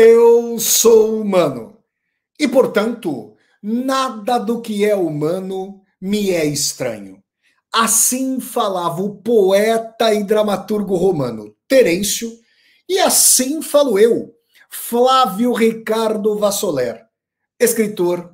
Eu sou humano. E, portanto, nada do que é humano me é estranho. Assim falava o poeta e dramaturgo romano Terêncio, e assim falo eu, Flávio Ricardo Vassoler, escritor,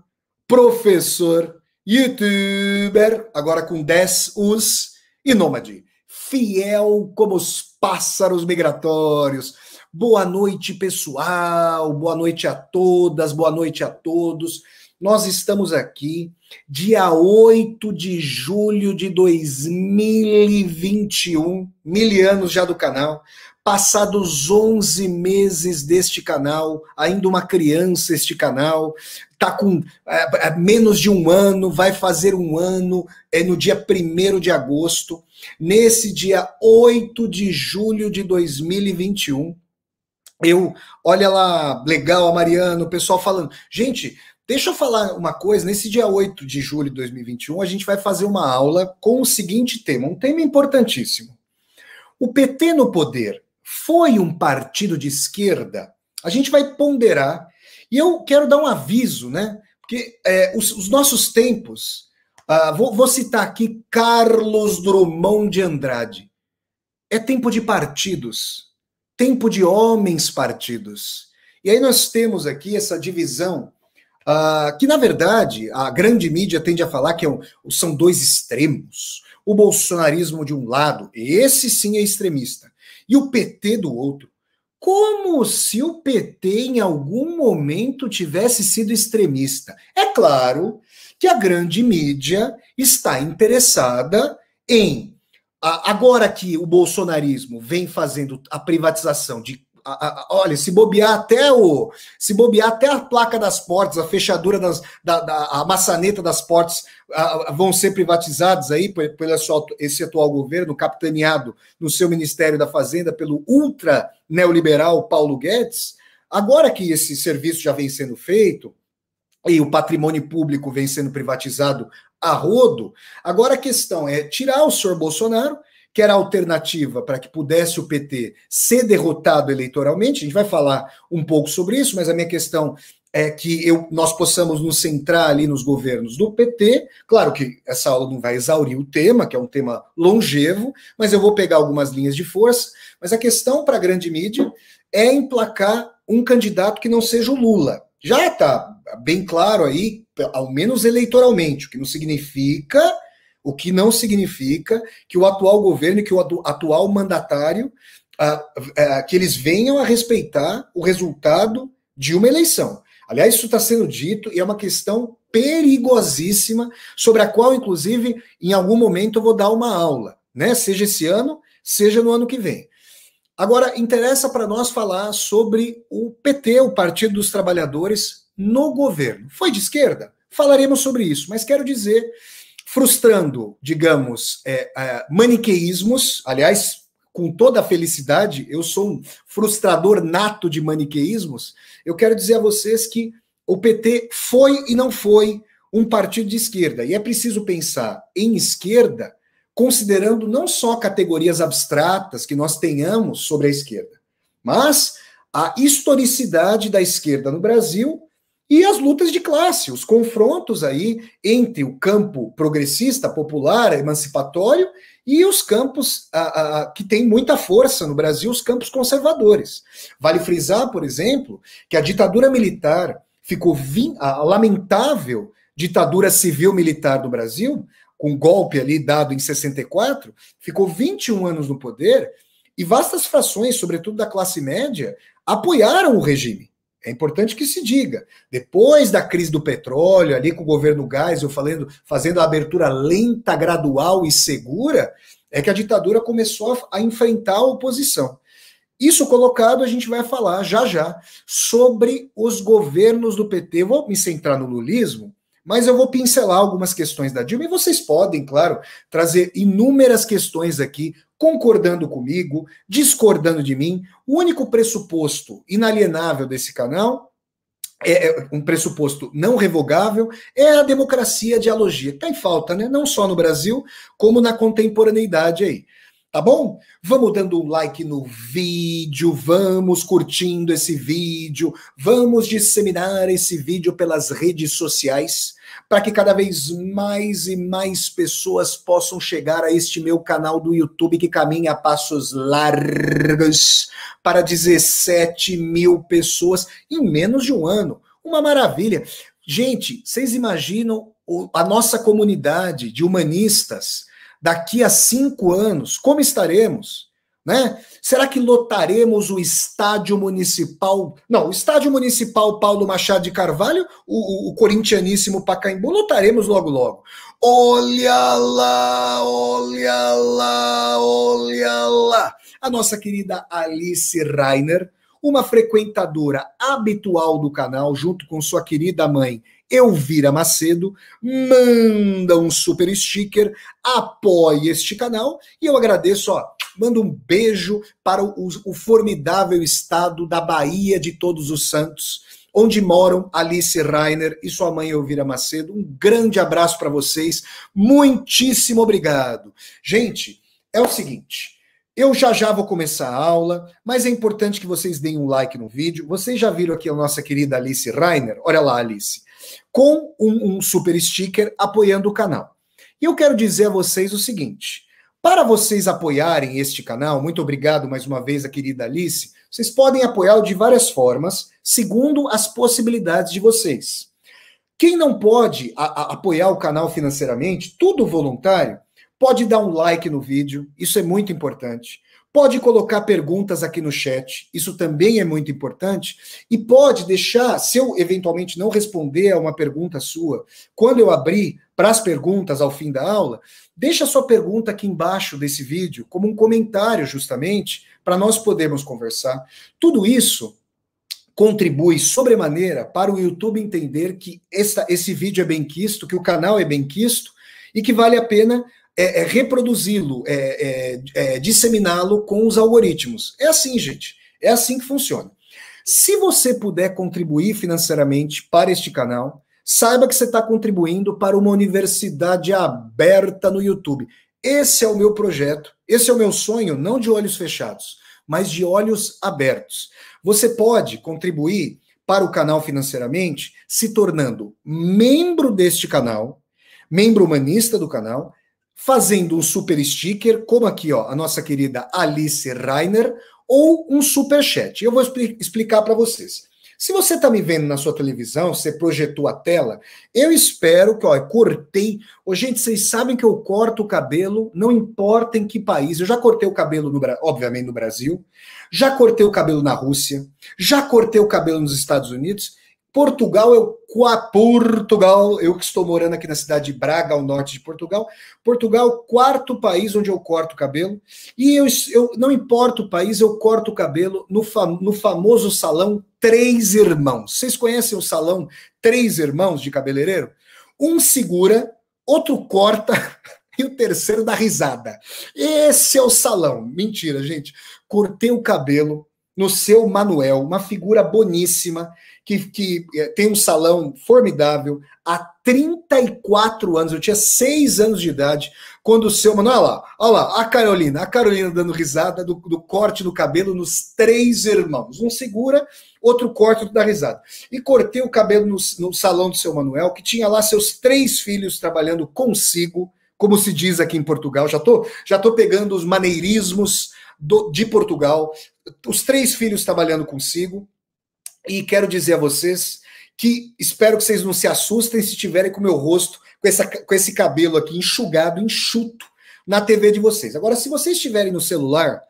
professor, youtuber, agora com 10 us, e nômade, fiel como os pássaros migratórios, Boa noite, pessoal. Boa noite a todas, boa noite a todos. Nós estamos aqui dia 8 de julho de 2021, mil anos já do canal. Passados 11 meses deste canal, ainda uma criança este canal, tá com é, é, menos de um ano, vai fazer um ano é, no dia 1 de agosto. Nesse dia 8 de julho de 2021, eu, olha lá, legal, a Mariana, o pessoal falando. Gente, deixa eu falar uma coisa. Nesse dia 8 de julho de 2021, a gente vai fazer uma aula com o seguinte tema, um tema importantíssimo. O PT no poder foi um partido de esquerda? A gente vai ponderar. E eu quero dar um aviso, né? Porque é, os, os, nossos tempos. Uh, vou, vou citar aqui Carlos Drummond de Andrade. É tempo de partidos tempo de homens partidos. E aí nós temos aqui essa divisão, uh, que na verdade a grande mídia tende a falar que é um, são dois extremos. O bolsonarismo de um lado, esse sim é extremista, e o PT do outro. Como se o PT em algum momento tivesse sido extremista. É claro que a grande mídia está interessada em Agora que o bolsonarismo vem fazendo a privatização de olha, se bobear até o, se bobear até a placa das portas, a fechadura das, da, da a maçaneta das portas a, a, vão ser privatizados aí pelo esse atual governo capitaneado no seu Ministério da Fazenda pelo ultra neoliberal Paulo Guedes. Agora que esse serviço já vem sendo feito e o patrimônio público vem sendo privatizado a rodo. Agora a questão é tirar o senhor Bolsonaro, que era a alternativa para que pudesse o PT ser derrotado eleitoralmente. A gente vai falar um pouco sobre isso, mas a minha questão é que eu, nós possamos nos centrar ali nos governos do PT. Claro que essa aula não vai exaurir o tema, que é um tema longevo, mas eu vou pegar algumas linhas de força. Mas a questão para a grande mídia é emplacar um candidato que não seja o Lula já está bem claro aí, ao menos eleitoralmente, o que não significa, o que não significa que o atual governo, que o atual mandatário, ah, ah, que eles venham a respeitar o resultado de uma eleição. Aliás, isso está sendo dito e é uma questão perigosíssima, sobre a qual, inclusive, em algum momento eu vou dar uma aula, né? Seja esse ano, seja no ano que vem. Agora, interessa para nós falar sobre o PT, o Partido dos Trabalhadores, no governo. Foi de esquerda? Falaremos sobre isso, mas quero dizer, frustrando, digamos, é, é, maniqueísmos, aliás, com toda a felicidade, eu sou um frustrador nato de maniqueísmos, eu quero dizer a vocês que o PT foi e não foi um partido de esquerda. E é preciso pensar em esquerda considerando não só categorias abstratas que nós tenhamos sobre a esquerda, mas a historicidade da esquerda no Brasil e as lutas de classe, os confrontos aí entre o campo progressista, popular, emancipatório e os campos a, a, que têm muita força no Brasil, os campos conservadores. Vale frisar, por exemplo, que a ditadura militar ficou a lamentável ditadura civil-militar do Brasil com golpe ali dado em 64, ficou 21 anos no poder e vastas frações, sobretudo da classe média, apoiaram o regime. É importante que se diga. Depois da crise do petróleo, ali com o governo eu falando, fazendo a abertura lenta, gradual e segura, é que a ditadura começou a enfrentar a oposição. Isso colocado, a gente vai falar já já sobre os governos do PT. Vou me centrar no lulismo, mas eu vou pincelar algumas questões da Dilma e vocês podem, claro, trazer inúmeras questões aqui, concordando comigo, discordando de mim. O único pressuposto inalienável desse canal é, é um pressuposto não revogável, é a democracia dialogia, que está em falta, né? não só no Brasil, como na contemporaneidade aí. Tá bom? Vamos dando um like no vídeo, vamos curtindo esse vídeo, vamos disseminar esse vídeo pelas redes sociais para que cada vez mais e mais pessoas possam chegar a este meu canal do YouTube que caminha a passos largos para 17 mil pessoas em menos de um ano. Uma maravilha. Gente, vocês imaginam a nossa comunidade de humanistas daqui a cinco anos? Como estaremos? Né? Será que lotaremos o estádio municipal? Não, o estádio municipal Paulo Machado de Carvalho, o, o, o corintianíssimo Pacaembu, lotaremos logo logo. Olha lá, olha lá, olha lá. A nossa querida Alice Rainer, uma frequentadora habitual do canal, junto com sua querida mãe Elvira Macedo, manda um super sticker, apoie este canal e eu agradeço, ó, mando um beijo para o, o formidável estado da Bahia de Todos os Santos, onde moram Alice Rainer e sua mãe Elvira Macedo. Um grande abraço para vocês, muitíssimo obrigado. Gente, é o seguinte. Eu já já vou começar a aula, mas é importante que vocês deem um like no vídeo. Vocês já viram aqui a nossa querida Alice Rainer? Olha lá, Alice com um, um super sticker apoiando o canal. E eu quero dizer a vocês o seguinte: para vocês apoiarem este canal, muito obrigado mais uma vez a querida Alice. Vocês podem apoiá-lo de várias formas, segundo as possibilidades de vocês. Quem não pode a, a, apoiar o canal financeiramente, tudo voluntário, pode dar um like no vídeo, isso é muito importante. Pode colocar perguntas aqui no chat, isso também é muito importante. E pode deixar, se eu eventualmente não responder a uma pergunta sua, quando eu abrir para as perguntas ao fim da aula, deixa sua pergunta aqui embaixo desse vídeo, como um comentário, justamente, para nós podermos conversar. Tudo isso contribui sobremaneira para o YouTube entender que esta, esse vídeo é bem quisto, que o canal é bem quisto e que vale a pena é, é reproduzi-lo, é, é, é disseminá-lo com os algoritmos. É assim, gente. É assim que funciona. Se você puder contribuir financeiramente para este canal, saiba que você está contribuindo para uma universidade aberta no YouTube. Esse é o meu projeto, esse é o meu sonho, não de olhos fechados, mas de olhos abertos. Você pode contribuir para o canal financeiramente se tornando membro deste canal, membro humanista do canal fazendo um super sticker, como aqui, ó, a nossa querida Alice Rainer, ou um super chat. Eu vou explicar para vocês. Se você está me vendo na sua televisão, você projetou a tela, eu espero que, ó, eu cortei. Ô, gente, vocês sabem que eu corto o cabelo, não importa em que país. Eu já cortei o cabelo, no, obviamente, no Brasil, já cortei o cabelo na Rússia, já cortei o cabelo nos Estados Unidos Portugal, eu, Portugal, eu que estou morando aqui na cidade de Braga, ao norte de Portugal. Portugal, quarto país onde eu corto o cabelo. E eu, eu não importa o país, eu corto o cabelo no, fam, no famoso salão Três Irmãos. Vocês conhecem o salão Três Irmãos de cabeleireiro? Um segura, outro corta e o terceiro dá risada. Esse é o salão. Mentira, gente. Cortei o cabelo no seu Manuel, uma figura boníssima que, que é, tem um salão formidável há 34 anos. Eu tinha 6 anos de idade quando o seu Manuel. Olha lá, olha lá, a Carolina, a Carolina dando risada do, do corte do cabelo nos três irmãos. Um segura, outro corta, outro dá risada. E cortei o cabelo no, no salão do seu Manuel, que tinha lá seus três filhos trabalhando consigo como se diz aqui em Portugal. Já tô, já tô pegando os maneirismos do, de Portugal. Os três filhos trabalhando consigo. E quero dizer a vocês que espero que vocês não se assustem se tiverem com o meu rosto, com, essa, com esse cabelo aqui enxugado, enxuto, na TV de vocês. Agora, se vocês estiverem no celular,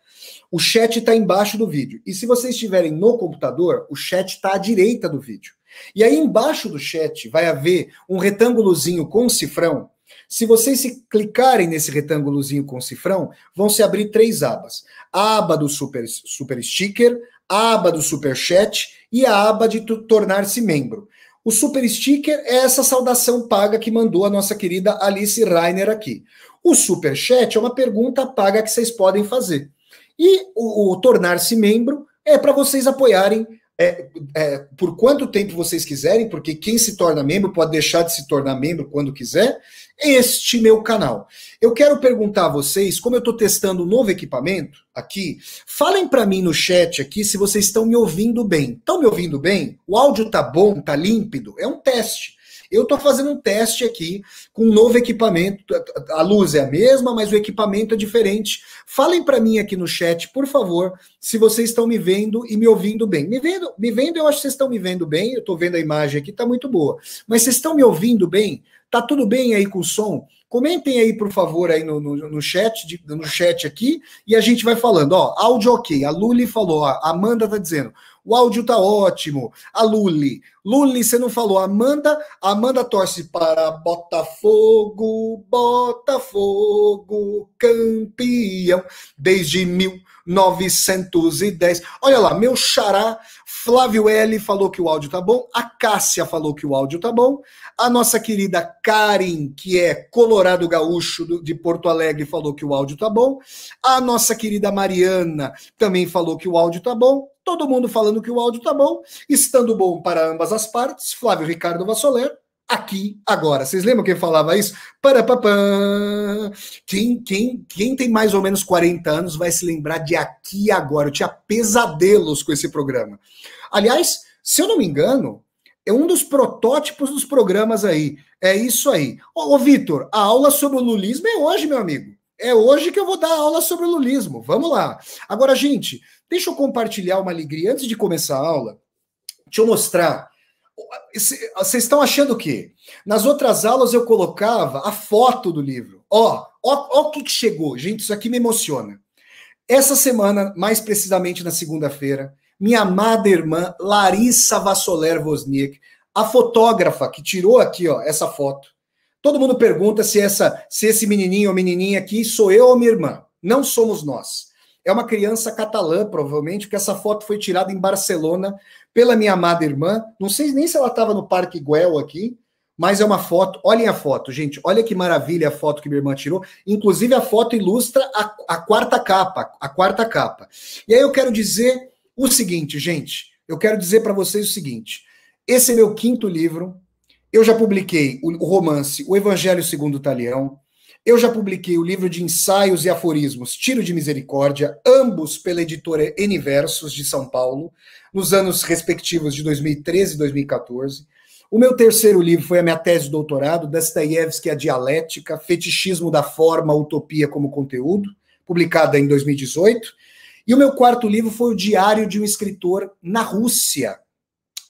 o chat está embaixo do vídeo. E se vocês estiverem no computador, o chat está à direita do vídeo. E aí embaixo do chat vai haver um retângulozinho com um cifrão. Se vocês se clicarem nesse retângulozinho com cifrão, vão se abrir três abas: a aba do super, super sticker, a aba do super chat e a aba de tornar-se membro. O super sticker é essa saudação paga que mandou a nossa querida Alice Rainer aqui. O super chat é uma pergunta paga que vocês podem fazer. E o, o tornar-se membro é para vocês apoiarem é, é, por quanto tempo vocês quiserem, porque quem se torna membro pode deixar de se tornar membro quando quiser, é este meu canal. Eu quero perguntar a vocês, como eu estou testando um novo equipamento aqui, falem para mim no chat aqui se vocês estão me ouvindo bem. Estão me ouvindo bem? O áudio tá bom, tá límpido? É um teste. Eu estou fazendo um teste aqui com um novo equipamento. A luz é a mesma, mas o equipamento é diferente. Falem para mim aqui no chat, por favor, se vocês estão me vendo e me ouvindo bem. Me vendo, me vendo eu acho que vocês estão me vendo bem. Eu estou vendo a imagem aqui, está muito boa. Mas vocês estão me ouvindo bem? Tá tudo bem aí com o som? Comentem aí, por favor, aí no, no, no, chat, no chat aqui, e a gente vai falando. Ó, áudio ok. A Luli falou, ó, a Amanda está dizendo. O áudio tá ótimo. A Luli. Luli, você não falou. Amanda, Amanda torce para Botafogo, Botafogo, campeão desde 1910. Olha lá, meu xará Flávio L falou que o áudio tá bom, a Cássia falou que o áudio tá bom, a nossa querida Karen, que é Colorado Gaúcho de Porto Alegre, falou que o áudio tá bom, a nossa querida Mariana também falou que o áudio tá bom, todo mundo falando que o áudio tá bom, estando bom para ambas as partes, Flávio Ricardo Vassoler, aqui agora. Vocês lembram quem falava isso? Parapapã. Quem, quem, quem tem mais ou menos 40 anos vai se lembrar de aqui agora. Eu tinha pesadelos com esse programa. Aliás, se eu não me engano, é um dos protótipos dos programas aí. É isso aí. Ô, ô Vitor, a aula sobre o lulismo é hoje, meu amigo. É hoje que eu vou dar aula sobre o lulismo. Vamos lá. Agora, gente, Deixa eu compartilhar uma alegria. Antes de começar a aula, deixa eu mostrar. Vocês estão achando o quê? Nas outras aulas eu colocava a foto do livro. Ó, ó, ó o que, que chegou. Gente, isso aqui me emociona. Essa semana, mais precisamente na segunda-feira, minha amada irmã Larissa Vassoler Vosnik, a fotógrafa que tirou aqui ó, essa foto. Todo mundo pergunta se, essa, se esse menininho ou menininha aqui sou eu ou minha irmã. Não somos nós. É uma criança catalã, provavelmente, porque essa foto foi tirada em Barcelona pela minha amada irmã. Não sei nem se ela estava no Parque Guel aqui, mas é uma foto. Olhem a foto, gente. Olha que maravilha a foto que minha irmã tirou. Inclusive, a foto ilustra a, a quarta capa. A quarta capa. E aí eu quero dizer o seguinte, gente. Eu quero dizer para vocês o seguinte. Esse é meu quinto livro. Eu já publiquei o, o romance O Evangelho Segundo o Talião. Eu já publiquei o livro de ensaios e aforismos Tiro de Misericórdia, ambos pela editora Universos de São Paulo, nos anos respectivos de 2013 e 2014. O meu terceiro livro foi a minha tese de doutorado, Dostoiévski, a Dialética, Fetichismo da Forma, Utopia como Conteúdo, publicada em 2018. E o meu quarto livro foi o Diário de um Escritor na Rússia,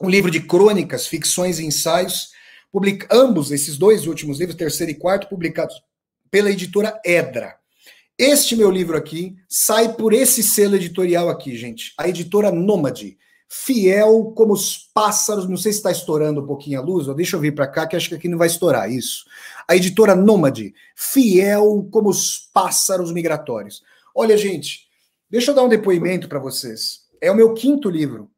um livro de crônicas, ficções e ensaios, Public... ambos, esses dois últimos livros, terceiro e quarto, publicados pela editora Edra. Este meu livro aqui sai por esse selo editorial aqui, gente, a editora Nômade. Fiel como os pássaros, não sei se está estourando um pouquinho a luz, ó, deixa eu vir para cá que acho que aqui não vai estourar isso. A editora Nômade, fiel como os pássaros migratórios. Olha, gente, deixa eu dar um depoimento para vocês. É o meu quinto livro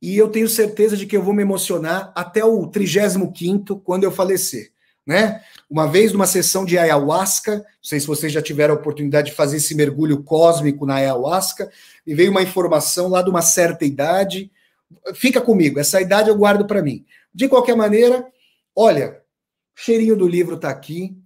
e eu tenho certeza de que eu vou me emocionar até o 35 quando eu falecer, né? uma vez numa sessão de ayahuasca, não sei se vocês já tiveram a oportunidade de fazer esse mergulho cósmico na ayahuasca, me veio uma informação lá de uma certa idade. Fica comigo, essa idade eu guardo para mim. De qualquer maneira, olha, cheirinho do livro está aqui.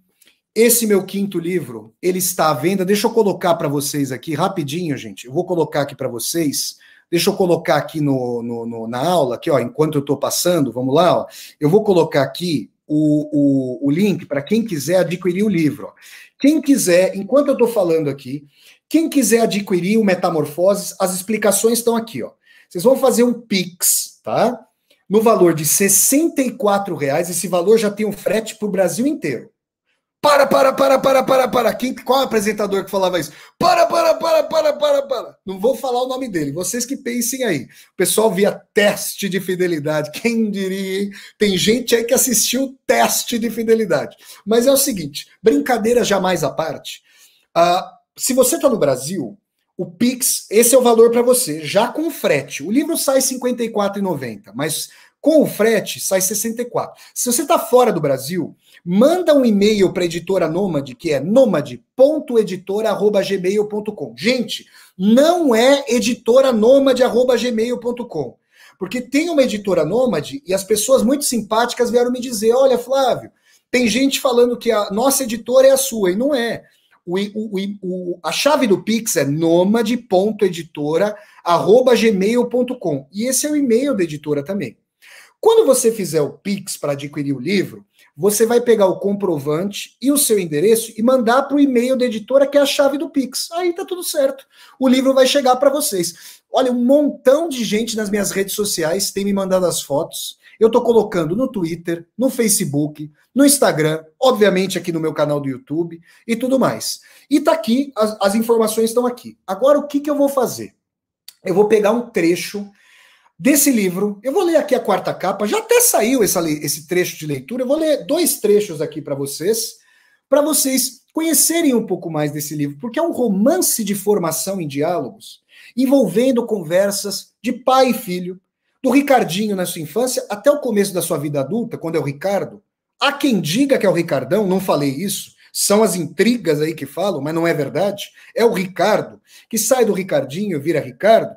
Esse meu quinto livro, ele está à venda. Deixa eu colocar para vocês aqui rapidinho, gente. Eu vou colocar aqui para vocês. Deixa eu colocar aqui no, no, no, na aula, aqui, ó, enquanto eu estou passando, vamos lá, ó. Eu vou colocar aqui o, o, o link para quem quiser adquirir o livro. Quem quiser, enquanto eu estou falando aqui, quem quiser adquirir o Metamorfoses, as explicações estão aqui. Ó. Vocês vão fazer um Pix, tá? No valor de R$ reais. Esse valor já tem um frete para o Brasil inteiro. Para, para, para, para, para, para. Quem, qual é apresentador que falava isso? Para, para, para, para, para, para. Não vou falar o nome dele. Vocês que pensem aí. O pessoal via teste de fidelidade. Quem diria, hein? Tem gente aí que assistiu teste de fidelidade. Mas é o seguinte: brincadeira jamais à parte. Uh, se você está no Brasil, o Pix, esse é o valor para você, já com frete. O livro sai R$ 54,90, mas com o frete, sai 64. Se você está fora do Brasil, manda um e-mail para a editora Nômade, que é nômade.editora.gmail.com. Gente, não é editora nômade.gmail.com. Porque tem uma editora nômade e as pessoas muito simpáticas vieram me dizer: olha, Flávio, tem gente falando que a nossa editora é a sua, e não é. O, o, o, a chave do Pix é nômade.editora.gmail.com. E esse é o e-mail da editora também. Quando você fizer o Pix para adquirir o livro, você vai pegar o comprovante e o seu endereço e mandar para o e-mail da editora, que é a chave do Pix. Aí tá tudo certo. O livro vai chegar para vocês. Olha, um montão de gente nas minhas redes sociais tem me mandado as fotos. Eu estou colocando no Twitter, no Facebook, no Instagram, obviamente aqui no meu canal do YouTube e tudo mais. E tá aqui, as, as informações estão aqui. Agora, o que, que eu vou fazer? Eu vou pegar um trecho desse livro. Eu vou ler aqui a quarta capa, já até saiu essa, esse trecho de leitura. Eu vou ler dois trechos aqui para vocês, para vocês conhecerem um pouco mais desse livro, porque é um romance de formação em diálogos, envolvendo conversas de pai e filho, do Ricardinho na sua infância até o começo da sua vida adulta, quando é o Ricardo. Há quem diga que é o Ricardão, não falei isso. São as intrigas aí que falam, mas não é verdade. É o Ricardo, que sai do Ricardinho, vira Ricardo,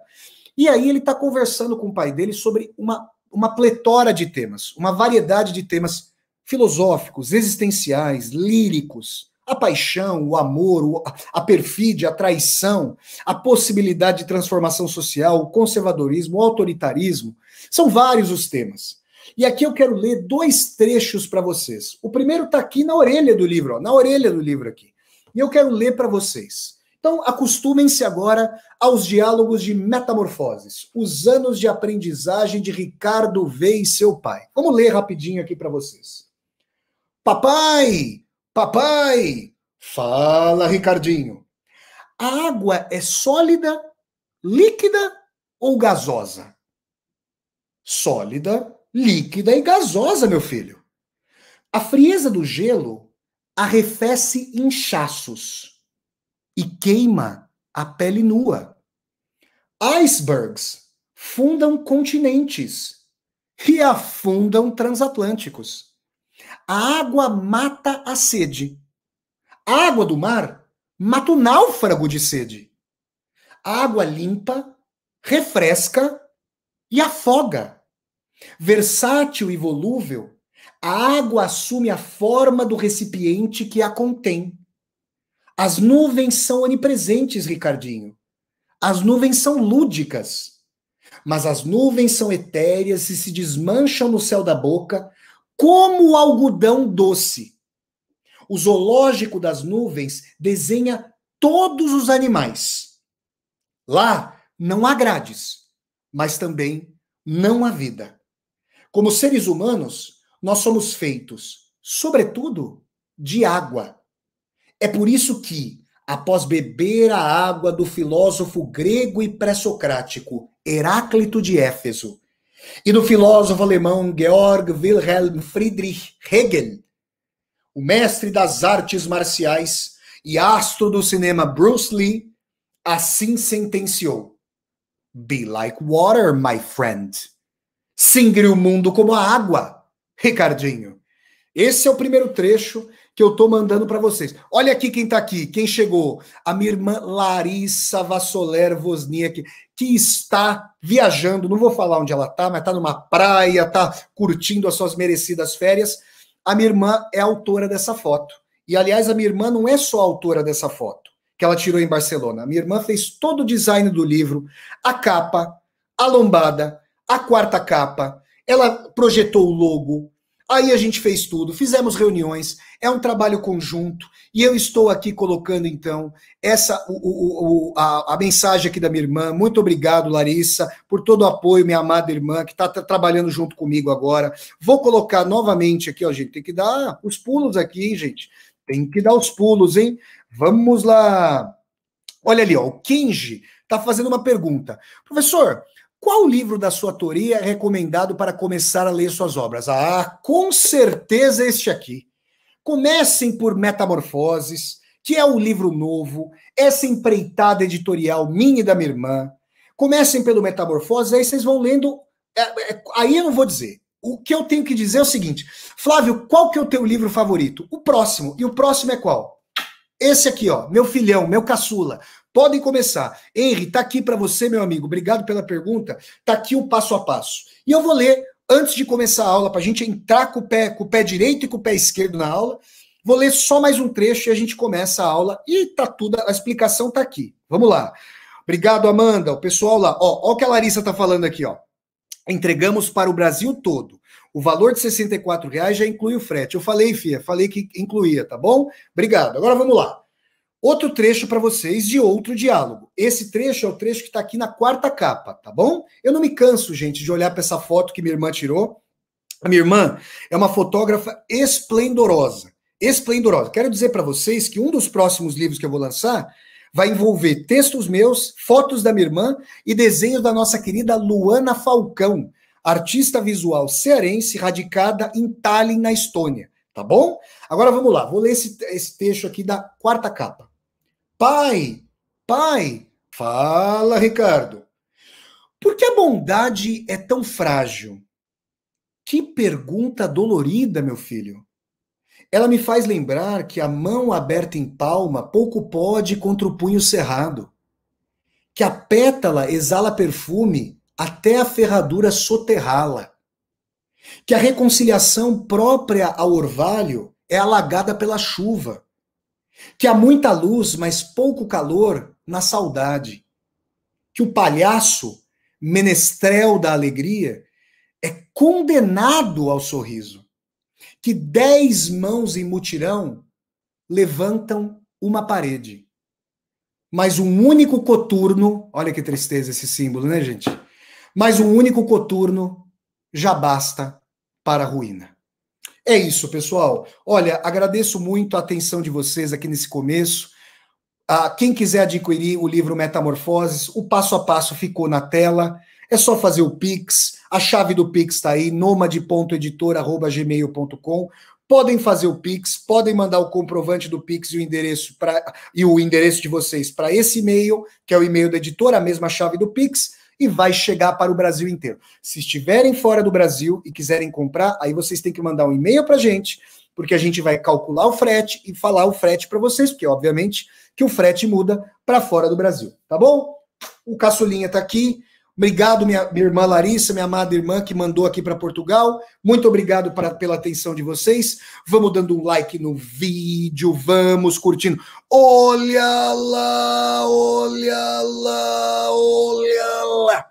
e aí ele está conversando com o pai dele sobre uma, uma pletora de temas, uma variedade de temas filosóficos, existenciais, líricos, a paixão, o amor, a perfídia, a traição, a possibilidade de transformação social, o conservadorismo, o autoritarismo. São vários os temas. E aqui eu quero ler dois trechos para vocês. O primeiro está aqui na orelha do livro, ó, na orelha do livro aqui. E eu quero ler para vocês. Então, acostumem-se agora aos diálogos de metamorfoses, os anos de aprendizagem de Ricardo V e seu pai. Vamos ler rapidinho aqui para vocês. Papai, papai, fala Ricardinho. A água é sólida, líquida ou gasosa? Sólida, líquida e gasosa, meu filho. A frieza do gelo arrefece inchaços e queima a pele nua. Icebergs fundam continentes e afundam transatlânticos. A água mata a sede. A água do mar mata o náufrago de sede. A água limpa, refresca e afoga. Versátil e volúvel, a água assume a forma do recipiente que a contém. As nuvens são onipresentes, Ricardinho. As nuvens são lúdicas. Mas as nuvens são etéreas e se desmancham no céu da boca, como o algodão doce. O zoológico das nuvens desenha todos os animais. Lá não há grades, mas também não há vida. Como seres humanos, nós somos feitos, sobretudo, de água. É por isso que, após beber a água do filósofo grego e pré-socrático Heráclito de Éfeso e do filósofo alemão Georg Wilhelm Friedrich Hegel, o mestre das artes marciais e astro do cinema Bruce Lee, assim sentenciou: Be like water, my friend. Singre o mundo como a água, Ricardinho. Esse é o primeiro trecho que eu estou mandando para vocês. Olha aqui quem está aqui, quem chegou. A minha irmã Larissa Vassoler Vosniak, que está viajando, não vou falar onde ela está, mas está numa praia, está curtindo as suas merecidas férias. A minha irmã é autora dessa foto. E aliás, a minha irmã não é só autora dessa foto que ela tirou em Barcelona. A minha irmã fez todo o design do livro, a capa, a lombada, a quarta capa, ela projetou o logo, Aí a gente fez tudo, fizemos reuniões, é um trabalho conjunto, e eu estou aqui colocando, então, essa o, o, o, a, a, mensagem aqui da minha irmã. Muito obrigado, Larissa, por todo o apoio, minha amada irmã, que está tá, trabalhando junto comigo agora. Vou colocar novamente aqui, ó, gente, tem que dar os pulos aqui, hein, gente? Tem que dar os pulos, hein? Vamos lá. Olha ali, ó, o Kinji está fazendo uma pergunta. Professor, qual livro da sua autoria é recomendado para começar a ler suas obras? Ah, com certeza este aqui. Comecem por Metamorfoses, que é o livro novo, essa empreitada editorial minha e da minha irmã. Comecem pelo Metamorfoses, aí vocês vão lendo. É, é, aí eu não vou dizer. O que eu tenho que dizer é o seguinte: Flávio, qual que é o teu livro favorito? O próximo. E o próximo é qual? Esse aqui, ó, meu filhão, meu caçula. Podem começar. Henry, está aqui para você, meu amigo. Obrigado pela pergunta. Está aqui o passo a passo. E eu vou ler antes de começar a aula, para a gente entrar com o, pé, com o pé direito e com o pé esquerdo na aula. Vou ler só mais um trecho e a gente começa a aula. E tá tudo, a explicação tá aqui. Vamos lá. Obrigado, Amanda. O pessoal lá, ó, ó o que a Larissa tá falando aqui, ó. Entregamos para o Brasil todo. O valor de 64 reais já inclui o frete. Eu falei, Fia, falei que incluía, tá bom? Obrigado. Agora vamos lá outro trecho para vocês de outro diálogo. Esse trecho é o trecho que está aqui na quarta capa, tá bom? Eu não me canso, gente, de olhar para essa foto que minha irmã tirou. A minha irmã é uma fotógrafa esplendorosa. Esplendorosa. Quero dizer para vocês que um dos próximos livros que eu vou lançar vai envolver textos meus, fotos da minha irmã e desenhos da nossa querida Luana Falcão, artista visual cearense radicada em Tallinn, na Estônia. Tá bom? Agora vamos lá, vou ler esse, esse texto aqui da quarta capa. Pai, pai, fala, Ricardo. Por que a bondade é tão frágil? Que pergunta dolorida, meu filho. Ela me faz lembrar que a mão aberta em palma pouco pode contra o punho cerrado. Que a pétala exala perfume até a ferradura soterrá-la. Que a reconciliação própria ao orvalho é alagada pela chuva. Que há muita luz, mas pouco calor na saudade. Que o palhaço, menestrel da alegria, é condenado ao sorriso. Que dez mãos em mutirão levantam uma parede. Mas um único coturno, olha que tristeza esse símbolo, né, gente? Mas um único coturno já basta para a ruína. É isso, pessoal. Olha, agradeço muito a atenção de vocês aqui nesse começo. Ah, quem quiser adquirir o livro Metamorfoses, o passo a passo ficou na tela. É só fazer o Pix. A chave do Pix está aí, nomade.editor.gmail.com. Podem fazer o Pix, podem mandar o comprovante do Pix e o endereço, pra, e o endereço de vocês para esse e-mail, que é o e-mail da editora, a mesma chave do Pix e vai chegar para o Brasil inteiro. Se estiverem fora do Brasil e quiserem comprar, aí vocês têm que mandar um e-mail para a gente, porque a gente vai calcular o frete e falar o frete para vocês, porque obviamente que o frete muda para fora do Brasil, tá bom? O caçulinha está aqui, Obrigado, minha, minha, irmã Larissa, minha amada irmã que mandou aqui para Portugal. Muito obrigado pra, pela atenção de vocês. Vamos dando um like no vídeo, vamos curtindo. Olha lá, olha lá, olha lá.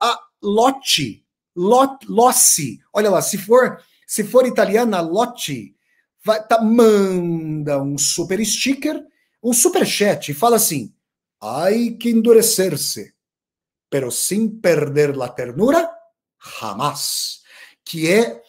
A Lotte, Lot, Lossi, olha lá, se for, se for italiana, Lotte, vai, tá, manda um super sticker, um super chat e fala assim: ai que endurecer-se. pero sin perder la ternura, jamás. Quien,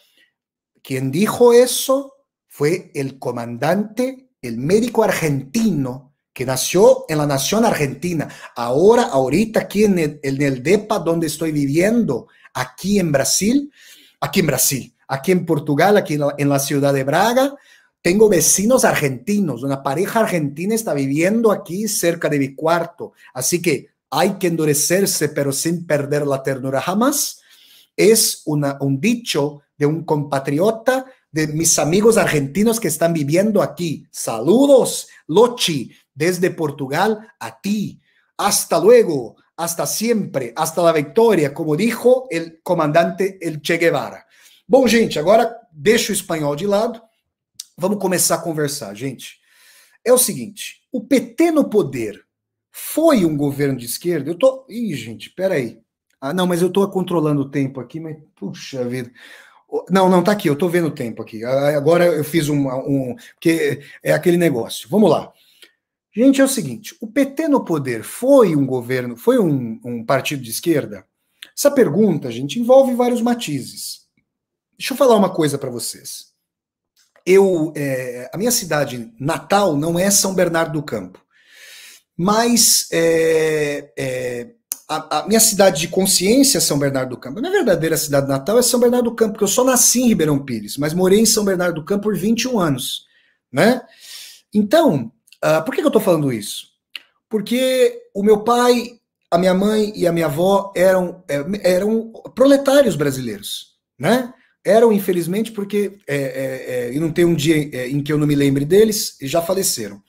quien dijo eso fue el comandante, el médico argentino que nació en la nación argentina. Ahora, ahorita aquí en el, DEPA donde estoy viviendo, aquí en Brasil, aquí en Brasil, aquí en Portugal, aquí en la ciudad de Braga, tengo vecinos argentinos, una pareja argentina está viviendo aquí cerca de mi cuarto. Así que hay que endurecerse pero sin perder la ternura jamás, es una, un dicho de un compatriota de mis amigos argentinos que están viviendo aquí. Saludos, Lochi, desde Portugal a ti. Hasta luego, hasta siempre, hasta la victoria, como dijo el comandante el Che Guevara. Bom, gente, agora deixo o espanhol de lado. Vamos começar a conversar, gente. É o seguinte, o PT no poder foi um governo de esquerda? Eu tô. Ih, gente, peraí. Ah, não, mas eu estou controlando o tempo aqui, mas puxa vida. Não, não, tá aqui, eu estou vendo o tempo aqui. Ah, agora eu fiz um, um. que é aquele negócio. Vamos lá. Gente, é o seguinte: o PT no poder foi um governo, foi um, um partido de esquerda? Essa pergunta, gente, envolve vários matizes. Deixa eu falar uma coisa para vocês. Eu, é, a minha cidade natal não é São Bernardo do Campo mas é, é, a, a, minha cidade de consciência é São Bernardo do Campo. A minha verdadeira cidade natal é São Bernardo do Campo, porque eu só nasci em Ribeirão Pires, mas morei em São Bernardo do Campo por 21 anos. Né? Então, uh, por que, que eu estou falando isso? Porque o meu pai, a minha mãe e a minha avó eram, é, eram proletários brasileiros. Né? eram, infelizmente, porque é, é, é, e não tem um dia é, em que eu não me lembre deles, e já faleceram.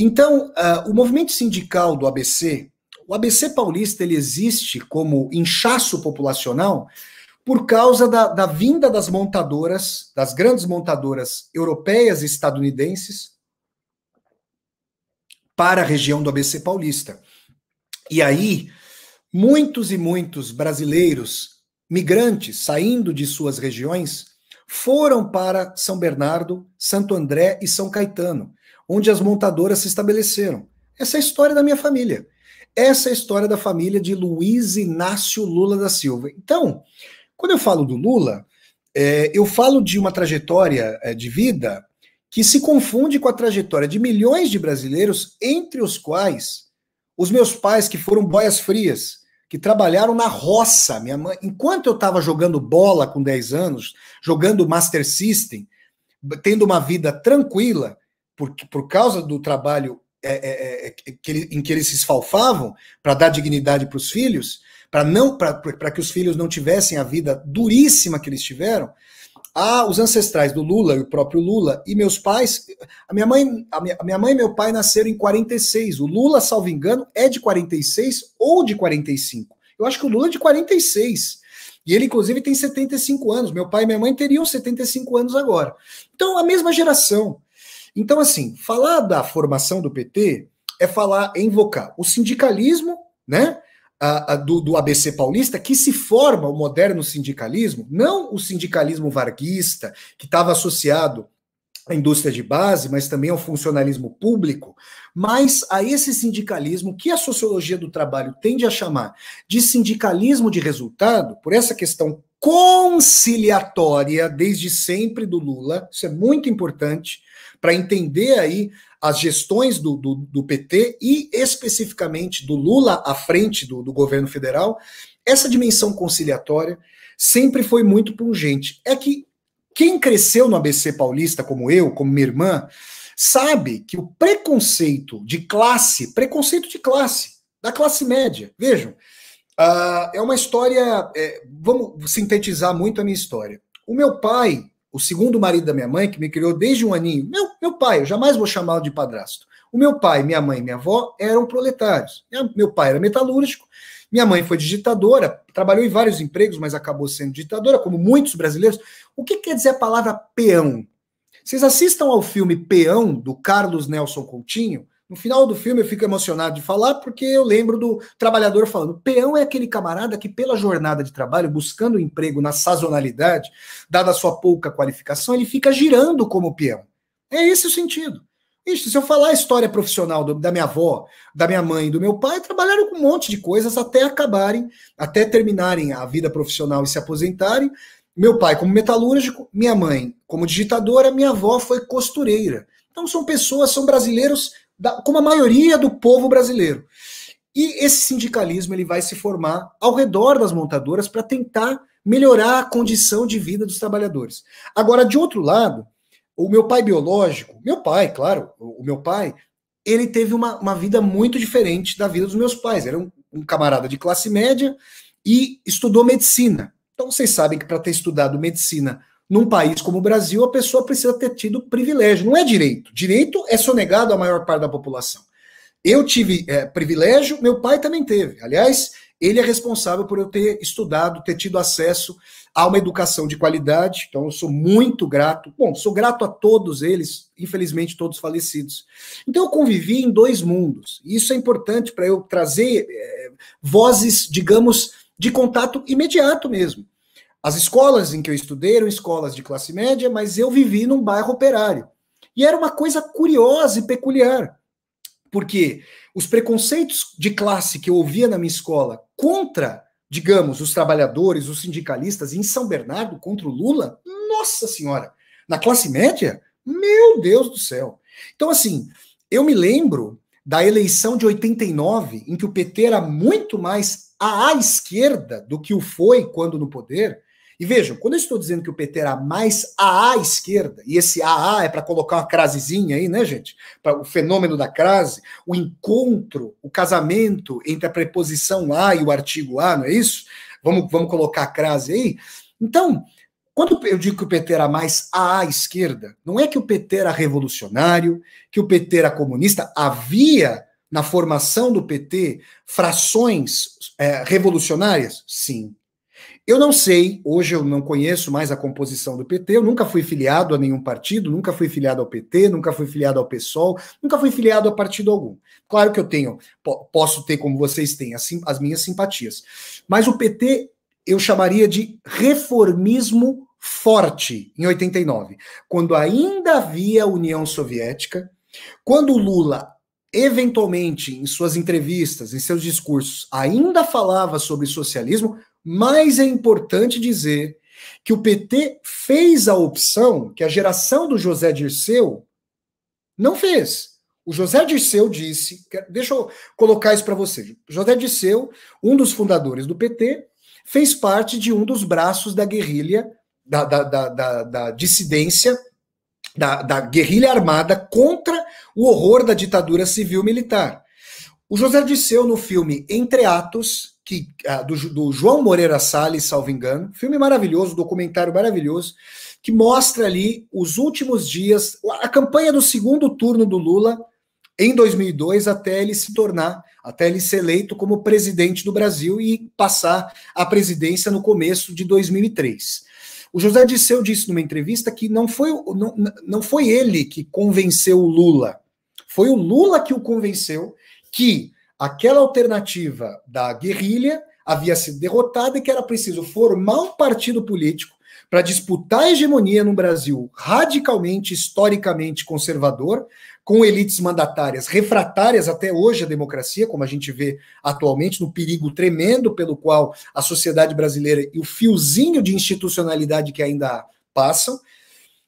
Então, uh, o movimento sindical do ABC, o ABC paulista, ele existe como inchaço populacional por causa da, da vinda das montadoras, das grandes montadoras europeias e estadunidenses para a região do ABC paulista. E aí, muitos e muitos brasileiros migrantes saindo de suas regiões foram para São Bernardo, Santo André e São Caetano onde as montadoras se estabeleceram. Essa é a história da minha família. Essa é a história da família de Luiz Inácio Lula da Silva. Então, quando eu falo do Lula, é, eu falo de uma trajetória é, de vida que se confunde com a trajetória de milhões de brasileiros, entre os quais os meus pais, que foram boias frias, que trabalharam na roça. Minha mãe, enquanto eu estava jogando bola com 10 anos, jogando Master System, tendo uma vida tranquila, por causa do trabalho é, é, é, é que ele, em que eles se esfalfavam para dar dignidade para os filhos, para não para que os filhos não tivessem a vida duríssima que eles tiveram, os ancestrais do Lula o próprio Lula e meus pais, a minha mãe, a minha, a minha, mãe e meu pai nasceram em 46. O Lula, salvo engano, é de 46 ou de 45. Eu acho que o Lula é de 46. E ele, inclusive, tem 75 anos. Meu pai e minha mãe teriam 75 anos agora. Então, a mesma geração. Então, assim, falar da formação do PT é falar, é invocar o sindicalismo, né? A, a, do, do, ABC paulista, que se forma o moderno sindicalismo, não o sindicalismo varguista, que estava associado à indústria de base, mas também ao funcionalismo público, mas a esse sindicalismo que a sociologia do trabalho tende a chamar de sindicalismo de resultado, por essa questão conciliatória desde sempre do Lula, isso é muito importante, para entender aí as gestões do, do, do, PT e especificamente do Lula à frente do, do governo federal, essa dimensão conciliatória sempre foi muito pungente. É que quem cresceu no ABC paulista, como eu, como minha irmã, sabe que o preconceito de classe, preconceito de classe, da classe média, vejam, uh, é uma história. É, vamos sintetizar muito a minha história. O meu pai, o segundo marido da minha mãe, que me criou desde um aninho, meu, meu pai, eu jamais vou chamá-lo de padrasto. O meu pai, minha mãe e minha avó eram proletários. Meu pai era metalúrgico, minha mãe foi digitadora, trabalhou em vários empregos, mas acabou sendo ditadora, como muitos brasileiros. O que quer dizer a palavra peão? Vocês assistam ao filme Peão, do Carlos Nelson Coutinho, no final do filme eu fico emocionado de falar porque eu lembro do trabalhador falando: peão é aquele camarada que, pela jornada de trabalho, buscando emprego na sazonalidade, dada a sua pouca qualificação, ele fica girando como peão. É esse o sentido. Isso, se eu falar a história profissional do, da minha avó, da minha mãe, do meu pai, trabalharam com um monte de coisas até acabarem, até terminarem a vida profissional e se aposentarem. Meu pai, como metalúrgico, minha mãe, como digitadora, minha avó foi costureira. Então são pessoas, são brasileiros da, como a maioria do povo brasileiro. E esse sindicalismo ele vai se formar ao redor das montadoras para tentar melhorar a condição de vida dos trabalhadores. Agora, de outro lado, o meu pai biológico, meu pai, claro, o meu pai, ele teve uma, uma vida muito diferente da vida dos meus pais. Era um, um camarada de classe média e estudou medicina. Então, vocês sabem que para ter estudado medicina num país como o Brasil, a pessoa precisa ter tido privilégio. Não é direito. Direito é sonegado à maior parte da população. Eu tive é, privilégio, meu pai também teve. Aliás, ele é responsável por eu ter estudado, ter tido acesso a uma educação de qualidade. Então, eu sou muito grato. Bom, sou grato a todos eles, infelizmente, todos falecidos. Então, eu convivi em dois mundos. isso é importante para eu trazer é, vozes, digamos, de contato imediato mesmo. As escolas em que eu estudei eram escolas de classe média, mas eu vivi num bairro operário. E era uma coisa curiosa e peculiar, porque os preconceitos de classe que eu ouvia na minha escola contra, digamos, os trabalhadores, os sindicalistas em São Bernardo, contra o Lula, nossa senhora, na classe média, meu Deus do céu. Então, assim, eu me lembro da eleição de 89, em que o PT era muito mais à esquerda do que o foi quando no poder, e vejam, quando eu estou dizendo que o PT era mais AA esquerda, e esse AA é para colocar uma crasezinha aí, né, gente? Pra, o fenômeno da crase, o encontro, o casamento entre a preposição A e o artigo A, não é isso? Vamos, vamos colocar a crase aí? Então, quando eu digo que o PT era mais à esquerda, não é que o PT era revolucionário, que o PT era comunista, havia na formação do PT frações é, revolucionárias? Sim. Eu não sei, hoje eu não conheço mais a composição do PT, eu nunca fui filiado a nenhum partido, nunca fui filiado ao PT, nunca fui filiado ao PSOL, nunca fui filiado a partido algum. Claro que eu tenho, posso ter, como vocês têm, as, as minhas simpatias. Mas o PT eu chamaria de reformismo forte em 89, quando ainda havia União Soviética, quando Lula eventualmente, em suas entrevistas, em seus discursos, ainda falava sobre socialismo, mas é importante dizer que o PT fez a opção que a geração do José Dirceu não fez. O José Dirceu disse, deixa eu colocar isso para você. José Dirceu, um dos fundadores do PT, fez parte de um dos braços da guerrilha, da, da, da, da dissidência da, da guerrilha armada contra o horror da ditadura civil militar. O José Disseu, no filme Entre Atos, que, ah, do, do, João Moreira Salles, salvo engano, filme maravilhoso, documentário maravilhoso, que mostra ali os últimos dias, a campanha do segundo turno do Lula em 2002 até ele se tornar, até ele ser eleito como presidente do Brasil e passar a presidência no começo de 2003. O José Disseu disse numa entrevista que não foi, não, não foi ele que convenceu o Lula. Foi o Lula que o convenceu que aquela alternativa da guerrilha havia sido derrotada e que era preciso formar um partido político para disputar a hegemonia no Brasil radicalmente, historicamente conservador, com elites mandatárias refratárias até hoje à democracia, como a gente vê atualmente, no perigo tremendo pelo qual a sociedade brasileira e o fiozinho de institucionalidade que ainda passam.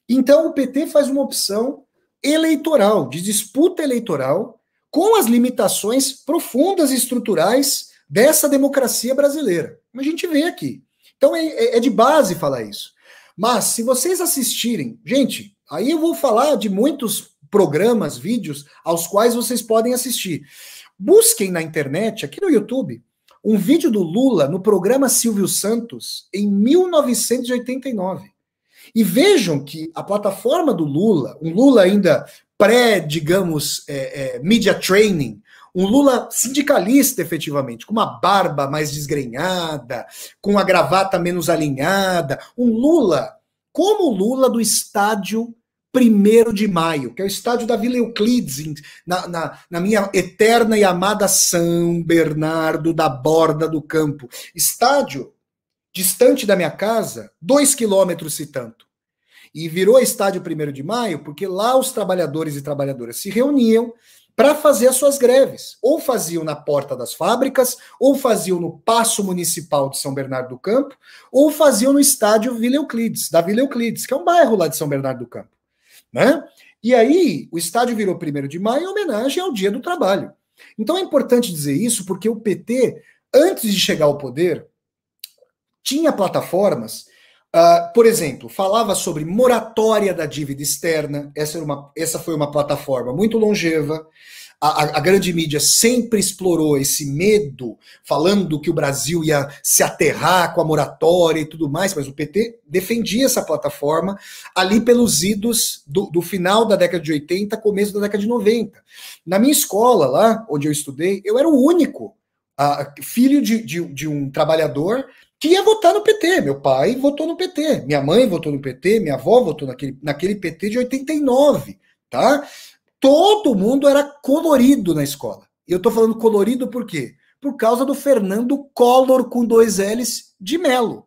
Então, o PT faz uma opção eleitoral, de disputa eleitoral, com as limitações profundas e estruturais dessa democracia brasileira, como a gente vê aqui. Então, é, é, é de base falar isso. Mas, se vocês assistirem, gente, aí eu vou falar de muitos programas, vídeos aos quais vocês podem assistir. Busquem na internet, aqui no YouTube, um vídeo do Lula no programa Silvio Santos em 1989. E vejam que a plataforma do Lula, um Lula ainda pré, digamos, é, é, media training, um Lula sindicalista efetivamente, com uma barba mais desgrenhada, com a gravata menos alinhada, um Lula como o Lula do estádio 1 de maio, que é o estádio da Vila Euclides, na, na, na, minha eterna e amada São Bernardo da Borda do Campo. Estádio distante da minha casa, dois quilômetros e tanto. E virou estádio 1 de maio porque lá os trabalhadores e trabalhadoras se reuniam para fazer as suas greves. Ou faziam na porta das fábricas, ou faziam no Paço Municipal de São Bernardo do Campo, ou faziam no estádio Vila Euclides, da Vila Euclides, que é um bairro lá de São Bernardo do Campo né? E aí, o estádio virou 1 de maio em homenagem ao Dia do Trabalho. Então é importante dizer isso porque o PT, antes de chegar ao poder, tinha plataformas, uh, por exemplo, falava sobre moratória da dívida externa, essa, uma, essa foi uma plataforma muito longeva a, a, grande mídia sempre explorou esse medo, falando que o Brasil ia se aterrar com a moratória e tudo mais, mas o PT defendia essa plataforma ali pelos idos do, do final da década de 80, começo da década de 90. Na minha escola, lá onde eu estudei, eu era o único a, filho de, de, de um trabalhador que ia votar no PT. Meu pai votou no PT, minha mãe votou no PT, minha avó votou naquele, naquele PT de 89, tá? todo mundo era colorido na escola. E eu estou falando colorido por quê? Por causa do Fernando Collor com dois L's de Melo.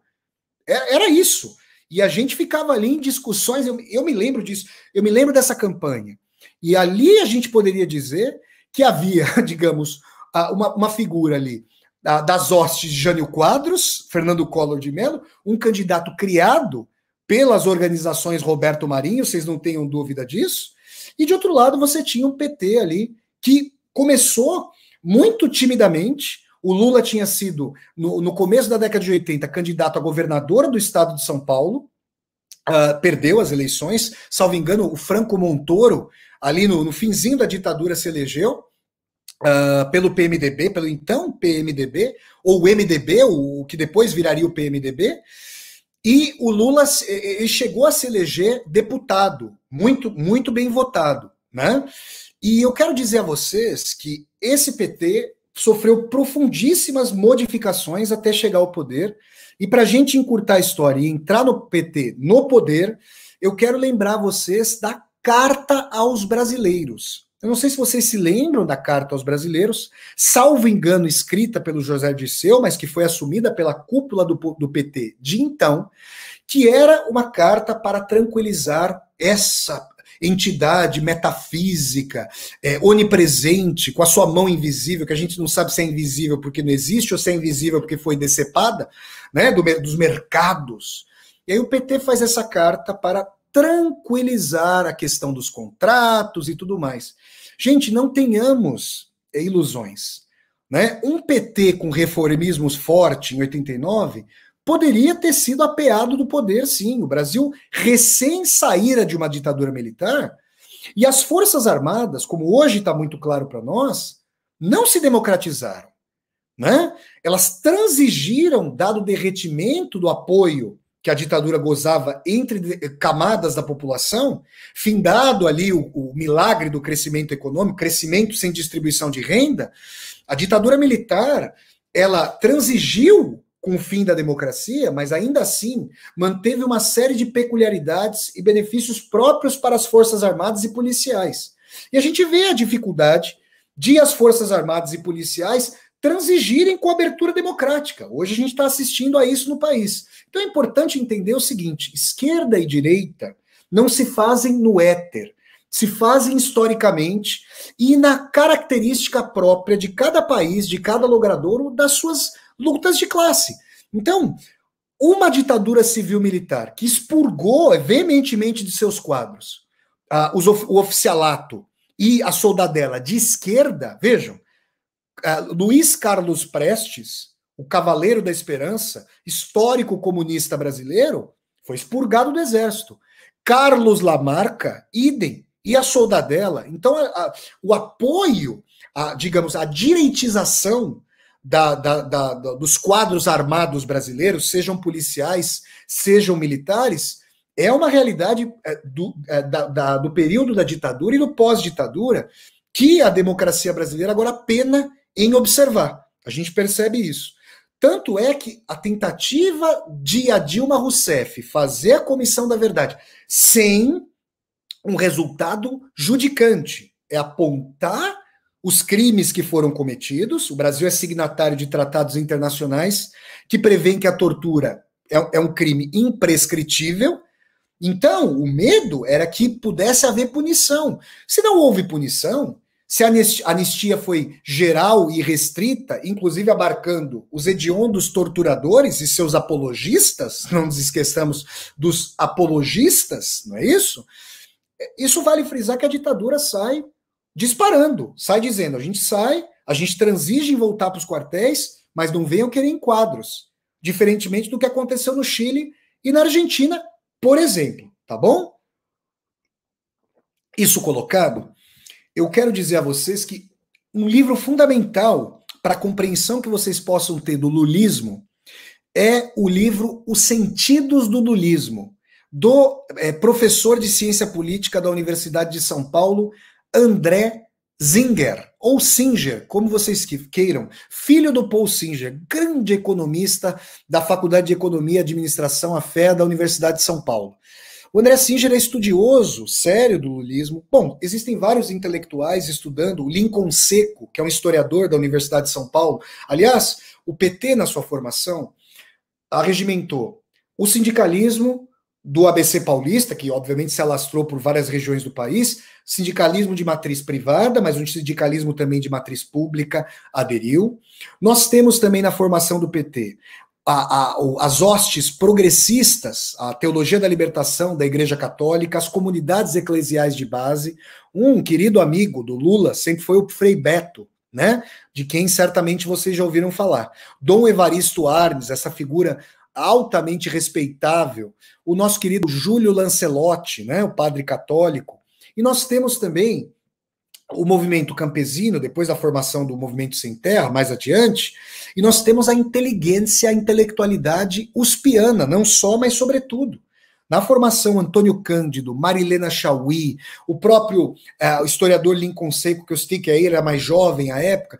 É, era isso. E a gente ficava ali em discussões, eu, eu me lembro disso, eu me lembro dessa campanha. E ali a gente poderia dizer que havia, digamos, uma, uma figura ali das hostes de Jânio Quadros, Fernando Collor de Mello, um candidato criado pelas organizações Roberto Marinho, vocês não tenham dúvida disso, e de outro lado, você tinha um PT ali que começou muito timidamente. O Lula tinha sido, no, no começo da década de 80, candidato a governador do estado de São Paulo, uh, perdeu as eleições. Salvo engano, o Franco Montoro, ali no, no finzinho da ditadura, se elegeu. Uh, pelo PMDB, pelo então PMDB, ou MDB, o, que depois viraria o PMDB, e o Lula chegou a se eleger deputado muito, muito bem votado. Né? E eu quero dizer a vocês que esse PT sofreu profundíssimas modificações até chegar ao poder. E para a gente encurtar a história e entrar no PT no poder, eu quero lembrar vocês da Carta aos Brasileiros. Eu não sei se vocês se lembram da Carta aos Brasileiros, salvo engano, escrita pelo José Dirceu, mas que foi assumida pela cúpula do, do PT de então, que era uma carta para tranquilizar essa entidade metafísica, é, onipresente, com a sua mão invisível, que a gente não sabe se é invisível porque não existe ou se é invisível porque foi decepada, né, do, dos mercados. E aí o PT faz essa carta para tranquilizar a questão dos contratos e tudo mais. Gente, não tenhamos ilusões. Né? Um PT com reformismos forte em 89 poderia ter sido apeado do poder, sim. O Brasil recém saíra de uma ditadura militar e as Forças Armadas, como hoje está muito claro para nós, não se democratizaram. Né? Elas transigiram, dado o derretimento do apoio que a ditadura gozava entre eh, camadas da população, findado ali o, o, milagre do crescimento econômico, crescimento sem distribuição de renda, a ditadura militar ela transigiu com o fim da democracia, mas ainda assim manteve uma série de peculiaridades e benefícios próprios para as Forças Armadas e policiais. E a gente vê a dificuldade de as Forças Armadas e policiais transigirem com a abertura democrática. Hoje a gente está assistindo a isso no país. Então é importante entender o seguinte: esquerda e direita não se fazem no éter, se fazem historicamente e na característica própria de cada país, de cada logradouro, das suas lutas de classe. Então, uma ditadura civil-militar que expurgou veementemente de seus quadros uh, os, o oficialato e a soldadela de esquerda, vejam, uh, Luiz Carlos Prestes, o Cavaleiro da Esperança, histórico comunista brasileiro, foi expurgado do exército. Carlos Lamarca, idem, e a soldadela. Então, a, a, o apoio, a, digamos, a direitização da, da, da, dos quadros armados brasileiros, sejam policiais, sejam militares, é uma realidade é, do, é, do período da ditadura e do pós-ditadura que a democracia brasileira agora pena em observar. A gente percebe isso. Tanto é que a tentativa de a Dilma Rousseff fazer a comissão da verdade sem um resultado judicante é apontar os crimes que foram cometidos. O Brasil é signatário de tratados internacionais que prevêem que a tortura é, é um crime imprescritível. Então, o medo era que pudesse haver punição. Se não houve punição, se a anistia foi geral e restrita, inclusive abarcando os hediondos torturadores e seus apologistas, não nos esqueçamos dos apologistas, não é isso? Isso vale frisar que a ditadura sai disparando, sai dizendo: a gente sai, a gente transige em voltar para os quartéis, mas não venham querer quadros, Diferentemente do que aconteceu no Chile e na Argentina, por exemplo, tá bom? Isso colocado, eu quero dizer a vocês que um livro fundamental para a compreensão que vocês possam ter do lulismo é o livro Os Sentidos do Lulismo, do é, professor de ciência política da Universidade de São Paulo, André Zinger, ou Singer, como vocês queiram, filho do Paul Singer, grande economista da Faculdade de Economia e Administração, a FE, da Universidade de São Paulo. O André Singer é estudioso, sério do lulismo. Bom, existem vários intelectuais estudando. O Lincoln Seco, que é um historiador da Universidade de São Paulo. Aliás, o PT, na sua formação, arregimentou o sindicalismo, do ABC Paulista, que obviamente se alastrou por várias regiões do país, sindicalismo de matriz privada, mas um sindicalismo também de matriz pública aderiu. Nós temos também na formação do PT a, a, as hostes progressistas, a teologia da libertação da Igreja Católica, as comunidades eclesiais de base. Um querido amigo do Lula sempre foi o Frei Beto, né? De quem certamente vocês já ouviram falar. Dom Evaristo Arnes, essa figura altamente respeitável, o nosso querido Júlio Lancelotti, né, o padre católico. E nós temos também o movimento campesino, depois da formação do movimento sem terra, mais adiante, e nós temos a inteligência, a intelectualidade uspiana, não só, mas sobretudo. Na formação Antônio Cândido, Marilena Chauí, o próprio eh, o historiador Lincoln Seco, que eu citei que aí era mais jovem à época,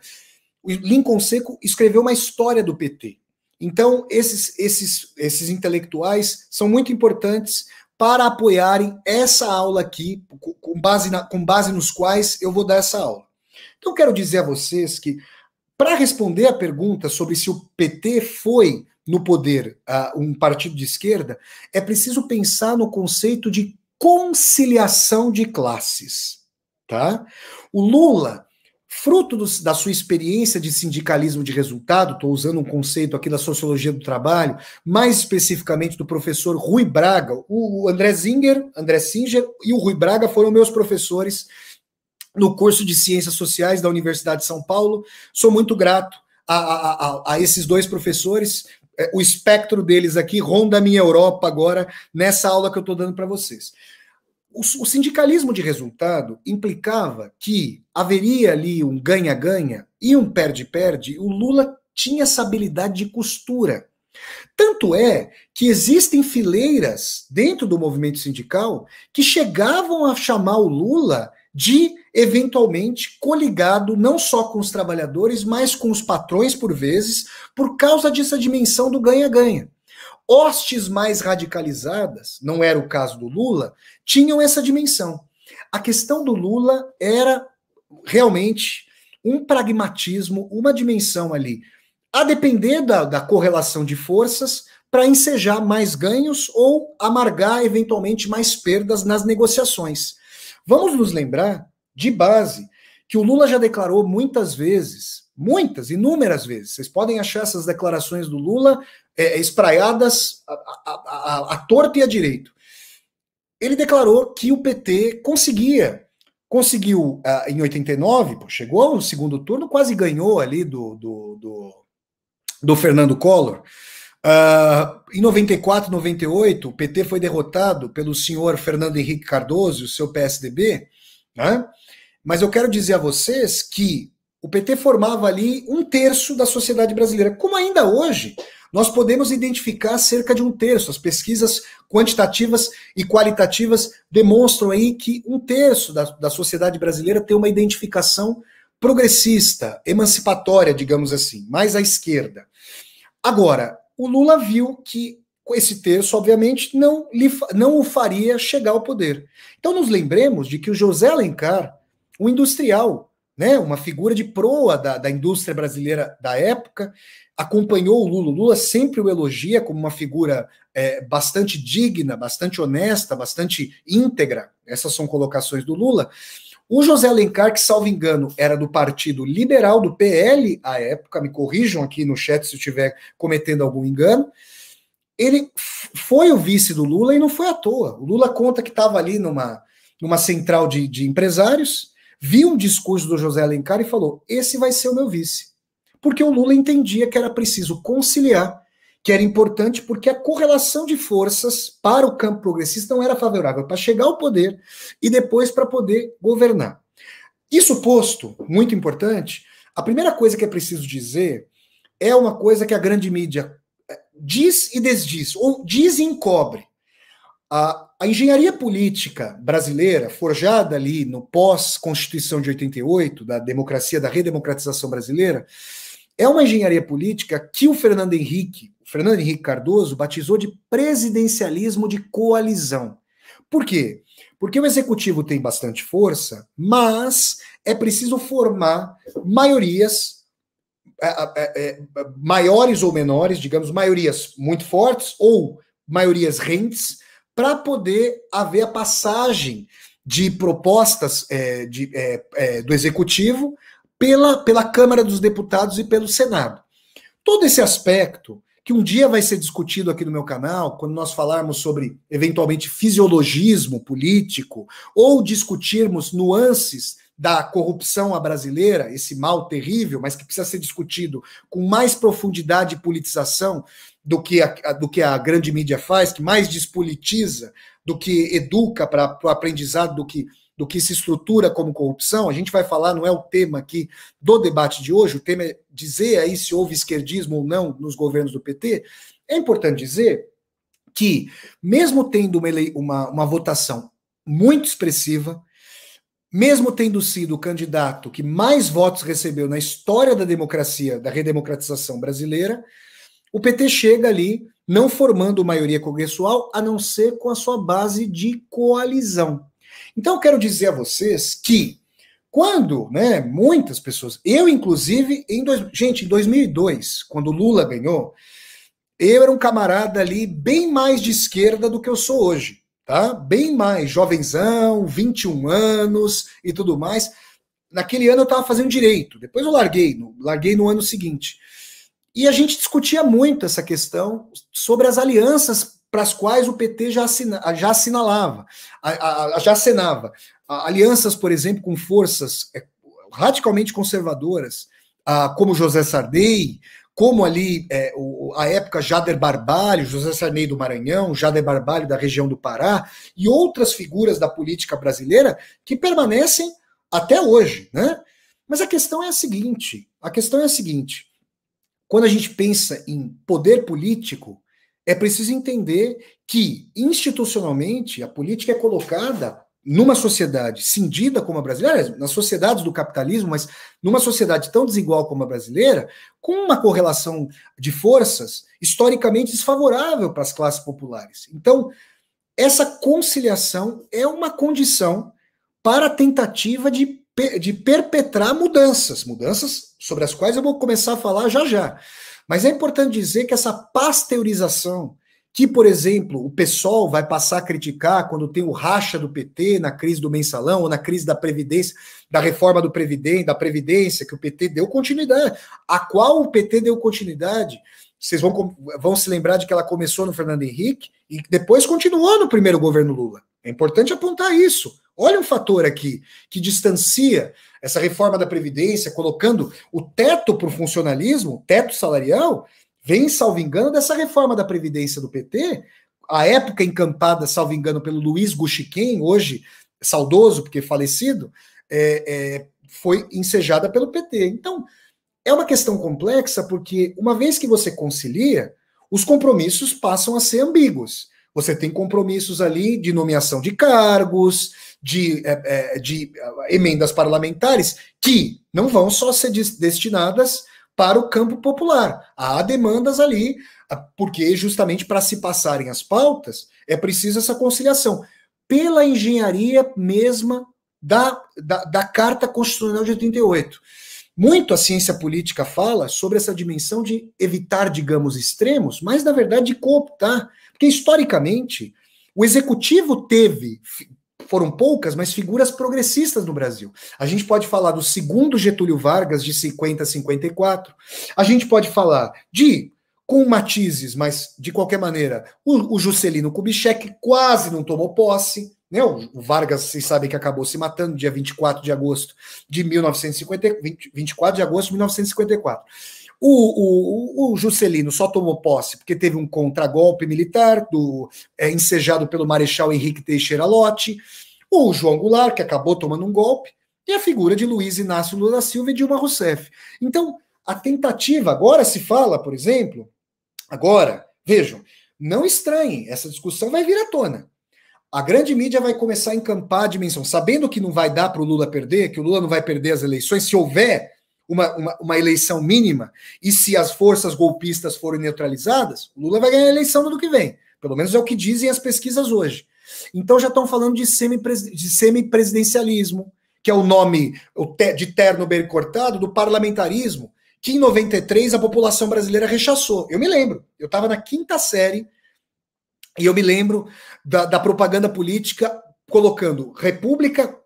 Lincoln Seco escreveu uma história do PT. Então, esses, esses, esses intelectuais são muito importantes para apoiarem essa aula aqui, com base, na, com base nos quais eu vou dar essa aula. Então, quero dizer a vocês que, para responder a pergunta sobre se o PT foi no poder uh, um partido de esquerda, é preciso pensar no conceito de conciliação de classes. Tá? O Lula fruto do, da sua experiência de sindicalismo de resultado, estou usando um conceito aqui da sociologia do trabalho, mais especificamente do professor Rui Braga, o André Zinger, André Singer e o Rui Braga foram meus professores no curso de Ciências Sociais da Universidade de São Paulo. Sou muito grato a, a, a, a esses dois professores, é, o espectro deles aqui ronda a minha Europa agora nessa aula que eu estou dando para vocês o, sindicalismo de resultado implicava que haveria ali um ganha-ganha e um perde-perde. O Lula tinha essa habilidade de costura. Tanto é que existem fileiras dentro do movimento sindical que chegavam a chamar o Lula de eventualmente coligado não só com os trabalhadores, mas com os patrões por vezes, por causa dessa dimensão do ganha-ganha hostes mais radicalizadas, não era o caso do Lula, tinham essa dimensão. A questão do Lula era realmente um pragmatismo, uma dimensão ali, a depender da, da correlação de forças, para ensejar mais ganhos ou amargar eventualmente mais perdas nas negociações. Vamos nos lembrar, de base, que o Lula já declarou muitas vezes, muitas, inúmeras vezes. Vocês podem achar essas declarações do Lula é, é, espraiadas a, a, a, a e a direito. Ele declarou que o PT conseguia. Conseguiu uh, em 89, pô, chegou no segundo turno, quase ganhou ali do, do, do, do Fernando Collor. Uh, em 94, 98, o PT foi derrotado pelo senhor Fernando Henrique Cardoso, o seu PSDB, né? mas eu quero dizer a vocês que o PT formava ali um terço da sociedade brasileira, como ainda hoje nós podemos identificar cerca de um terço. As pesquisas quantitativas e qualitativas demonstram aí que um terço da, da sociedade brasileira tem uma identificação progressista, emancipatória, digamos assim, mais à esquerda. Agora, o Lula viu que esse terço, obviamente, não, lhe, não o faria chegar ao poder. Então, nos lembremos de que o José Alencar, um industrial né, uma figura de proa da, da indústria brasileira da época, acompanhou o Lula. O Lula sempre o elogia como uma figura é, bastante digna, bastante honesta, bastante íntegra. Essas são colocações do Lula. O José Alencar, que, salvo engano, era do Partido Liberal, do PL à época, me corrijam aqui no chat se eu estiver cometendo algum engano. Ele foi o vice do Lula e não foi à toa. O Lula conta que estava ali numa, numa central de, de empresários viu um discurso do José Alencar e falou: esse vai ser o meu vice. Porque o Lula entendia que era preciso conciliar, que era importante, porque a correlação de forças para o campo progressista não era favorável para chegar ao poder e depois para poder governar. Isso posto, muito importante, a primeira coisa que é preciso dizer é uma coisa que a grande mídia eh, diz e desdiz, ou diz e encobre. Ah, a engenharia política brasileira, forjada ali no pós-Constituição de 88, da democracia, da redemocratização brasileira, é uma engenharia política que o Fernando Henrique, o Fernando Henrique Cardoso, batizou de presidencialismo de coalizão. Por quê? Porque o executivo tem bastante força, mas é preciso formar maiorias é, é, é, é maiores ou menores, digamos, maiorias muito fortes ou maiorias rentes para poder haver a passagem de propostas é, de, é, é, do Executivo pela, pela Câmara dos Deputados e pelo Senado. Todo esse aspecto, que um dia vai ser discutido aqui no meu canal, quando nós falarmos sobre, eventualmente, fisiologismo político, ou discutirmos nuances da corrupção à brasileira, esse mal terrível, mas que precisa ser discutido com mais profundidade e politização, do que a, do que a grande mídia faz, que mais despolitiza, do que educa para o aprendizado, do que, do que se estrutura como corrupção. A gente vai falar, não é o tema aqui do debate de hoje, o tema é dizer aí se houve esquerdismo ou não nos governos do PT. É importante dizer que, mesmo tendo uma, uma, uma votação muito expressiva, mesmo tendo sido o candidato que mais votos recebeu na história da democracia, da redemocratização brasileira, o PT chega ali não formando maioria congressual, a não ser com a sua base de coalizão. Então, eu quero dizer a vocês que quando, né, muitas pessoas, eu inclusive, em dois, gente, em 2002, quando Lula ganhou, eu era um camarada ali bem mais de esquerda do que eu sou hoje, tá? Bem mais, jovenzão, 21 anos e tudo mais. Naquele ano eu estava fazendo direito, depois eu larguei, larguei no ano seguinte. E a gente discutia muito essa questão sobre as alianças para as quais o PT já, assina, já assinalava, já assinava. Alianças, por exemplo, com forças é, radicalmente conservadoras, como José Sardei, como ali é, a época Jader Barbalho, José Sarney do Maranhão, Jader Barbalho da região do Pará e outras figuras da política brasileira que permanecem até hoje, né? Mas a questão é a seguinte, a questão é a seguinte, quando a gente pensa em poder político, é preciso entender que, institucionalmente, a política é colocada numa sociedade cindida como a brasileira, nas sociedades do capitalismo, mas numa sociedade tão desigual como a brasileira, com uma correlação de forças historicamente desfavorável para as classes populares. Então, essa conciliação é uma condição para a tentativa de, de perpetrar mudanças, mudanças sobre as quais eu vou começar a falar já já. Mas é importante dizer que essa pasteurização, que, por exemplo, o pessoal vai passar a criticar quando tem o racha do PT na crise do mensalão ou na crise da Previdência, da reforma do Previdência, da Previdência, que o PT deu continuidade, a qual o PT deu continuidade. Vocês vão, vão se lembrar de que ela começou no Fernando Henrique e depois continuou no primeiro governo Lula. É importante apontar isso. Olha um fator aqui que distancia essa reforma da Previdência, colocando o teto para o funcionalismo, teto salarial, vem, salvo engano, dessa reforma da Previdência do PT, a época encampada, salvo engano, pelo Luiz Guxiquem, hoje saudoso, porque falecido, é, é, foi ensejada pelo PT. Então, é uma questão complexa, porque uma vez que você concilia, os compromissos passam a ser ambíguos. Você tem compromissos ali de nomeação de cargos, de, é, é de é, emendas parlamentares, que não vão só ser destinadas para o campo popular. Há demandas ali, ah, porque justamente para se passarem as pautas, é preciso essa conciliação. Pela engenharia mesma da, da, da Carta Constitucional de 88. Muito a ciência política fala sobre essa dimensão de evitar, digamos, extremos, mas na verdade de cooptar porque, historicamente, o executivo teve, foram poucas, mas figuras progressistas no Brasil. A gente pode falar do segundo Getúlio Vargas, de 50 a 54. A gente pode falar de, com matizes, mas de qualquer maneira, o, o Juscelino Kubitschek quase não tomou posse. Né? O, o Vargas, vocês sabem que acabou se matando dia 24 de agosto de 1954, 20, 24 de agosto de 1954. O, o, o, Juscelino só tomou posse porque teve um contragolpe militar do é, ensejado pelo Marechal Henrique Teixeira Lotti, o João Goulart, que acabou tomando um golpe, e a figura de Luiz Inácio Lula Silva e Dilma Rousseff. Então, a tentativa, agora se fala, por exemplo, agora, vejam, não estranhem, essa discussão vai vir à tona. A grande mídia vai começar a encampar a dimensão, sabendo que não vai dar para o Lula perder, que o Lula não vai perder as eleições, se houver uma, uma, uma, eleição mínima, e se as forças golpistas forem neutralizadas, o Lula vai ganhar a eleição no ano que vem. Pelo menos é o que dizem as pesquisas hoje. Então já estão falando de, semipres, de semipresidencialismo, que é o nome de terno bem cortado do parlamentarismo, que em 93 a população brasileira rechaçou. Eu me lembro, eu estava na quinta série e eu me lembro da, da propaganda política colocando república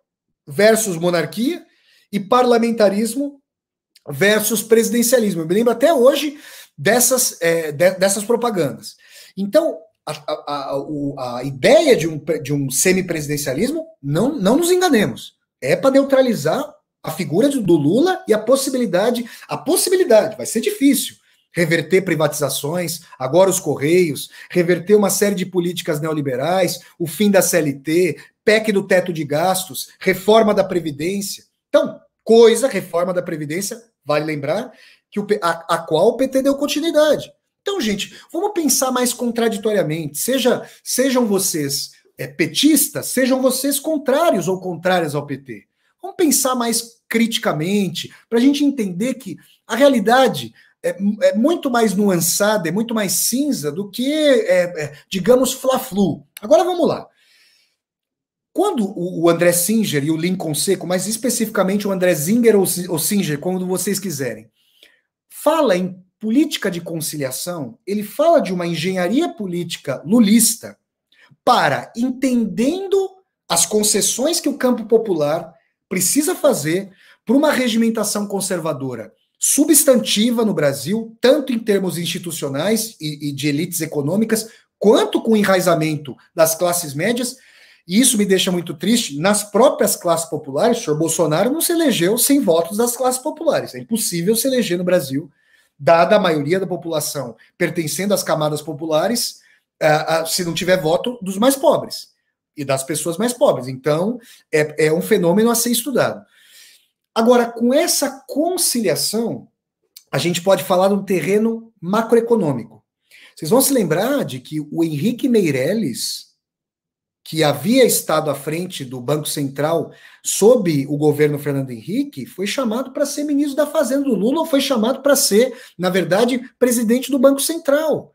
versus monarquia e parlamentarismo versus presidencialismo. Eu me lembro até hoje dessas, é, de, dessas propagandas. Então, a, a, a, a, ideia de um, de um semipresidencialismo, não, não nos enganemos, é para neutralizar a figura do Lula e a possibilidade, a possibilidade, vai ser difícil, reverter privatizações, agora os Correios, reverter uma série de políticas neoliberais, o fim da CLT, PEC do teto de gastos, reforma da Previdência. Então, coisa, reforma da Previdência, Vale lembrar que o, a, a qual o PT deu continuidade. Então, gente, vamos pensar mais contraditoriamente. Seja, sejam vocês é, petistas, sejam vocês contrários ou contrárias ao PT. Vamos pensar mais criticamente, para a gente entender que a realidade é, é, muito mais nuançada, é muito mais cinza do que, é, é, digamos, fla-flu. Agora vamos lá. Quando o André Singer e o Lincoln Seco, mais especificamente o André Singer ou Singer, quando vocês quiserem, fala em política de conciliação, ele fala de uma engenharia política lulista para, entendendo as concessões que o campo popular precisa fazer para uma regimentação conservadora substantiva no Brasil, tanto em termos institucionais e, e de elites econômicas, quanto com o enraizamento das classes médias, e isso me deixa muito triste. Nas próprias classes populares, o senhor Bolsonaro não se elegeu sem votos das classes populares. É impossível se eleger no Brasil, dada a maioria da população pertencendo às camadas populares, uh, uh, se não tiver voto dos mais pobres e das pessoas mais pobres. Então, é, é um fenômeno a ser estudado. Agora, com essa conciliação, a gente pode falar de um terreno macroeconômico. Vocês vão se lembrar de que o Henrique Meirelles que havia estado à frente do Banco Central sob o governo Fernando Henrique, foi chamado para ser ministro da Fazenda. do Lula ou foi chamado para ser, na verdade, presidente do Banco Central.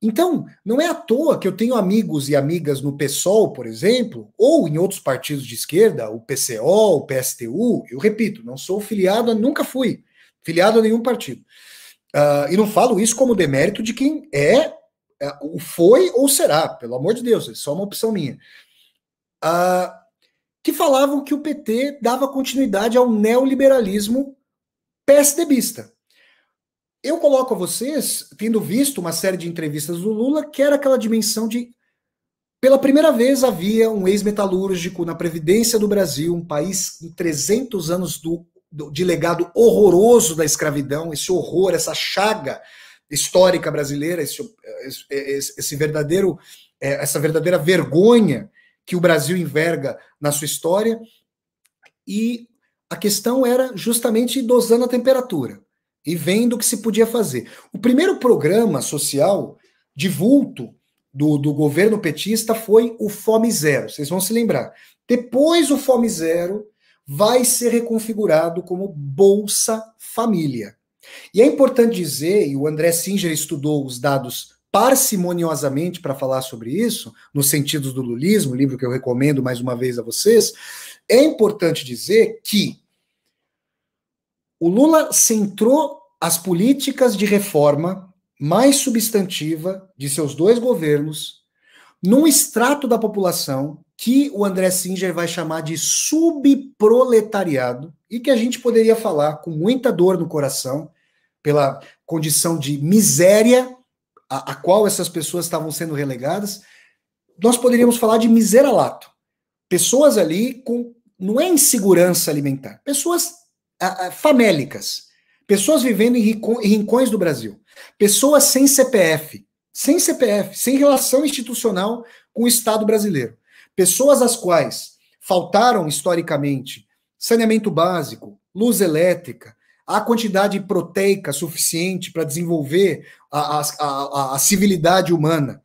Então, não é à toa que eu tenho amigos e amigas no PSOL, por exemplo, ou em outros partidos de esquerda, o PCO, o PSTU. Eu repito, não sou filiado, nunca fui filiado a nenhum partido. Uh, e não falo isso como demérito de quem é é, o foi ou será, pelo amor de Deus, é só uma opção minha. Uh, que falavam que o PT dava continuidade ao neoliberalismo PSDBista. Eu coloco a vocês, tendo visto uma série de entrevistas do Lula, que era aquela dimensão de. Pela primeira vez havia um ex-metalúrgico na Previdência do Brasil, um país com 300 anos do, do, de legado horroroso da escravidão, esse horror, essa chaga histórica brasileira, esse, esse, esse verdadeiro, é, essa verdadeira vergonha que o Brasil enverga na sua história. E a questão era justamente dosando a temperatura e vendo o que se podia fazer. O primeiro programa social de vulto do, do governo petista foi o Fome Zero, vocês vão se lembrar. Depois o Fome Zero vai ser reconfigurado como Bolsa Família. E é importante dizer, e o André Singer estudou os dados parcimoniosamente para falar sobre isso, nos sentidos do lulismo, livro que eu recomendo mais uma vez a vocês, é importante dizer que o Lula centrou as políticas de reforma mais substantiva de seus dois governos num extrato da população que o André Singer vai chamar de subproletariado e que a gente poderia falar com muita dor no coração pela condição de miséria a, a qual essas pessoas estavam sendo relegadas, nós poderíamos falar de miseralato. Pessoas ali com. Não é insegurança alimentar, pessoas a, a, famélicas, pessoas vivendo em, rincon, em rincões do Brasil, pessoas sem CPF, sem CPF, sem relação institucional com o Estado brasileiro, pessoas às quais faltaram historicamente saneamento básico, luz elétrica, a quantidade proteica suficiente para desenvolver a, a, a, a, civilidade humana.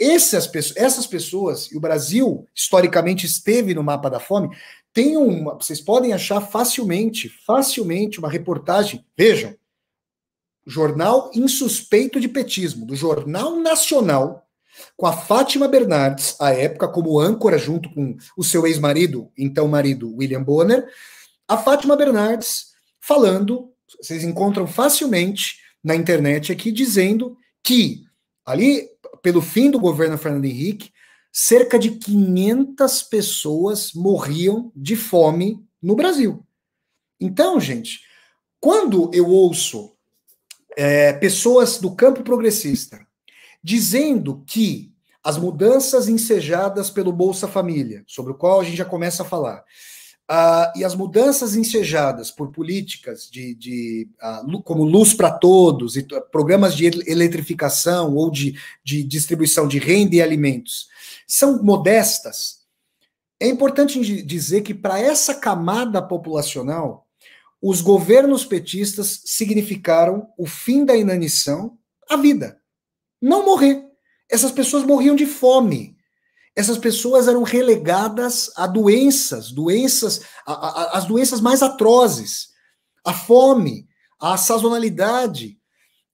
Essas, pessoas, essas pessoas, e o Brasil historicamente esteve no mapa da fome, tem uma. Vocês podem achar facilmente, facilmente uma reportagem. Vejam, jornal insuspeito de petismo, do Jornal Nacional, com a Fátima Bernardes, à época, como âncora, junto com o seu ex-marido, então marido William Bonner. A Fátima Bernardes falando, vocês encontram facilmente na internet aqui, dizendo que ali, pelo fim do governo Fernando Henrique, cerca de 500 pessoas morriam de fome no Brasil. Então, gente, quando eu ouço é, pessoas do campo progressista dizendo que as mudanças ensejadas pelo Bolsa Família, sobre o qual a gente já começa a falar, Uh, e as mudanças ensejadas por políticas de, de uh, como luz para todos e programas de eletrificação ou de, de, distribuição de renda e alimentos são modestas, é importante dizer que para essa camada populacional, os governos petistas significaram o fim da inanição, a vida, não morrer. Essas pessoas morriam de fome essas pessoas eram relegadas a doenças, doenças, a, a, as doenças mais atrozes, a fome, a sazonalidade.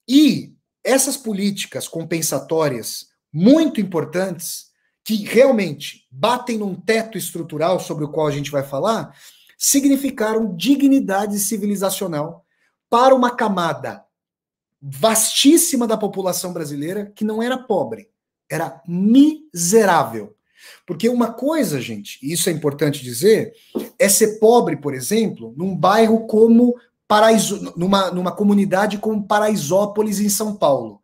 E essas políticas compensatórias muito importantes, que realmente batem num teto estrutural sobre o qual a gente vai falar, significaram dignidade civilizacional para uma camada vastíssima da população brasileira que não era pobre era miserável. Porque uma coisa, gente, e isso é importante dizer, é ser pobre, por exemplo, num bairro como Paraiso, numa, numa comunidade como Paraisópolis, em São Paulo.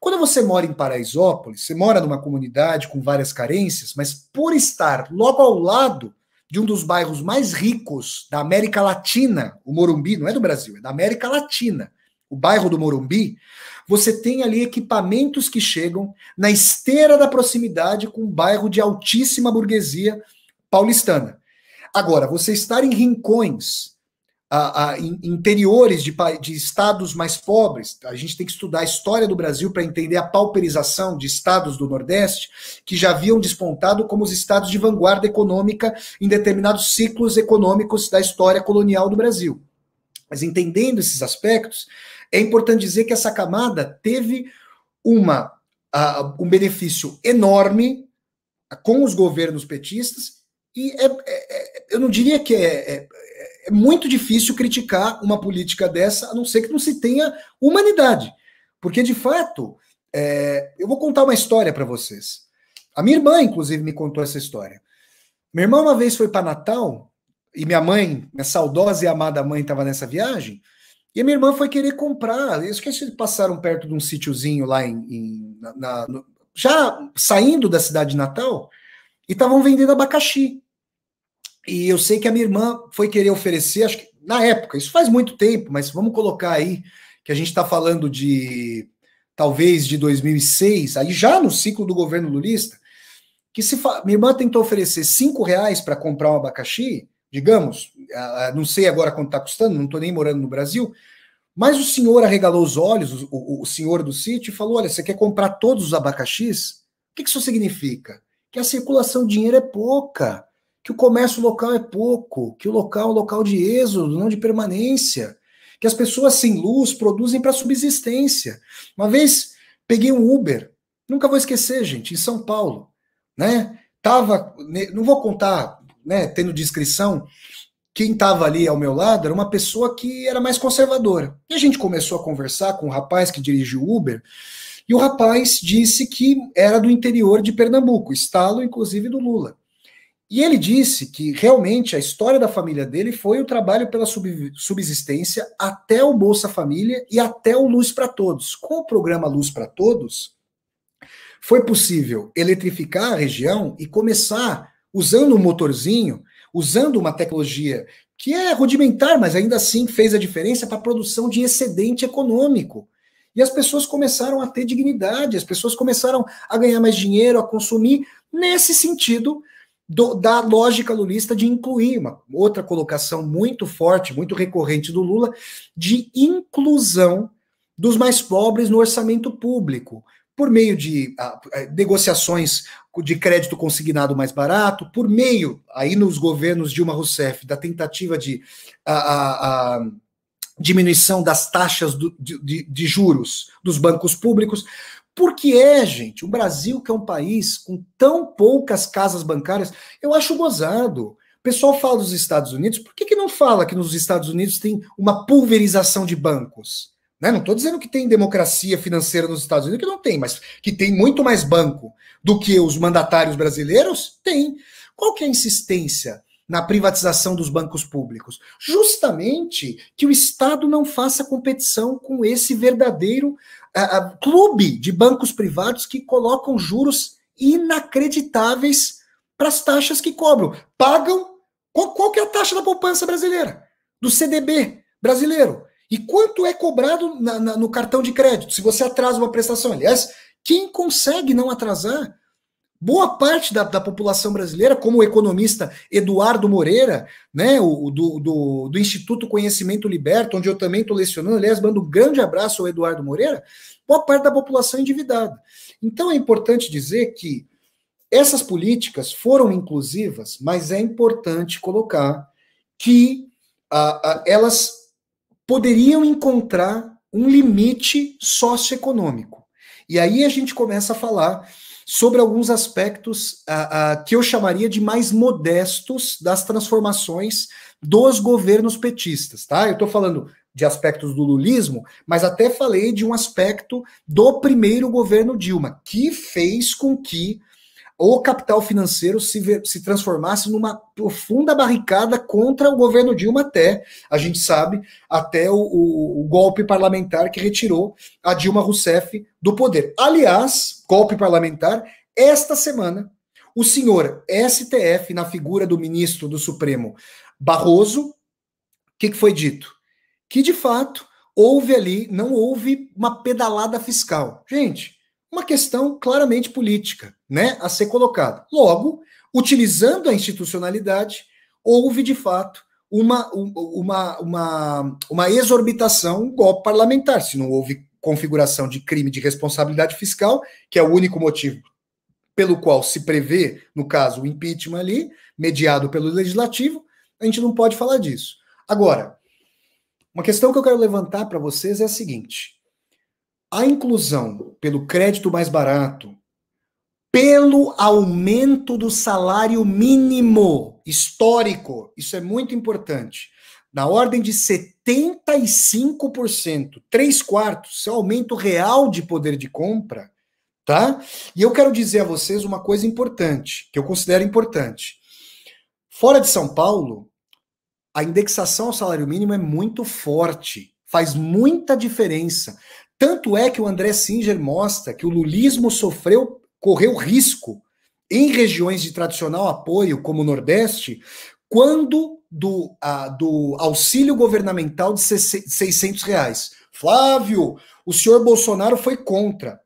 Quando você mora em Paraisópolis, você mora numa comunidade com várias carências, mas por estar logo ao lado de um dos bairros mais ricos da América Latina, o Morumbi, não é do Brasil, é da América Latina, o bairro do Morumbi, você tem ali equipamentos que chegam na esteira da proximidade com um bairro de altíssima burguesia paulistana. Agora, você estar em rincões, a, a, interiores de, de estados mais pobres, a gente tem que estudar a história do Brasil para entender a pauperização de estados do Nordeste, que já haviam despontado como os estados de vanguarda econômica em determinados ciclos econômicos da história colonial do Brasil. Mas entendendo esses aspectos, é importante dizer que essa camada teve uma, uh, um benefício enorme com os governos petistas, e é, é, é eu não diria que é, é, é muito difícil criticar uma política dessa, a não ser que não se tenha humanidade. Porque, de fato, é, eu vou contar uma história para vocês. A minha irmã, inclusive, me contou essa história. Minha irmã uma vez foi para Natal, e minha mãe, minha saudosa e amada mãe, estava nessa viagem. E a minha irmã foi querer comprar. Eu esqueci de passaram perto de um sítiozinho lá em. em na, na, no, já saindo da cidade de Natal, e estavam vendendo abacaxi. E eu sei que a minha irmã foi querer oferecer, acho que na época, isso faz muito tempo, mas vamos colocar aí que a gente está falando de talvez de 2006, aí já no ciclo do governo lulista, que se minha irmã tentou oferecer cinco reais para comprar um abacaxi, digamos, não sei agora quanto está custando, não estou nem morando no Brasil, mas o senhor arregalou os olhos, o, o senhor do sítio, e falou: olha, você quer comprar todos os abacaxis? O que, isso significa? Que a circulação de dinheiro é pouca, que o comércio local é pouco, que o local é local de êxodo, não de permanência, que as pessoas sem luz produzem para subsistência. Uma vez peguei um Uber, nunca vou esquecer, gente, em São Paulo, né? Tava, não vou contar né, tendo descrição, quem estava ali ao meu lado era uma pessoa que era mais conservadora. E a gente começou a conversar com o um rapaz que dirige o Uber, e o rapaz disse que era do interior de Pernambuco, estalo inclusive do Lula. E ele disse que realmente a história da família dele foi o trabalho pela subsistência até o Bolsa Família e até o Luz para Todos. Com o programa Luz para Todos, foi possível eletrificar a região e começar usando um motorzinho, usando uma tecnologia que é rudimentar, mas ainda assim fez a diferença para a produção de excedente econômico. E as pessoas começaram a ter dignidade, as pessoas começaram a ganhar mais dinheiro, a consumir, nesse sentido do, da lógica lulista de incluir, uma outra colocação muito forte, muito recorrente do Lula, de inclusão dos mais pobres no orçamento público por meio de ah, eh, negociações de crédito consignado mais barato, por meio, aí nos governos Dilma Rousseff, da tentativa de a, a, diminuição das taxas do, de, de juros dos bancos públicos. Porque é, gente, o Brasil, que é um país com tão poucas casas bancárias, eu acho gozado. O pessoal fala dos Estados Unidos, por que, que não fala que nos Estados Unidos tem uma pulverização de bancos? Né? Não estou dizendo que tem democracia financeira nos Estados Unidos, que não tem, mas que tem muito mais banco do que os mandatários brasileiros, tem. Qual que é a insistência na privatização dos bancos públicos? Justamente que o Estado não faça competição com esse verdadeiro clube de bancos privados que colocam juros inacreditáveis para as taxas que cobram. Pagam. Qual, qual que é a taxa da poupança brasileira? Do CDB brasileiro? E quanto é cobrado na, na, no cartão de crédito se você atrasa uma prestação? Aliás, quem consegue não atrasar? Boa parte da, da população brasileira, como o economista Eduardo Moreira, né, o, do, do, do Instituto Conhecimento Liberto, onde eu também estou lecionando, aliás, mando um grande abraço ao Eduardo Moreira, boa parte da população é endividada. Então é importante dizer que essas políticas foram inclusivas, mas é importante colocar que ah, ah, elas poderiam encontrar um limite socioeconômico. E aí a gente começa a falar sobre alguns aspectos ah, ah, que eu chamaria de mais modestos das transformações dos governos petistas, tá? Eu estou falando de aspectos do lulismo, mas até falei de um aspecto do primeiro governo Dilma, que fez com que o capital financeiro se, se transformasse numa profunda barricada contra o governo Dilma até, a gente sabe, até o, o, o golpe parlamentar que retirou a Dilma Rousseff do poder. Aliás, golpe parlamentar, esta semana, o senhor STF, na figura do ministro do Supremo Barroso, o que, que foi dito? Que de fato houve ali, não houve uma pedalada fiscal. Gente, uma questão claramente política né, a ser colocado. Logo, utilizando a institucionalidade, houve de fato uma, uma, uma, uma exorbitação, um golpe parlamentar, se não houve configuração de crime de responsabilidade fiscal, que é o único motivo pelo qual se prevê, no caso, o impeachment ali, mediado pelo legislativo, a gente não pode falar disso. Agora, uma questão que eu quero levantar para vocês é a seguinte: a inclusão pelo crédito mais barato pelo aumento do salário mínimo histórico. Isso é muito importante. Na ordem de 75%, 3 quartos, seu é aumento real de poder de compra, tá? E eu quero dizer a vocês uma coisa importante, que eu considero importante. Fora de São Paulo, a indexação ao salário mínimo é muito forte, faz muita diferença. Tanto é que o André Singer mostra que o lulismo sofreu correu risco em regiões de tradicional apoio, como o Nordeste, quando do, a, do auxílio governamental de 600 reais. Flávio, o senhor Bolsonaro foi contra.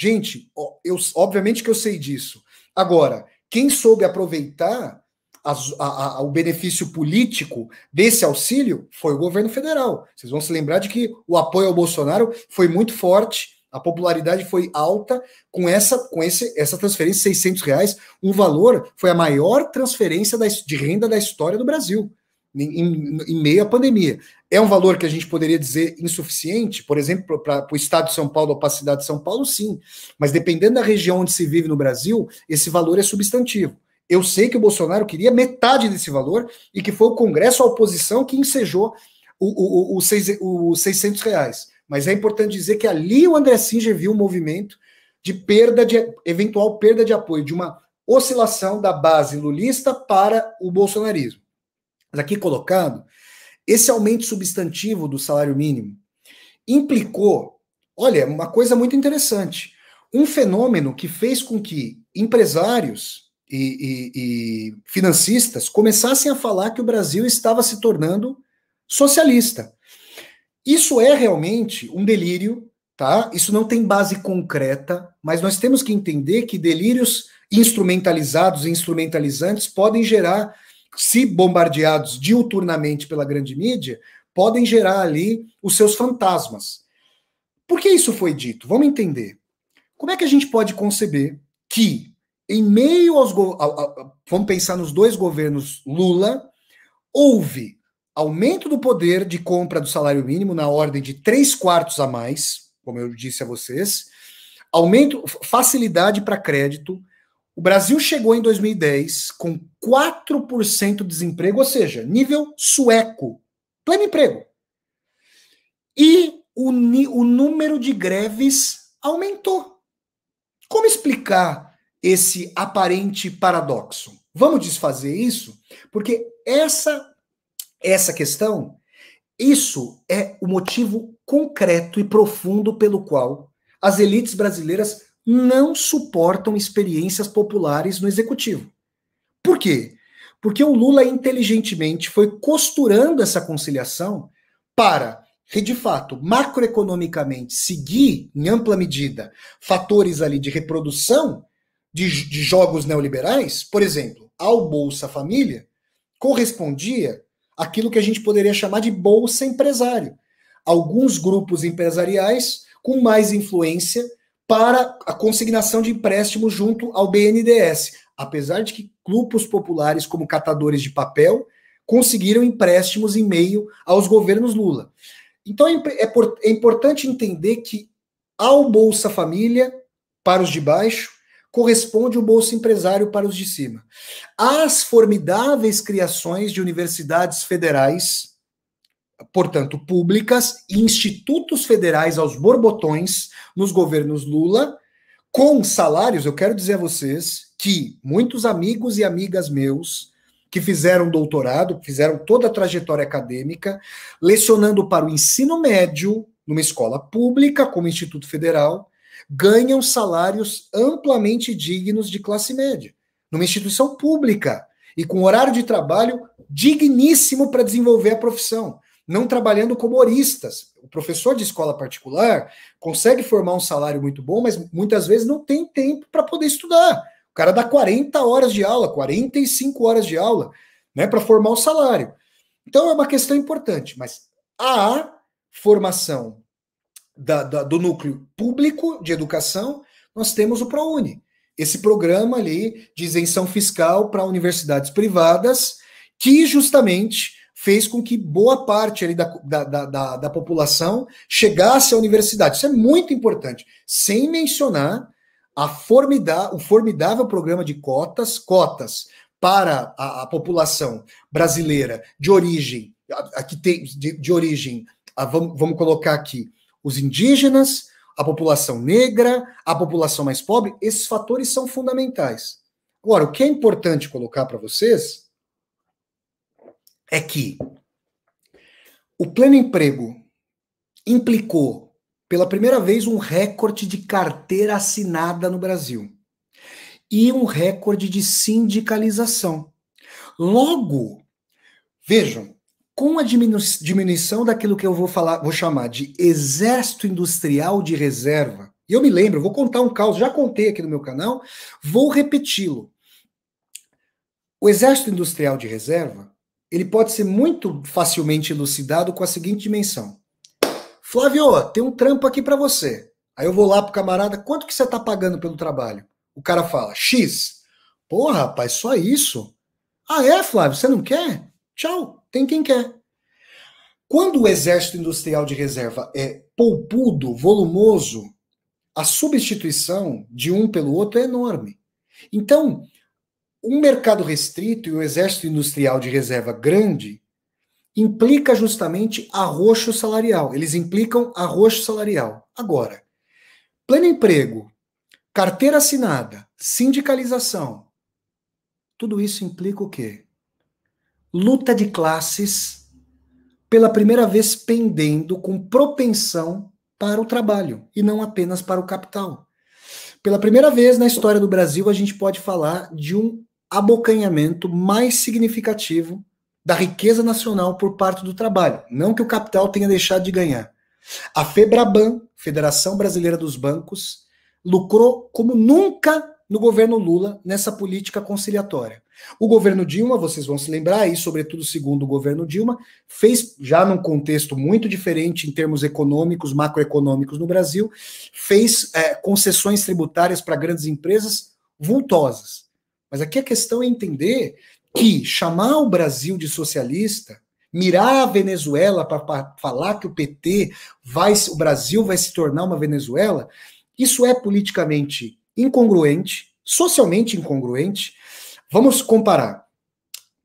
Gente, eu, obviamente que eu sei disso. Agora, quem soube aproveitar a, a, o benefício político desse auxílio foi o governo federal. Vocês vão se lembrar de que o apoio ao Bolsonaro foi muito forte a popularidade foi alta com essa com esse, essa transferência, 600 reais. O valor foi a maior transferência da, de renda da história do Brasil, em, em, em, meio à pandemia. É um valor que a gente poderia dizer insuficiente, por exemplo, para o estado de São Paulo ou para a cidade de São Paulo, sim. Mas dependendo da região onde se vive no Brasil, esse valor é substantivo. Eu sei que o Bolsonaro queria metade desse valor e que foi o Congresso, a oposição, que ensejou os 600 reais. Mas é importante dizer que ali o André Singer viu um movimento de perda de eventual perda de apoio, de uma oscilação da base lulista para o bolsonarismo. Mas aqui colocado, esse aumento substantivo do salário mínimo implicou, olha, uma coisa muito interessante, um fenômeno que fez com que empresários e, e, e financistas começassem a falar que o Brasil estava se tornando socialista. Isso é realmente um delírio, tá? Isso não tem base concreta, mas nós temos que entender que delírios instrumentalizados e instrumentalizantes podem gerar, se bombardeados diuturnamente pela grande mídia, podem gerar ali os seus fantasmas. Por que isso foi dito? Vamos entender. Como é que a gente pode conceber que, em meio aos. Vamos pensar nos dois governos Lula, houve aumento do poder de compra do salário mínimo na ordem de 3 quartos a mais, como eu disse a vocês, aumento, facilidade para crédito. O Brasil chegou em 2010 com 4% de desemprego, ou seja, nível sueco, pleno emprego. E o, o número de greves aumentou. Como explicar esse aparente paradoxo? Vamos desfazer isso? Porque essa essa questão, isso é o motivo concreto e profundo pelo qual as elites brasileiras não suportam experiências populares no executivo. Por quê? Porque o Lula inteligentemente foi costurando essa conciliação para que, de fato, macroeconomicamente, seguir em ampla medida fatores ali de reprodução de, de jogos neoliberais, por exemplo, ao Bolsa Família, correspondia aquilo que a gente poderia chamar de bolsa empresário. Alguns grupos empresariais com mais influência para a consignação de empréstimos junto ao BNDES, apesar de que grupos populares como catadores de papel conseguiram empréstimos em meio aos governos Lula. Então é, é, é importante entender que ao Bolsa Família para os de baixo corresponde o bolso empresário para os de cima. As formidáveis criações de universidades federais, portanto públicas, e institutos federais aos borbotões nos governos Lula, com salários, eu quero dizer a vocês que muitos amigos e amigas meus que fizeram doutorado, fizeram toda a trajetória acadêmica, lecionando para o ensino médio numa escola pública como Instituto Federal, ganham salários amplamente dignos de classe média, numa instituição pública e com horário de trabalho digníssimo para desenvolver a profissão, não trabalhando como horistas. O professor de escola particular consegue formar um salário muito bom, mas muitas vezes não tem tempo para poder estudar. O cara dá 40 horas de aula, 45 horas de aula, né, para formar o salário. Então é uma questão importante, mas há formação da, da, do núcleo público de educação, nós temos o ProUni. Esse programa ali de isenção fiscal para universidades privadas, que justamente fez com que boa parte ali da, da, da, da, população chegasse à universidade. Isso é muito importante. Sem mencionar a formida, o formidável programa de cotas, cotas para a, a população brasileira de origem, aqui tem de, de origem, a, vamos, vamos colocar aqui, os indígenas, a população negra, a população mais pobre, esses fatores são fundamentais. Agora, o que é importante colocar para vocês é que o pleno emprego implicou, pela primeira vez, um recorde de carteira assinada no Brasil e um recorde de sindicalização. Logo, vejam, com a diminu diminuição daquilo que eu vou falar, vou chamar de exército industrial de reserva. E eu me lembro, vou contar um caos, já contei aqui no meu canal, vou repeti-lo. O exército industrial de reserva, ele pode ser muito facilmente elucidado com a seguinte dimensão. Flávio, tem um trampo aqui para você. Aí eu vou lá pro camarada, quanto que você tá pagando pelo trabalho? O cara fala, X. Porra, rapaz, só isso? Ah, é, Flávio, você não quer? Tchau. Tem quem quer. Quando o exército industrial de reserva é polpudo, volumoso, a substituição de um pelo outro é enorme. Então, um mercado restrito e um exército industrial de reserva grande implica justamente arroxo salarial. Eles implicam arroxo salarial. Agora, pleno emprego, carteira assinada, sindicalização, tudo isso implica o quê? luta de classes, pela primeira vez pendendo com propensão para o trabalho e não apenas para o capital. Pela primeira vez na história do Brasil, a gente pode falar de um abocanhamento mais significativo da riqueza nacional por parte do trabalho. Não que o capital tenha deixado de ganhar. A FEBRABAN, Federação Brasileira dos Bancos, lucrou como nunca no governo Lula nessa política conciliatória. O governo Dilma, vocês vão se lembrar, e sobretudo segundo o governo Dilma, fez já num contexto muito diferente em termos econômicos, macroeconômicos no Brasil, fez é, concessões tributárias para grandes empresas vultosas. Mas aqui a questão é entender que chamar o Brasil de socialista, mirar a Venezuela para falar que o PT vai, o Brasil vai se tornar uma Venezuela, isso é politicamente incongruente, socialmente incongruente. Vamos comparar,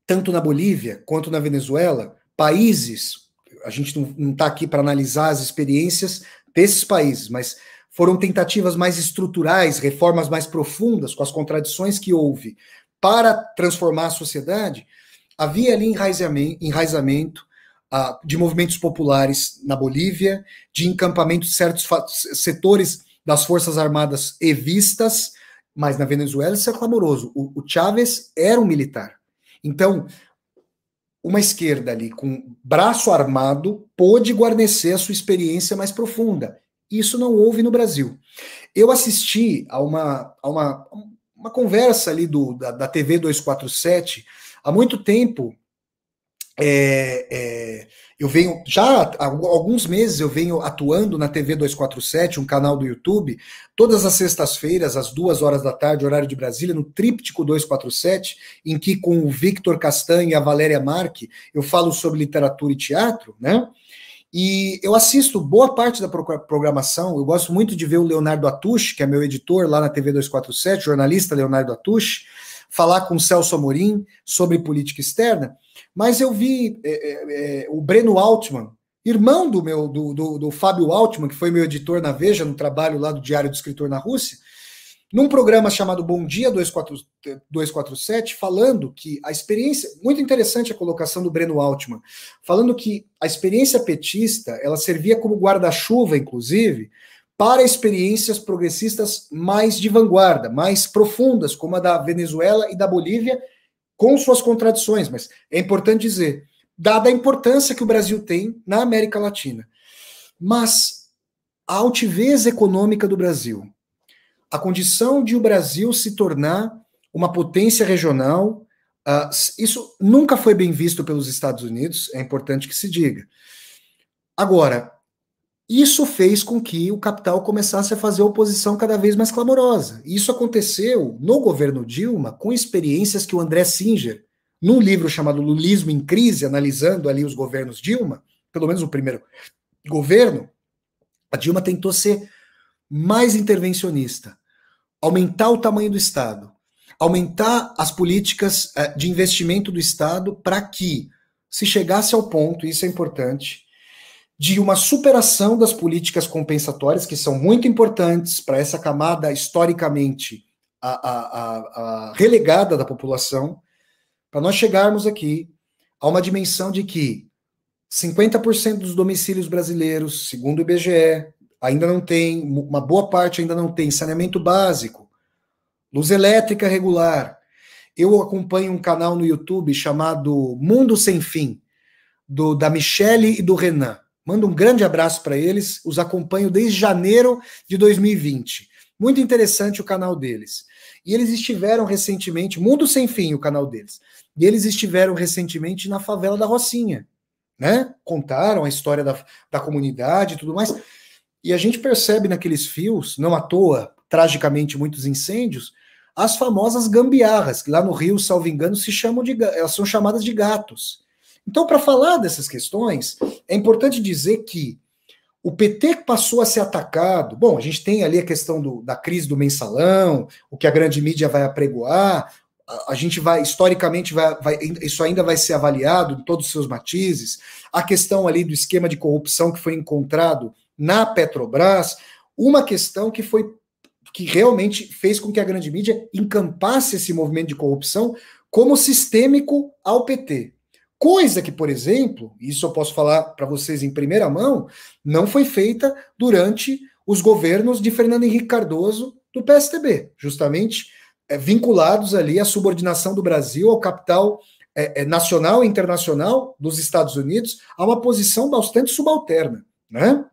tanto na Bolívia quanto na Venezuela, países, a gente não está aqui para analisar as experiências desses países, mas foram tentativas mais estruturais, reformas mais profundas, com as contradições que houve para transformar a sociedade. Havia ali enraizamento, ah, de movimentos populares na Bolívia, de encampamento de certos setores das Forças Armadas evistas, mas na Venezuela isso é clamoroso. O, o Chávez era um militar. Então, uma esquerda ali com braço armado pôde guarnecer a sua experiência mais profunda. Isso não houve no Brasil. Eu assisti a uma, a uma, uma conversa ali do, da, da TV 247 há muito tempo é, é, eu venho já há alguns meses eu venho atuando na TV 247, um canal do YouTube, todas as sextas-feiras, às duas horas da tarde, horário de Brasília, no Tríptico 247, em que com o Victor Castanho e a Valéria Marque eu falo sobre literatura e teatro, né? E eu assisto boa parte da programação. Eu gosto muito de ver o Leonardo Atush, que é meu editor lá na TV 247, jornalista Leonardo Atush, falar com o Celso Amorim sobre política externa. Mas eu vi é, é, é, o Breno Altman, irmão do meu do, do, do, Fábio Altman, que foi meu editor na Veja, no trabalho lá do Diário do Escritor na Rússia, num programa chamado Bom Dia 247, falando que a experiência. Muito interessante a colocação do Breno Altman, falando que a experiência petista ela servia como guarda-chuva, inclusive, para experiências progressistas mais de vanguarda, mais profundas, como a da Venezuela e da Bolívia, com suas contradições, mas é importante dizer, dada a importância que o Brasil tem na América Latina. Mas a altivez econômica do Brasil, a condição de o Brasil se tornar uma potência regional, uh, isso nunca foi bem visto pelos Estados Unidos, é importante que se diga. Agora, isso fez com que o capital começasse a fazer oposição cada vez mais clamorosa. Isso aconteceu no governo Dilma com experiências que o André Singer, num livro chamado Lulismo em Crise, analisando ali os governos Dilma, pelo menos o primeiro governo, a Dilma tentou ser mais intervencionista, aumentar o tamanho do Estado, aumentar as políticas eh, de investimento do Estado para que se chegasse ao ponto, isso é importante, de uma superação das políticas compensatórias, que são muito importantes para essa camada historicamente a, a, a, relegada da população, para nós chegarmos aqui a uma dimensão de que 50% dos domicílios brasileiros, segundo o IBGE, ainda não tem, uma boa parte ainda não tem saneamento básico, luz elétrica regular. Eu acompanho um canal no YouTube chamado Mundo Sem Fim, do, da Michelle e do Renan. Mando um grande abraço para eles, os acompanho desde janeiro de 2020. Muito interessante o canal deles. E eles estiveram recentemente, Mundo Sem Fim, o canal deles. E eles estiveram recentemente na favela da Rocinha, né? Contaram a história da, da comunidade e tudo mais. E a gente percebe naqueles fios, não à toa, tragicamente muitos incêndios, as famosas gambiarras, que lá no Rio, salvo engano, se chamam de elas são chamadas de gatos. Então, para falar dessas questões, é importante dizer que o PT passou a ser atacado. Bom, a gente tem ali a questão do, da crise do mensalão, o que a grande mídia vai apregoar. A, gente vai, historicamente, vai, vai, isso ainda vai ser avaliado em todos os seus matizes. A questão ali do esquema de corrupção que foi encontrado na Petrobras. Uma questão que foi que realmente fez com que a grande mídia encampasse esse movimento de corrupção como sistêmico ao PT. Coisa que, por exemplo, isso eu posso falar para vocês em primeira mão, não foi feita durante os governos de Fernando Henrique Cardoso do PSTB, justamente é, vinculados ali à subordinação do Brasil ao capital é, é, nacional e internacional dos Estados Unidos, a uma posição bastante subalterna. Né?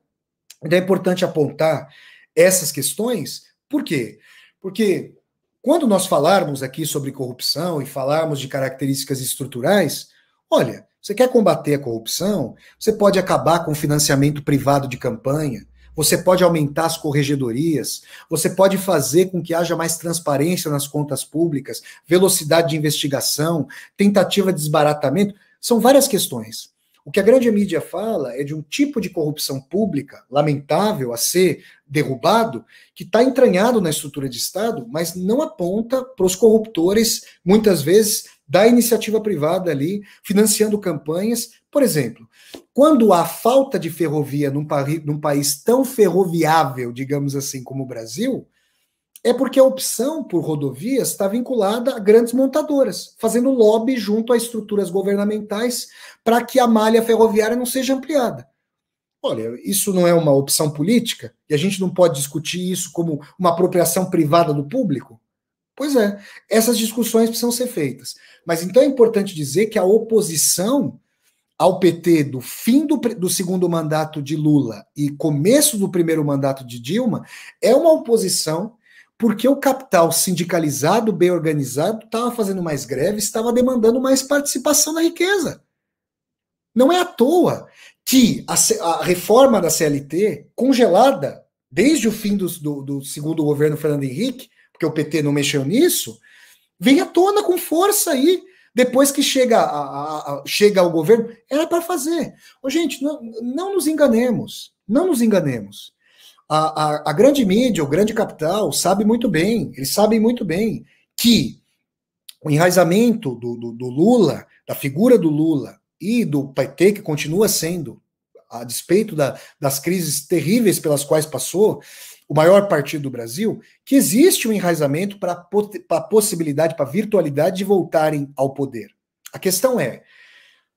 Então é importante apontar essas questões, por quê? Porque quando nós falarmos aqui sobre corrupção e falarmos de características estruturais, Olha, você quer combater a corrupção? Você pode acabar com o financiamento privado de campanha. Você pode aumentar as corregedorias, você pode fazer com que haja mais transparência nas contas públicas, velocidade de investigação, tentativa de desbaratamento. São várias questões. O que a grande mídia fala é de um tipo de corrupção pública, lamentável a ser derrubado, que está entranhado na estrutura de Estado, mas não aponta para os corruptores, muitas vezes da iniciativa privada ali, financiando campanhas. Por exemplo, quando há falta de ferrovia num, num país tão ferroviável, digamos assim, como o Brasil, é porque a opção por rodovias está vinculada a grandes montadoras, fazendo lobby junto a estruturas governamentais para que a malha ferroviária não seja ampliada. Olha, isso não é uma opção política e a gente não pode discutir isso como uma apropriação privada do público? Pois é, essas discussões precisam ser feitas. Mas então é importante dizer que a oposição ao PT do fim do, do, segundo mandato de Lula e começo do primeiro mandato de Dilma é uma oposição porque o capital sindicalizado, bem organizado, estava fazendo mais greve, estava demandando mais participação na riqueza. Não é à toa que a, a reforma da CLT, congelada desde o fim do, do, do segundo governo Fernando Henrique, porque o PT não mexeu nisso, vem à tona com força aí. Depois que chega, a, a, chega ao governo, era para fazer. Ô, gente, não, não nos enganemos. Não nos enganemos. A, a, a, grande mídia, o grande capital, sabe muito bem, eles sabem muito bem que o enraizamento do, do, do, Lula, da figura do Lula e do PT, que continua sendo, a despeito da, das crises terríveis pelas quais passou, o maior partido do Brasil, que existe um enraizamento para a possibilidade, para a virtualidade de voltarem ao poder. A questão é,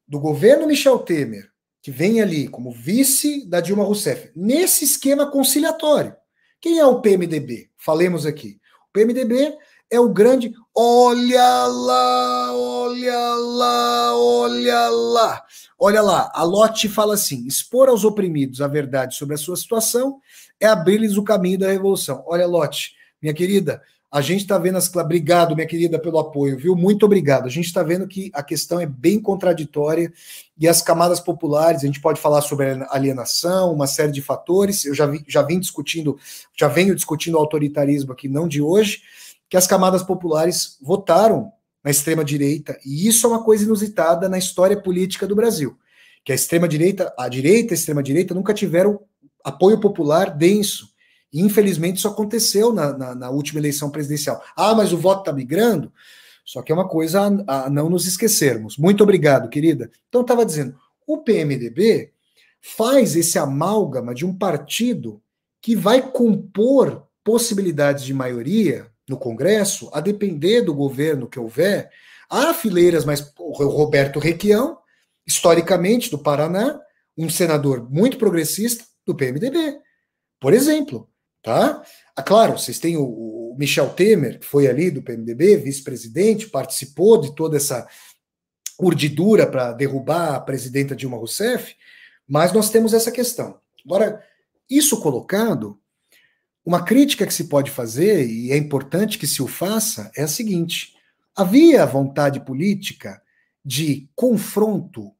do governo Michel Temer, que vem ali como vice da Dilma Rousseff, nesse esquema conciliatório, quem é o PMDB? Falemos aqui. O PMDB é o grande. Olha lá, olha lá, olha lá. Olha lá, a Lotte fala assim: expor aos oprimidos a verdade sobre a sua situação é abrir-lhes o caminho da revolução. Olha, Lote, minha querida, a gente está vendo as. Obrigado, minha querida, pelo apoio, viu? Muito obrigado. A gente está vendo que a questão é bem contraditória e as camadas populares, a gente pode falar sobre alienação, uma série de fatores. Eu já, vi, já vim discutindo, já venho discutindo autoritarismo aqui, não de hoje, que as camadas populares votaram na extrema-direita, e isso é uma coisa inusitada na história política do Brasil. Que a extrema-direita, a direita e a extrema-direita nunca tiveram apoio popular denso. E, infelizmente, isso aconteceu na, na, na última eleição presidencial. Ah, mas o voto está migrando? Só que é uma coisa a, a não nos esquecermos. Muito obrigado, querida. Então, estava dizendo, o PMDB faz esse amálgama de um partido que vai compor possibilidades de maioria no Congresso, a depender do governo que houver. Há fileiras, mas o Roberto Requião, historicamente do Paraná, um senador muito progressista, do PMDB, por exemplo. Tá? Ah, claro, vocês têm o, o Michel Temer, que foi ali do PMDB, vice-presidente, participou de toda essa urdidura para derrubar a presidenta Dilma Rousseff, mas nós temos essa questão. Agora, isso colocado, uma crítica que se pode fazer, e é importante que se o faça, é a seguinte: havia vontade política de confronto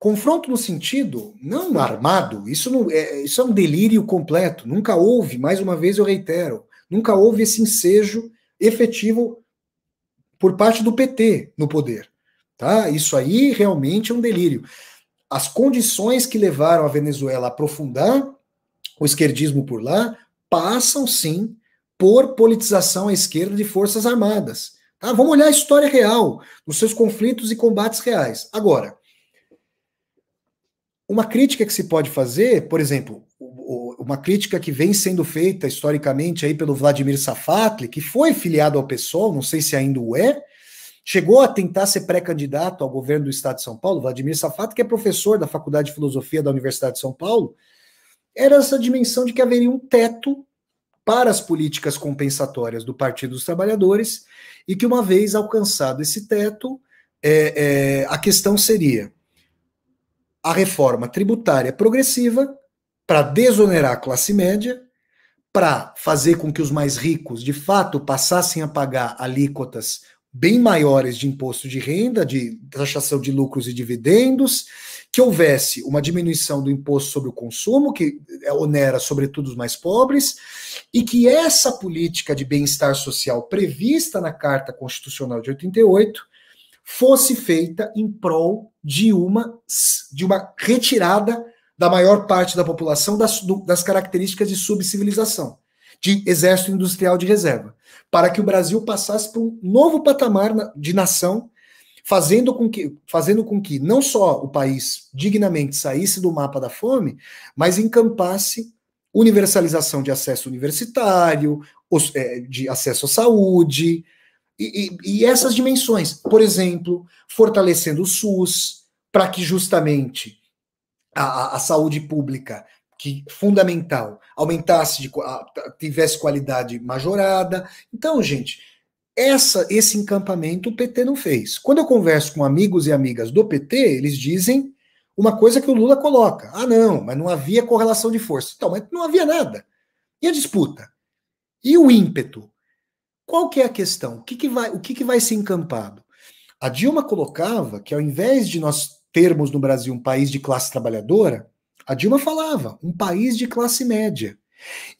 Confronto no sentido não armado, isso, não, é, isso é um delírio completo. Nunca houve, mais uma vez eu reitero, nunca houve esse ensejo efetivo por parte do PT no poder. Tá? Isso aí realmente é um delírio. As condições que levaram a Venezuela a aprofundar o esquerdismo por lá passam sim por politização à esquerda de forças armadas. Tá? Vamos olhar a história real, os seus conflitos e combates reais. Agora, uma crítica que se pode fazer, por exemplo, uma crítica que vem sendo feita historicamente aí pelo Vladimir Safatli, que foi filiado ao PSOL, não sei se ainda o é, chegou a tentar ser pré-candidato ao governo do Estado de São Paulo, Vladimir Safatli, que é professor da Faculdade de Filosofia da Universidade de São Paulo, era essa dimensão de que haveria um teto para as políticas compensatórias do Partido dos Trabalhadores e que, uma vez alcançado esse teto, é, é, a questão seria a reforma tributária progressiva para desonerar a classe média, para fazer com que os mais ricos de fato passassem a pagar alíquotas bem maiores de imposto de renda, de taxação de lucros e dividendos, que houvesse uma diminuição do imposto sobre o consumo, que é, onera sobretudo os mais pobres, e que essa política de bem-estar social prevista na Carta Constitucional de 88 fosse feita em prol de uma, de uma retirada da maior parte da população das, do, das características de subcivilização, de exército industrial de reserva, para que o Brasil passasse para um novo patamar de nação, fazendo com que, fazendo com que não só o país dignamente saísse do mapa da fome, mas encampasse universalização de acesso universitário, é, de acesso à saúde, e, e, essas dimensões, por exemplo, fortalecendo o SUS para que justamente a, a, saúde pública, que fundamental, aumentasse, de, tivesse qualidade majorada. Então, gente, essa, esse encampamento o PT não fez. Quando eu converso com amigos e amigas do PT, eles dizem uma coisa que o Lula coloca: ah, não, mas não havia correlação de força. Então, mas não havia nada. E a disputa? E o ímpeto? Qual que é a questão? O que, que vai, o que, que vai ser encampado? A Dilma colocava que ao invés de nós termos no Brasil um país de classe trabalhadora, a Dilma falava um país de classe média.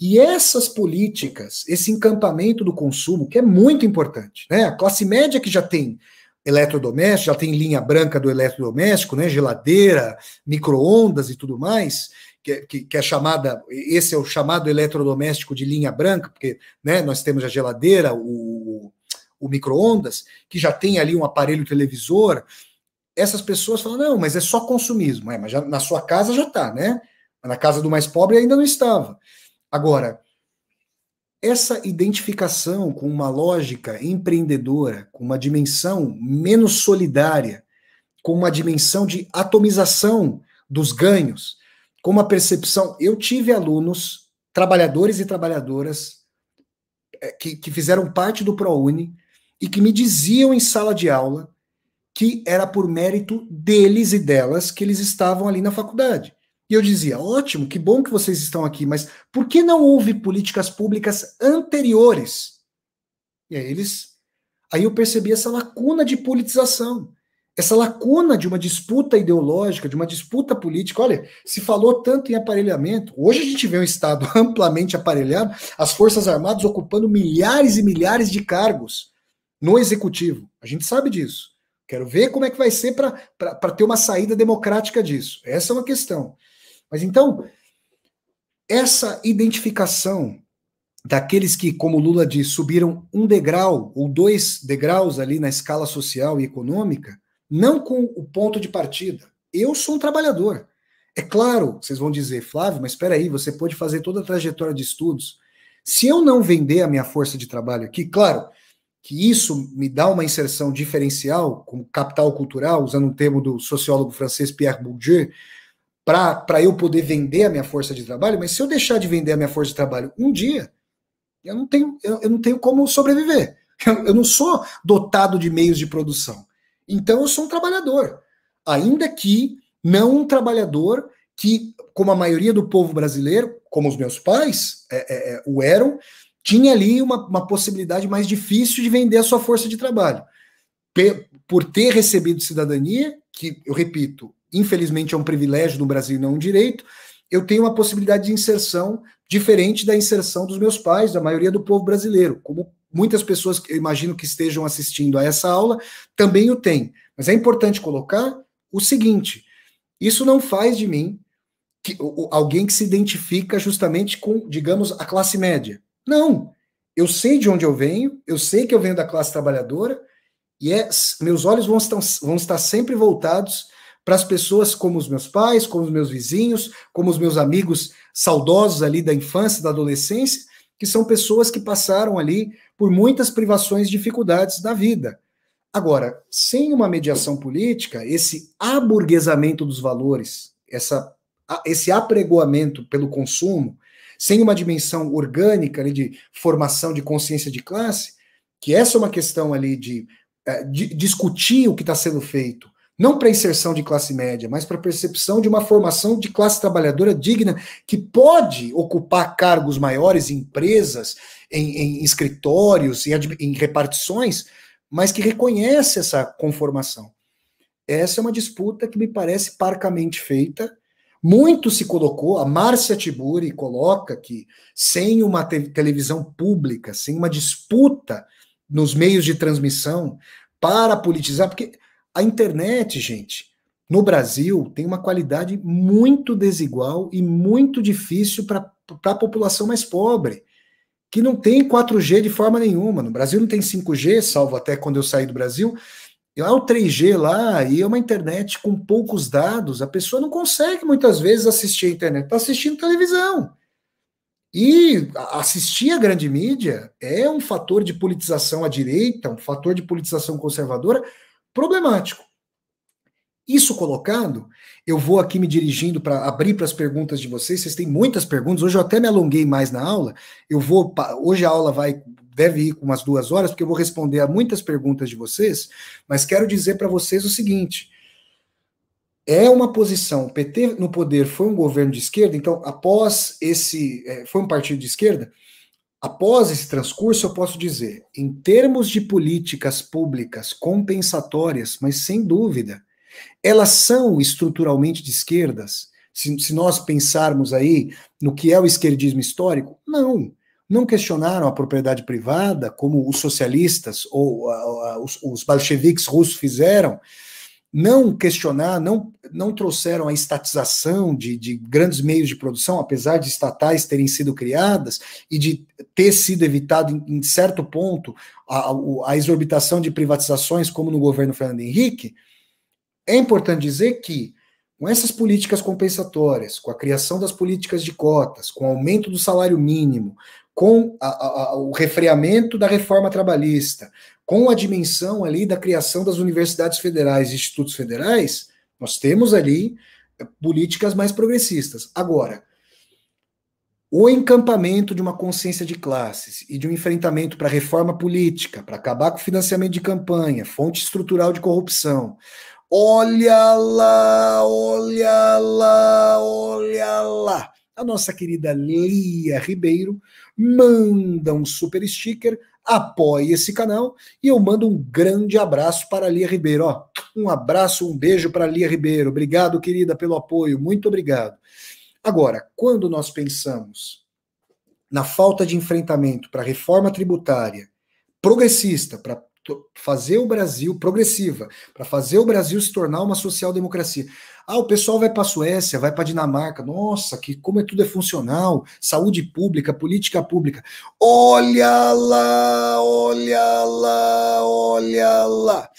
E essas políticas, esse encampamento do consumo, que é muito importante, né? A classe média que já tem eletrodoméstico, já tem linha branca do eletrodoméstico, né? Geladeira, micro-ondas e tudo mais, que é, que, que é chamada, esse é o chamado eletrodoméstico de linha branca, porque né, nós temos a geladeira, o, o micro-ondas, que já tem ali um aparelho televisor, essas pessoas falam, não, mas é só consumismo. É, mas já, na sua casa já está, né? Na casa do mais pobre ainda não estava. Agora, essa identificação com uma lógica empreendedora, com uma dimensão menos solidária, com uma dimensão de atomização dos ganhos, com uma percepção. Eu tive alunos, trabalhadores e trabalhadoras, eh, que, que fizeram parte do ProUni e que me diziam em sala de aula que era por mérito deles e delas que eles estavam ali na faculdade. E eu dizia: ótimo, que bom que vocês estão aqui, mas por que não houve políticas públicas anteriores? E aí eles. Aí eu percebi essa lacuna de politização essa lacuna de uma disputa ideológica, de uma disputa política. Olha, se falou tanto em aparelhamento, hoje a gente vê um Estado amplamente aparelhado, as Forças Armadas ocupando milhares e milhares de cargos no Executivo. A gente sabe disso. Quero ver como é que vai ser para ter uma saída democrática disso. Essa é uma questão. Mas então, essa identificação daqueles que, como Lula diz, subiram um degrau ou dois degraus ali na escala social e econômica, não com o ponto de partida. Eu sou um trabalhador. É claro, vocês vão dizer, Flávio, mas espera aí, você pode fazer toda a trajetória de estudos. Se eu não vender a minha força de trabalho aqui, claro que isso me dá uma inserção diferencial, como capital cultural, usando um termo do sociólogo francês Pierre Bourdieu, para eu poder vender a minha força de trabalho, mas se eu deixar de vender a minha força de trabalho um dia, eu não tenho, eu, eu não tenho como sobreviver. Eu, eu não sou dotado de meios de produção. Então eu sou um trabalhador, ainda que não um trabalhador que, como a maioria do povo brasileiro, como os meus pais é, é, é o eram, tinha ali uma, uma, possibilidade mais difícil de vender a sua força de trabalho. por ter recebido cidadania, que eu repito, infelizmente é um privilégio no Brasil e não um direito, eu tenho uma possibilidade de inserção diferente da inserção dos meus pais, da maioria do povo brasileiro, como muitas pessoas que eu imagino que estejam assistindo a essa aula também o têm. Mas é importante colocar o seguinte: isso não faz de mim que, alguém que se identifica justamente com, digamos, a classe média. Não. Eu sei de onde eu venho, eu sei que eu venho da classe trabalhadora, e é, meus olhos vão estar, vão estar sempre voltados para as pessoas como os meus pais, como os meus vizinhos, como os meus amigos saudosos ali da infância, da adolescência, que são pessoas que passaram ali por muitas privações e dificuldades da vida. Agora, sem uma mediação política, esse aburguesamento dos valores, essa, esse apregoamento pelo consumo, sem uma dimensão orgânica ali, de formação de consciência de classe, que essa é uma questão ali de, eh, de discutir o que está sendo feito, não para inserção de classe média, mas para a percepção de uma formação de classe trabalhadora digna que pode ocupar cargos maiores em empresas, em, em escritórios, em, em repartições, mas que reconhece essa conformação. Essa é uma disputa que me parece parcamente feita. Muito se colocou, a Márcia Tiburi coloca que sem uma te televisão pública, sem uma disputa nos meios de transmissão para politizar, porque a internet, gente, no Brasil tem uma qualidade muito desigual e muito difícil para a população mais pobre, que não tem 4G de forma nenhuma. No Brasil não tem 5G, salvo até quando eu saí do Brasil. É o 3G lá e é uma internet com poucos dados. A pessoa não consegue muitas vezes assistir a internet, está assistindo televisão. E assistir a grande mídia é um fator de politização à direita, um fator de politização conservadora problemático. Isso colocado, eu vou aqui me dirigindo para abrir para as perguntas de vocês. Vocês têm muitas perguntas. Hoje eu até me alonguei mais na aula. Eu vou hoje a aula vai deve ir com umas duas horas porque eu vou responder a muitas perguntas de vocês. Mas quero dizer para vocês o seguinte: é uma posição. O PT no poder foi um governo de esquerda. Então, após esse eh, foi um partido de esquerda. Após esse transcurso, eu posso dizer, em termos de políticas públicas compensatórias, mas sem dúvida, elas são estruturalmente de esquerdas. Se, se nós pensarmos aí no que é o esquerdismo histórico, não não questionaram a propriedade privada, como os socialistas ou uh, os, os bolcheviques russos fizeram, não questionar, não, não trouxeram a estatização de, de, grandes meios de produção, apesar de estatais terem sido criadas e de ter sido evitado, em, em certo ponto, a, a, exorbitação de privatizações, como no governo Fernando Henrique, é importante dizer que, com essas políticas compensatórias, com a criação das políticas de cotas, com o aumento do salário mínimo, com a, a, o refreamento da reforma trabalhista, com a dimensão ali da criação das universidades federais e institutos federais, nós temos ali eh, políticas mais progressistas. Agora, o encampamento de uma consciência de classes e de um enfrentamento para reforma política, para acabar com o financiamento de campanha, fonte estrutural de corrupção. Olha lá, olha lá, olha lá. A nossa querida Lia Ribeiro manda um super sticker apoie esse canal e eu mando um grande abraço para a Lia Ribeiro. Ó, um abraço, um beijo para a Lia Ribeiro. Obrigado, querida, pelo apoio. Muito obrigado. Agora, quando nós pensamos na falta de enfrentamento para a reforma tributária progressista, para fazer o Brasil progressiva, para fazer o Brasil se tornar uma social-democracia, ah, o pessoal vai para a Suécia, vai para a Dinamarca. Nossa, que como é tudo é funcional, saúde pública, política pública. Olha lá, olha lá, olha lá.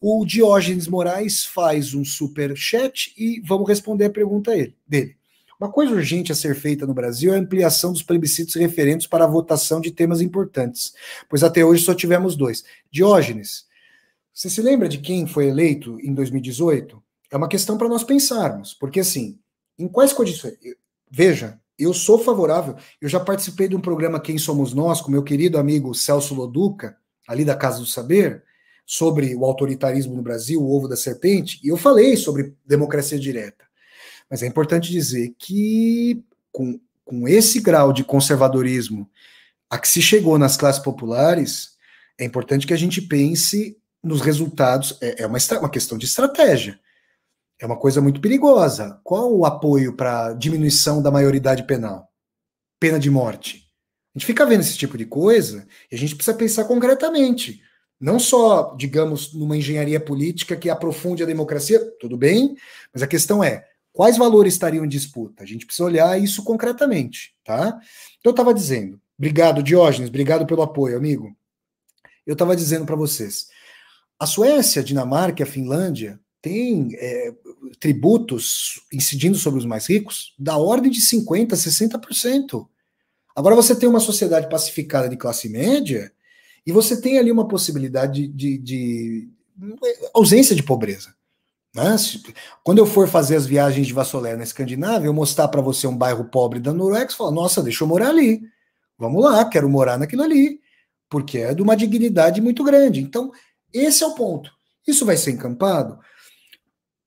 O Diógenes Moraes faz um super chat e vamos responder a pergunta dele. Uma coisa urgente a ser feita no Brasil é a ampliação dos plebiscitos referentes para a votação de temas importantes, pois até hoje só tivemos dois. Diógenes, você se lembra de quem foi eleito em 2018? é uma questão para nós pensarmos, porque assim, em quais condições? Veja, eu sou favorável, eu já participei de um programa Quem Somos Nós, com meu querido amigo Celso Loduca, ali da Casa do Saber, sobre o autoritarismo no Brasil, o ovo da serpente, e eu falei sobre democracia direta. Mas é importante dizer que com, com esse grau de conservadorismo a que se chegou nas classes populares, é importante que a gente pense nos resultados, é, é uma, uma questão de estratégia. É uma coisa muito perigosa. Qual o apoio para diminuição da maioridade penal? Pena de morte. A gente fica vendo esse tipo de coisa e a gente precisa pensar concretamente. Não só, digamos, numa engenharia política que aprofunde a democracia, tudo bem, mas a questão é quais valores estariam em disputa? A gente precisa olhar isso concretamente, tá? Então, eu estava dizendo, obrigado, Diógenes, obrigado pelo apoio, amigo. Eu estava dizendo para vocês, a Suécia, a Dinamarca, a Finlândia têm é, tributos incidindo sobre os mais ricos da ordem de 50%, 60%. Agora você tem uma sociedade pacificada de classe média e você tem ali uma possibilidade de, de, de ausência de pobreza. Né? Quando eu for fazer as viagens de Vassoler na Escandinávia, eu mostrar para você um bairro pobre da Noruega, você fala, nossa, deixa eu morar ali. Vamos lá, quero morar naquilo ali. Porque é de uma dignidade muito grande. Então, esse é o ponto. Isso vai ser encampado?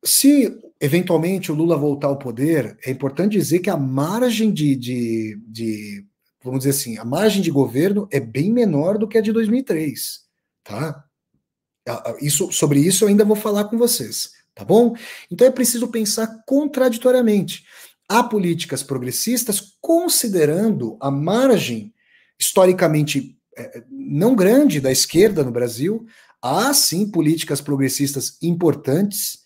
se eventualmente o Lula voltar ao poder, é importante dizer que a margem de, de, de, vamos dizer assim, a margem de governo é bem menor do que a de 2003, tá? Ah, ah, isso, sobre isso eu ainda vou falar com vocês, tá bom? Então é preciso pensar contraditoriamente. Há políticas progressistas considerando a margem historicamente eh, eh, não grande da esquerda no Brasil, há sim políticas progressistas importantes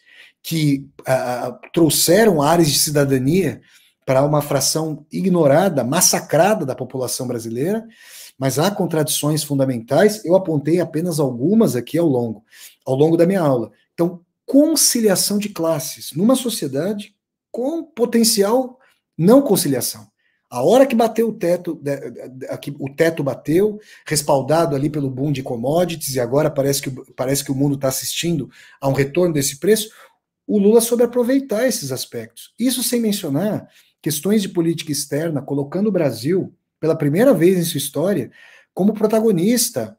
que ah, ah, trouxeram áreas de cidadania para uma fração ignorada, massacrada da população brasileira, mas há contradições fundamentais, eu apontei apenas algumas aqui ao longo, ao longo da minha aula. Então, conciliação de classes numa sociedade com potencial não conciliação. A hora que bateu o teto, o teto bateu, respaldado ali pelo boom de commodities, e agora parece que, parece que o mundo está assistindo a um retorno desse preço, o Lula soube aproveitar esses aspectos. Isso sem mencionar questões de política externa, colocando o Brasil, pela primeira vez em sua história, como protagonista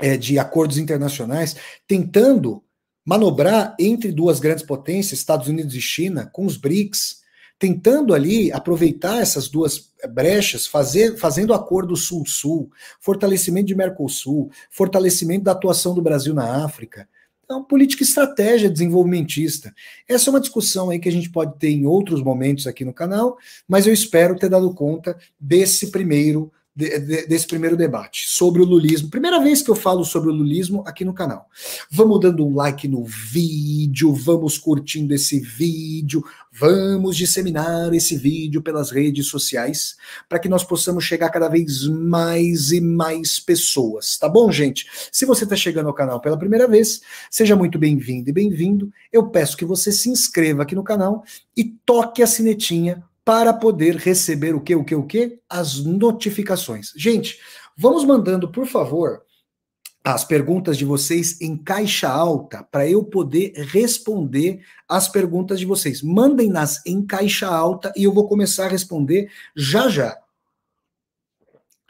é, de acordos internacionais, tentando manobrar entre duas grandes potências, Estados Unidos e China, com os BRICS, tentando ali aproveitar essas duas é, brechas, fazer, fazendo acordo Sul-Sul, fortalecimento de Mercosul, fortalecimento da atuação do Brasil na África. É uma política estratégia desenvolvimentista. Essa é uma discussão aí que a gente pode ter em outros momentos aqui no canal, mas eu espero ter dado conta desse primeiro de, de, desse primeiro debate sobre o lulismo. Primeira vez que eu falo sobre o lulismo aqui no canal. Vamos dando um like no vídeo, vamos curtindo esse vídeo, vamos disseminar esse vídeo pelas redes sociais para que nós possamos chegar cada vez mais e mais pessoas, tá bom, gente? Se você está chegando ao canal pela primeira vez, seja muito bem-vindo e bem-vindo. Eu peço que você se inscreva aqui no canal e toque a sinetinha para poder receber o que, o que, o que? As notificações. Gente, vamos mandando, por favor, as perguntas de vocês em caixa alta para eu poder responder as perguntas de vocês. Mandem-nas em caixa alta e eu vou começar a responder já já.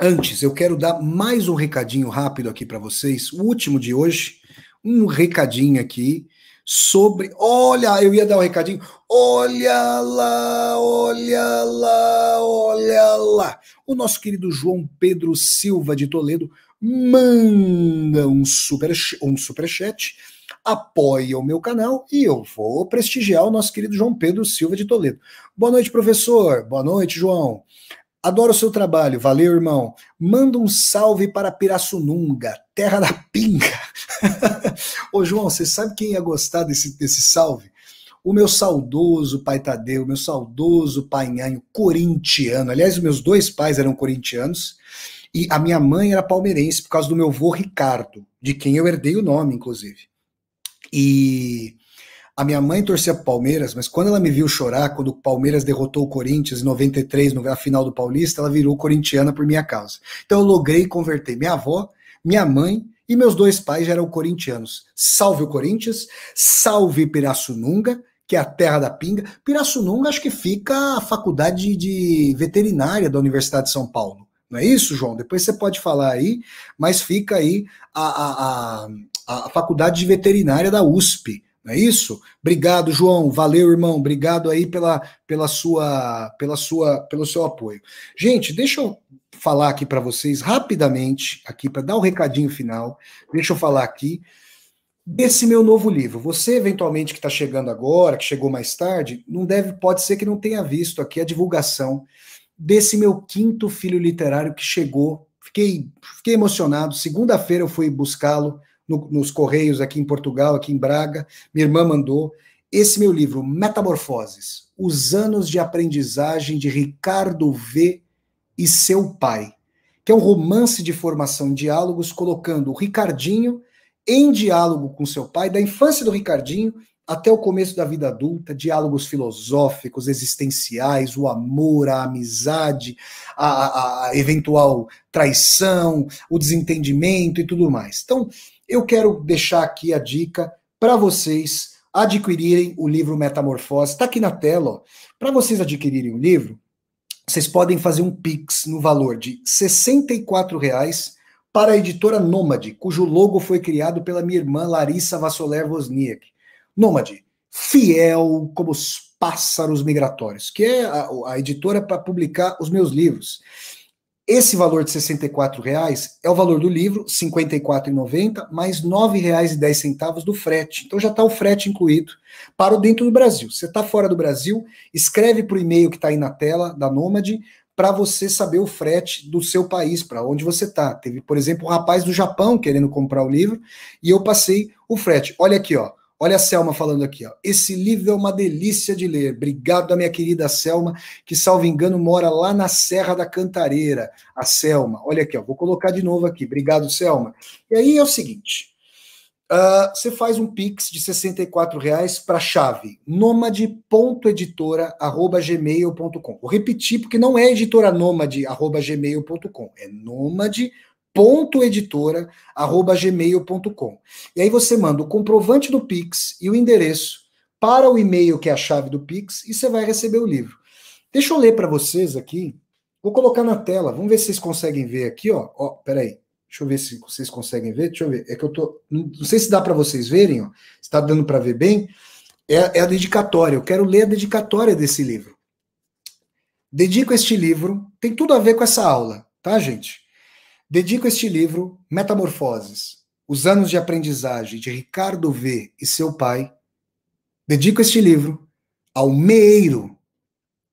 Antes, eu quero dar mais um recadinho rápido aqui para vocês, o último de hoje, um recadinho aqui sobre. Olha, eu ia dar um recadinho. Olha lá, olha lá, olha lá. O nosso querido João Pedro Silva de Toledo manda um super um superchat, apoia o meu canal e eu vou prestigiar o nosso querido João Pedro Silva de Toledo. Boa noite, professor. Boa noite, João. Adoro o seu trabalho, valeu, irmão. Manda um salve para Pirassununga, terra da pinga. Ô, João, você sabe quem ia gostar desse, desse salve? O meu saudoso pai Tadeu, meu saudoso pai Nhanho, corintiano. Aliás, os meus dois pais eram corintianos e a minha mãe era palmeirense por causa do meu avô Ricardo, de quem eu herdei o nome, inclusive. E a minha mãe torcia pro Palmeiras, mas quando ela me viu chorar, quando o Palmeiras derrotou o Corinthians em 93, na final do Paulista, ela virou corintiana por minha causa. Então eu logrei converter minha avó, minha mãe e meus dois pais já eram corintianos. Salve o Corinthians, salve Pirassununga, que é a terra da pinga. Pirassununga acho que fica a faculdade de veterinária da Universidade de São Paulo. Não é isso, João? Depois você pode falar aí, mas fica aí a, a, a, a faculdade de veterinária da USP não é isso? Obrigado, João. Valeu, irmão. Obrigado aí pela, pela sua, pela sua, pelo seu apoio. Gente, deixa eu falar aqui para vocês rapidamente, aqui para dar o um recadinho final. Deixa eu falar aqui desse meu novo livro. Você eventualmente que está chegando agora, que chegou mais tarde, não deve, pode ser que não tenha visto aqui a divulgação desse meu quinto filho literário que chegou. Fiquei, fiquei emocionado. Segunda-feira eu fui buscá-lo no, nos Correios aqui em Portugal, aqui em Braga. Minha irmã mandou esse meu livro, Metamorfoses: Os Anos de Aprendizagem de Ricardo V e seu pai, que é um romance de formação em diálogos, colocando o Ricardinho em diálogo com seu pai, da infância do Ricardinho até o começo da vida adulta, diálogos filosóficos, existenciais, o amor, a amizade, a, a eventual traição, o desentendimento e tudo mais. Então, eu quero deixar aqui a dica para vocês adquirirem o livro Metamorfose. Está aqui na tela, Para vocês adquirirem o livro, vocês podem fazer um Pix no valor de R$ reais para a editora Nômade, cujo logo foi criado pela minha irmã Larissa Vassoler Wozniak. Nômade, fiel como os pássaros migratórios, que é a, a editora para publicar os meus livros. Esse valor de R$ reais é o valor do livro, R$ 54,90, mais R$ 9,10 do frete. Então já está o frete incluído para o dentro do Brasil. Você está fora do Brasil, escreve para o e-mail que está aí na tela da Nômade para você saber o frete do seu país, para onde você está. Teve, por exemplo, um rapaz do Japão querendo comprar o livro e eu passei o frete. Olha aqui, ó. Olha a Selma falando aqui, ó. Esse livro é uma delícia de ler. Obrigado à minha querida Selma, que, salvo engano, mora lá na Serra da Cantareira. A Selma, olha aqui, ó. Vou colocar de novo aqui. Obrigado, Selma. E aí é o seguinte: uh, você faz um Pix de 64 reais para a chave nômade.editora.gmail.com. Vou repetir, porque não é editora nômade.gmail.com, é nomade pix.editora@gmail.com. E aí você manda o comprovante do pix e o endereço para o e-mail que é a chave do pix e você vai receber o livro. Deixa eu ler para vocês aqui. Vou colocar na tela. Vamos ver se vocês conseguem ver aqui, ó. Ó, peraí. Deixa eu ver se vocês conseguem ver. Deixa eu ver. É que eu tô. Não sei se dá para vocês verem, ó. Está dando para ver bem? É, é a dedicatória. Eu quero ler a dedicatória desse livro. Dedico este livro. Tem tudo a ver com essa aula, tá, gente? Dedico este livro, Metamorfoses, Os Anos de Aprendizagem de Ricardo V e seu pai. Dedico este livro ao meeiro.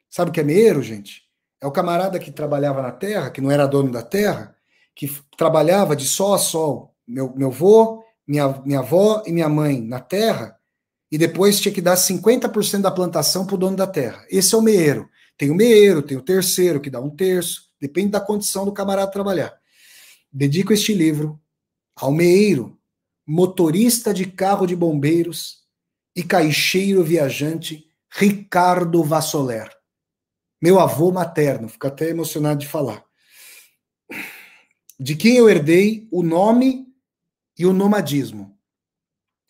Sabe o que é meeiro, gente? É o camarada que trabalhava na terra, que não era dono da terra, que trabalhava de sol a sol. Meu, meu avô, minha, minha avó e minha mãe na terra, e depois tinha que dar 50% da plantação para o dono da terra. Esse é o meeiro. Tem o meeiro, tem o terceiro, que dá um terço, depende da condição do camarada trabalhar. Dedico este livro ao meeiro, motorista de carro de bombeiros e caixeiro viajante Ricardo Vassoler. Meu avô materno, fico até emocionado de falar. De quem eu herdei o nome e o nomadismo.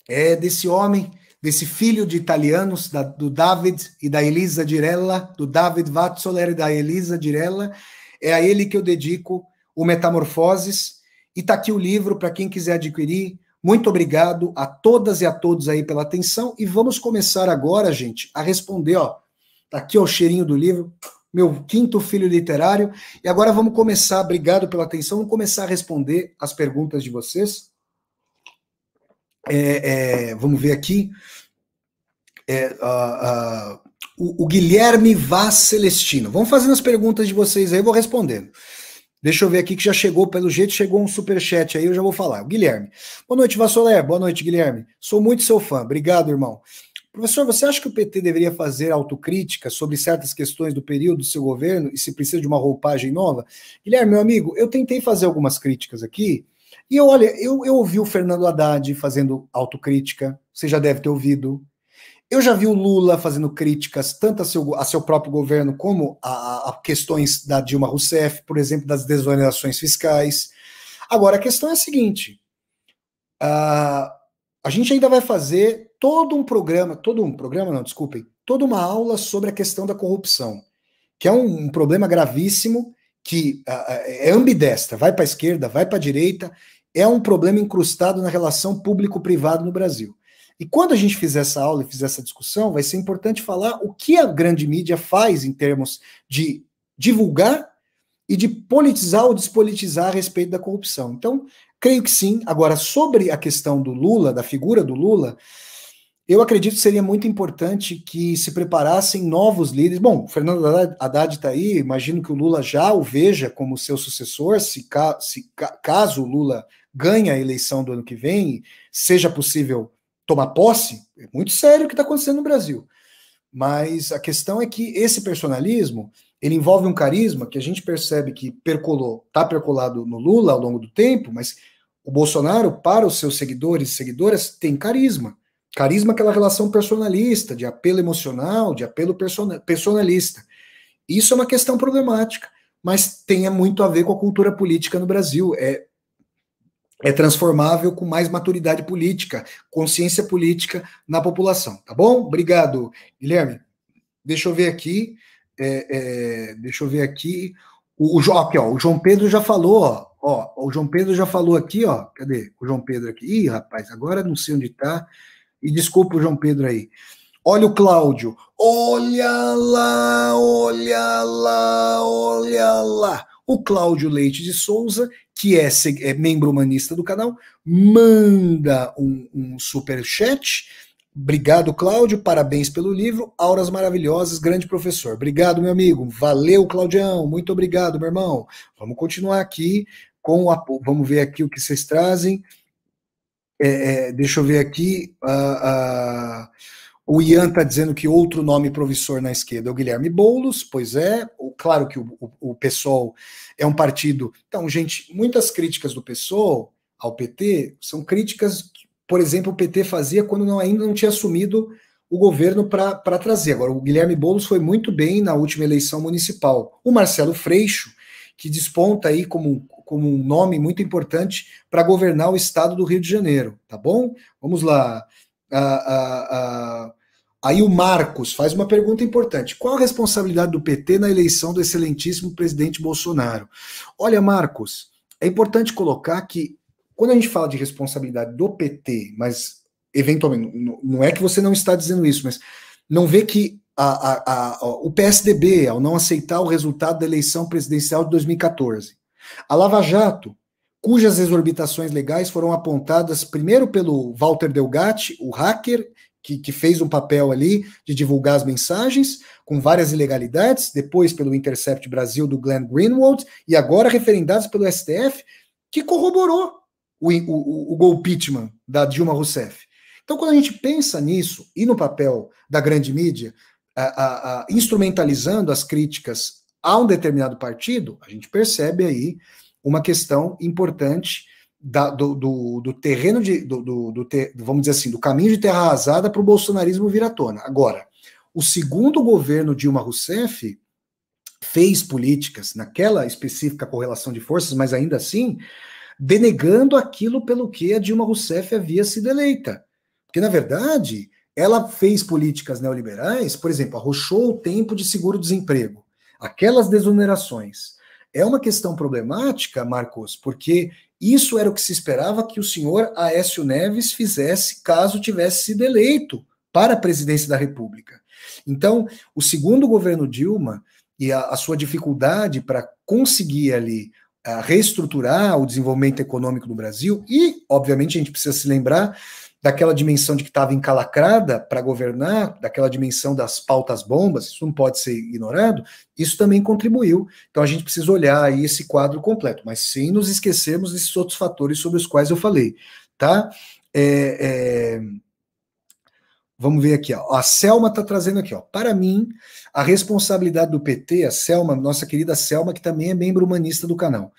É desse homem, desse filho de italianos, da, do David e da Elisa Dirella, do David Vassoler e da Elisa Dirella, é a ele que eu dedico o Metamorfoses. E está aqui o livro para quem quiser adquirir. Muito obrigado a todas e a todos aí pela atenção. E vamos começar agora, gente, a responder. Ó, tá aqui ó, o cheirinho do livro, meu quinto filho literário. E agora vamos começar. Obrigado pela atenção. Vamos começar a responder as perguntas de vocês. É, é, vamos ver aqui. É, uh, uh, o, o Guilherme Vaz Celestino. Vamos fazendo as perguntas de vocês aí, eu vou respondendo. Deixa eu ver aqui que já chegou, pelo jeito chegou um super chat aí, eu já vou falar. Guilherme. Boa noite, Vassoler. Boa noite, Guilherme. Sou muito seu fã. Obrigado, irmão. Professor, você acha que o PT deveria fazer autocrítica sobre certas questões do período do seu governo e se precisa de uma roupagem nova? Guilherme, meu amigo, eu tentei fazer algumas críticas aqui. E olha, eu, eu ouvi o Fernando Haddad fazendo autocrítica, você já deve ter ouvido. Eu já vi o Lula fazendo críticas tanto a seu, a seu próprio governo como a, a questões da Dilma Rousseff, por exemplo, das desonerações fiscais. Agora, a questão é a seguinte: uh, a gente ainda vai fazer todo um programa, todo um programa, não, desculpem, toda uma aula sobre a questão da corrupção, que é um, um problema gravíssimo que uh, é ambidestra, vai para a esquerda, vai para a direita, é um problema incrustado na relação público-privado no Brasil. E quando a gente fizer essa aula e fizer essa discussão, vai ser importante falar o que a grande mídia faz em termos de divulgar e de politizar ou despolitizar a respeito da corrupção. Então, creio que sim. Agora, sobre a questão do Lula, da figura do Lula, eu acredito que seria muito importante que se preparassem novos líderes. Bom, Fernando Haddad está aí, imagino que o Lula já o veja como seu sucessor, se, ca, se ca, caso o Lula ganhe a eleição do ano que vem, seja possível tomar posse, é muito sério o que está acontecendo no Brasil. Mas a questão é que esse personalismo ele envolve um carisma que a gente percebe que percolou, está percolado no Lula ao longo do tempo, mas o Bolsonaro, para os seus seguidores e seguidoras, tem carisma. Carisma é aquela relação personalista, de apelo emocional, de apelo personalista. Isso é uma questão problemática, mas tem muito a ver com a cultura política no Brasil. É é transformável com mais maturidade política, consciência política na população, tá bom? Obrigado, Guilherme. Deixa eu ver aqui, é, é, deixa eu ver aqui. O, o, aqui, ó, o João Pedro já falou, ó, ó, o João Pedro já falou aqui, ó, cadê o João Pedro aqui? Ih, rapaz, agora não sei onde tá, e desculpa o João Pedro aí. Olha o Cláudio, olha lá, olha lá, olha lá o Cláudio Leite de Souza, que é, é membro humanista do canal, manda um, um super chat. Obrigado, Cláudio. Parabéns pelo livro. Auras maravilhosas, grande professor. Obrigado, meu amigo. Valeu, Claudião. Muito obrigado, meu irmão. Vamos continuar aqui com a. Vamos ver aqui o que vocês trazem. É, é, deixa eu ver aqui. Uh, uh o Ian está dizendo que outro nome promissor na esquerda é o Guilherme Boulos, pois é. Claro que o, o, o PSOL é um partido. Então, gente, muitas críticas do PSOL ao PT são críticas que, por exemplo, o PT fazia quando não, ainda não tinha assumido o governo para trazer. Agora, o Guilherme Boulos foi muito bem na última eleição municipal. O Marcelo Freixo, que desponta aí como, como um nome muito importante para governar o estado do Rio de Janeiro, tá bom? Vamos lá. Ah, ah, ah. Aí o Marcos faz uma pergunta importante: qual a responsabilidade do PT na eleição do excelentíssimo presidente Bolsonaro? Olha, Marcos, é importante colocar que quando a gente fala de responsabilidade do PT, mas eventualmente, não é que você não está dizendo isso, mas não vê que a, a, a, o PSDB, ao não aceitar o resultado da eleição presidencial de 2014, a Lava Jato, cujas exorbitações legais foram apontadas primeiro pelo Walter Delgatti, o hacker, que, que, fez um papel ali de divulgar as mensagens, com várias ilegalidades, depois pelo Intercept Brasil do Glenn Greenwald, e agora referendados pelo STF, que corroborou o, o, o da Dilma Rousseff. Então, quando a gente pensa nisso e no papel da grande mídia, a, a, a, instrumentalizando as críticas a um determinado partido, a gente percebe aí uma questão importante da, do, do, do, terreno de, do, do vamos dizer assim, do caminho de terra arrasada para o bolsonarismo vir à tona. Agora, o segundo governo Dilma Rousseff fez políticas naquela específica correlação de forças, mas ainda assim denegando aquilo pelo que a Dilma Rousseff havia sido eleita. Porque, na verdade, ela fez políticas neoliberais, por exemplo, arrochou o tempo de seguro-desemprego, aquelas desonerações é uma questão problemática, Marcos, porque isso era o que se esperava que o senhor Aécio Neves fizesse caso tivesse sido eleito para a presidência da República. Então, o segundo governo Dilma e a, a sua dificuldade para conseguir ali ah, reestruturar o desenvolvimento econômico do Brasil e, obviamente, a gente precisa se lembrar daquela dimensão de que estava encalacrada para governar, daquela dimensão das pautas bombas, isso não pode ser ignorado, isso também contribuiu. Então a gente precisa olhar aí esse quadro completo, mas sem nos esquecermos desses outros fatores sobre os quais eu falei, tá? É, é... Vamos ver aqui, ó. a Selma está trazendo aqui, ó. para mim, a responsabilidade do PT, a Selma, nossa querida Selma, que também é membro humanista do canal.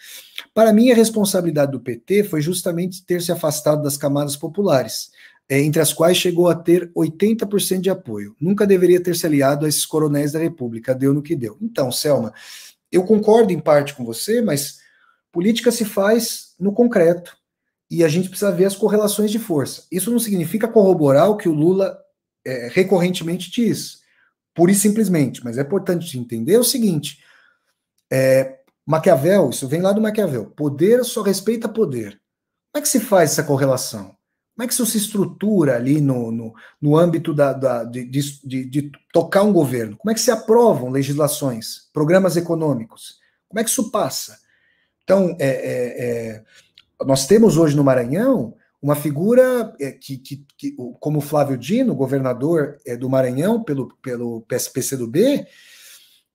Para mim, a responsabilidade do PT foi justamente ter se afastado das camadas populares é, entre as quais chegou a ter 80% de apoio. Nunca deveria ter se aliado a esses coronéis da República, deu no que deu. Então, Selma, eu concordo em parte com você, mas política se faz no concreto e a gente precisa ver as correlações de força. Isso não significa corroborar o que o Lula é, recorrentemente diz, pura e simplesmente, mas é importante entender o seguinte: é, Maquiavel, isso vem lá do Maquiavel, poder só respeita poder. Como é que se faz essa correlação? Como é que isso se estrutura ali no, no, no âmbito da, da de, de, de, tocar um governo? Como é que se aprovam legislações, programas econômicos? Como é que isso passa? Então, é, é, é, nós temos hoje no Maranhão uma figura é, que, que, que, como Flávio Dino, governador é, do Maranhão pelo, pelo B,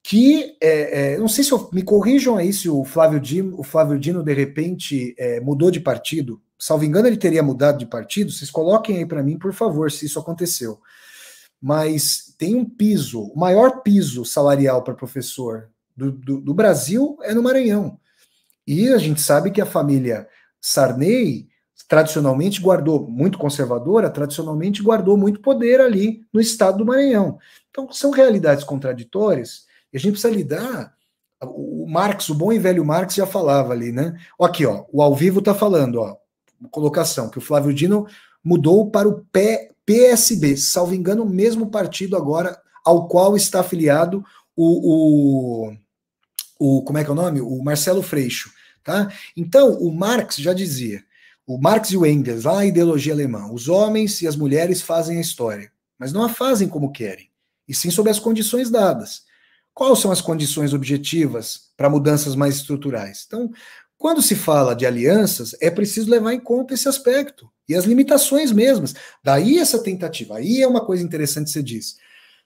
que é, é, não sei se eu, me corrijam aí se o Flávio Dino, o Flávio Dino de repente é, mudou de partido salvo engano, ele teria mudado de partido. Vocês coloquem aí para mim, por favor, se isso aconteceu. Mas tem um piso, o maior piso salarial para professor do, do, do, Brasil é no Maranhão. E a gente sabe que a família Sarney tradicionalmente guardou, muito conservadora, tradicionalmente guardou muito poder ali no estado do Maranhão. Então são realidades contraditórias e a gente precisa lidar o Marx, o bom e velho Marx já falava ali, né? Aqui, ó, o ao vivo tá falando, ó colocação, que o Flávio Dino mudou para o PSB, salvo engano, o mesmo partido agora ao qual está afiliado o, o, o como é que é o nome? O Marcelo Freixo, tá? Então, o Marx já dizia, o Marx e o Engels, lá a ideologia alemã, os homens e as mulheres fazem a história, mas não a fazem como querem, e sim sob as condições dadas. Quais são as condições objetivas para mudanças mais estruturais? Então, quando se fala de alianças, é preciso levar em conta esse aspecto e as limitações mesmas. Daí essa tentativa. Aí é uma coisa interessante que você diz.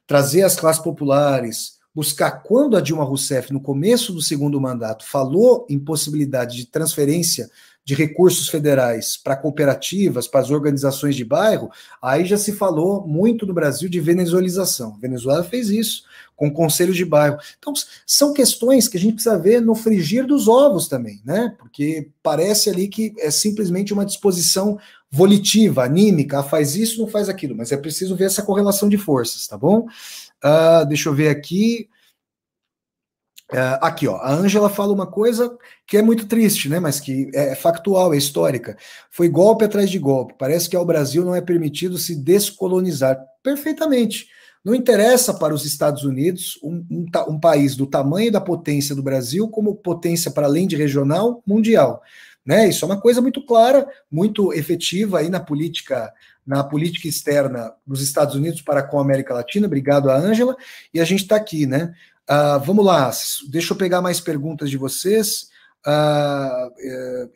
Trazer as classes populares, buscar quando a Dilma Rousseff, no começo do segundo mandato, falou em possibilidade de transferência de recursos federais para cooperativas, para as organizações de bairro, aí já se falou muito no Brasil de venezuelização. A Venezuela fez isso com conselhos de bairro. Então, são questões que a gente precisa ver no frigir dos ovos também, né? Porque parece ali que é simplesmente uma disposição volitiva, anímica, ah, faz isso, não faz aquilo, mas é preciso ver essa correlação de forças, tá bom? Uh, deixa eu ver aqui. Uh, aqui, ó, a Ângela fala uma coisa que é muito triste, né? Mas que é, é factual, é histórica. Foi golpe atrás de golpe. Parece que ao Brasil não é permitido se descolonizar. Perfeitamente. Não interessa para os Estados Unidos um, um, um país do tamanho e da potência do Brasil como potência para além de regional, mundial. Né? Isso é uma coisa muito clara, muito efetiva aí na política na política externa dos Estados Unidos para com a América Latina. Obrigado, Ângela. E a gente está aqui, né? Uh, vamos lá, deixa eu pegar mais perguntas de vocês. Uh,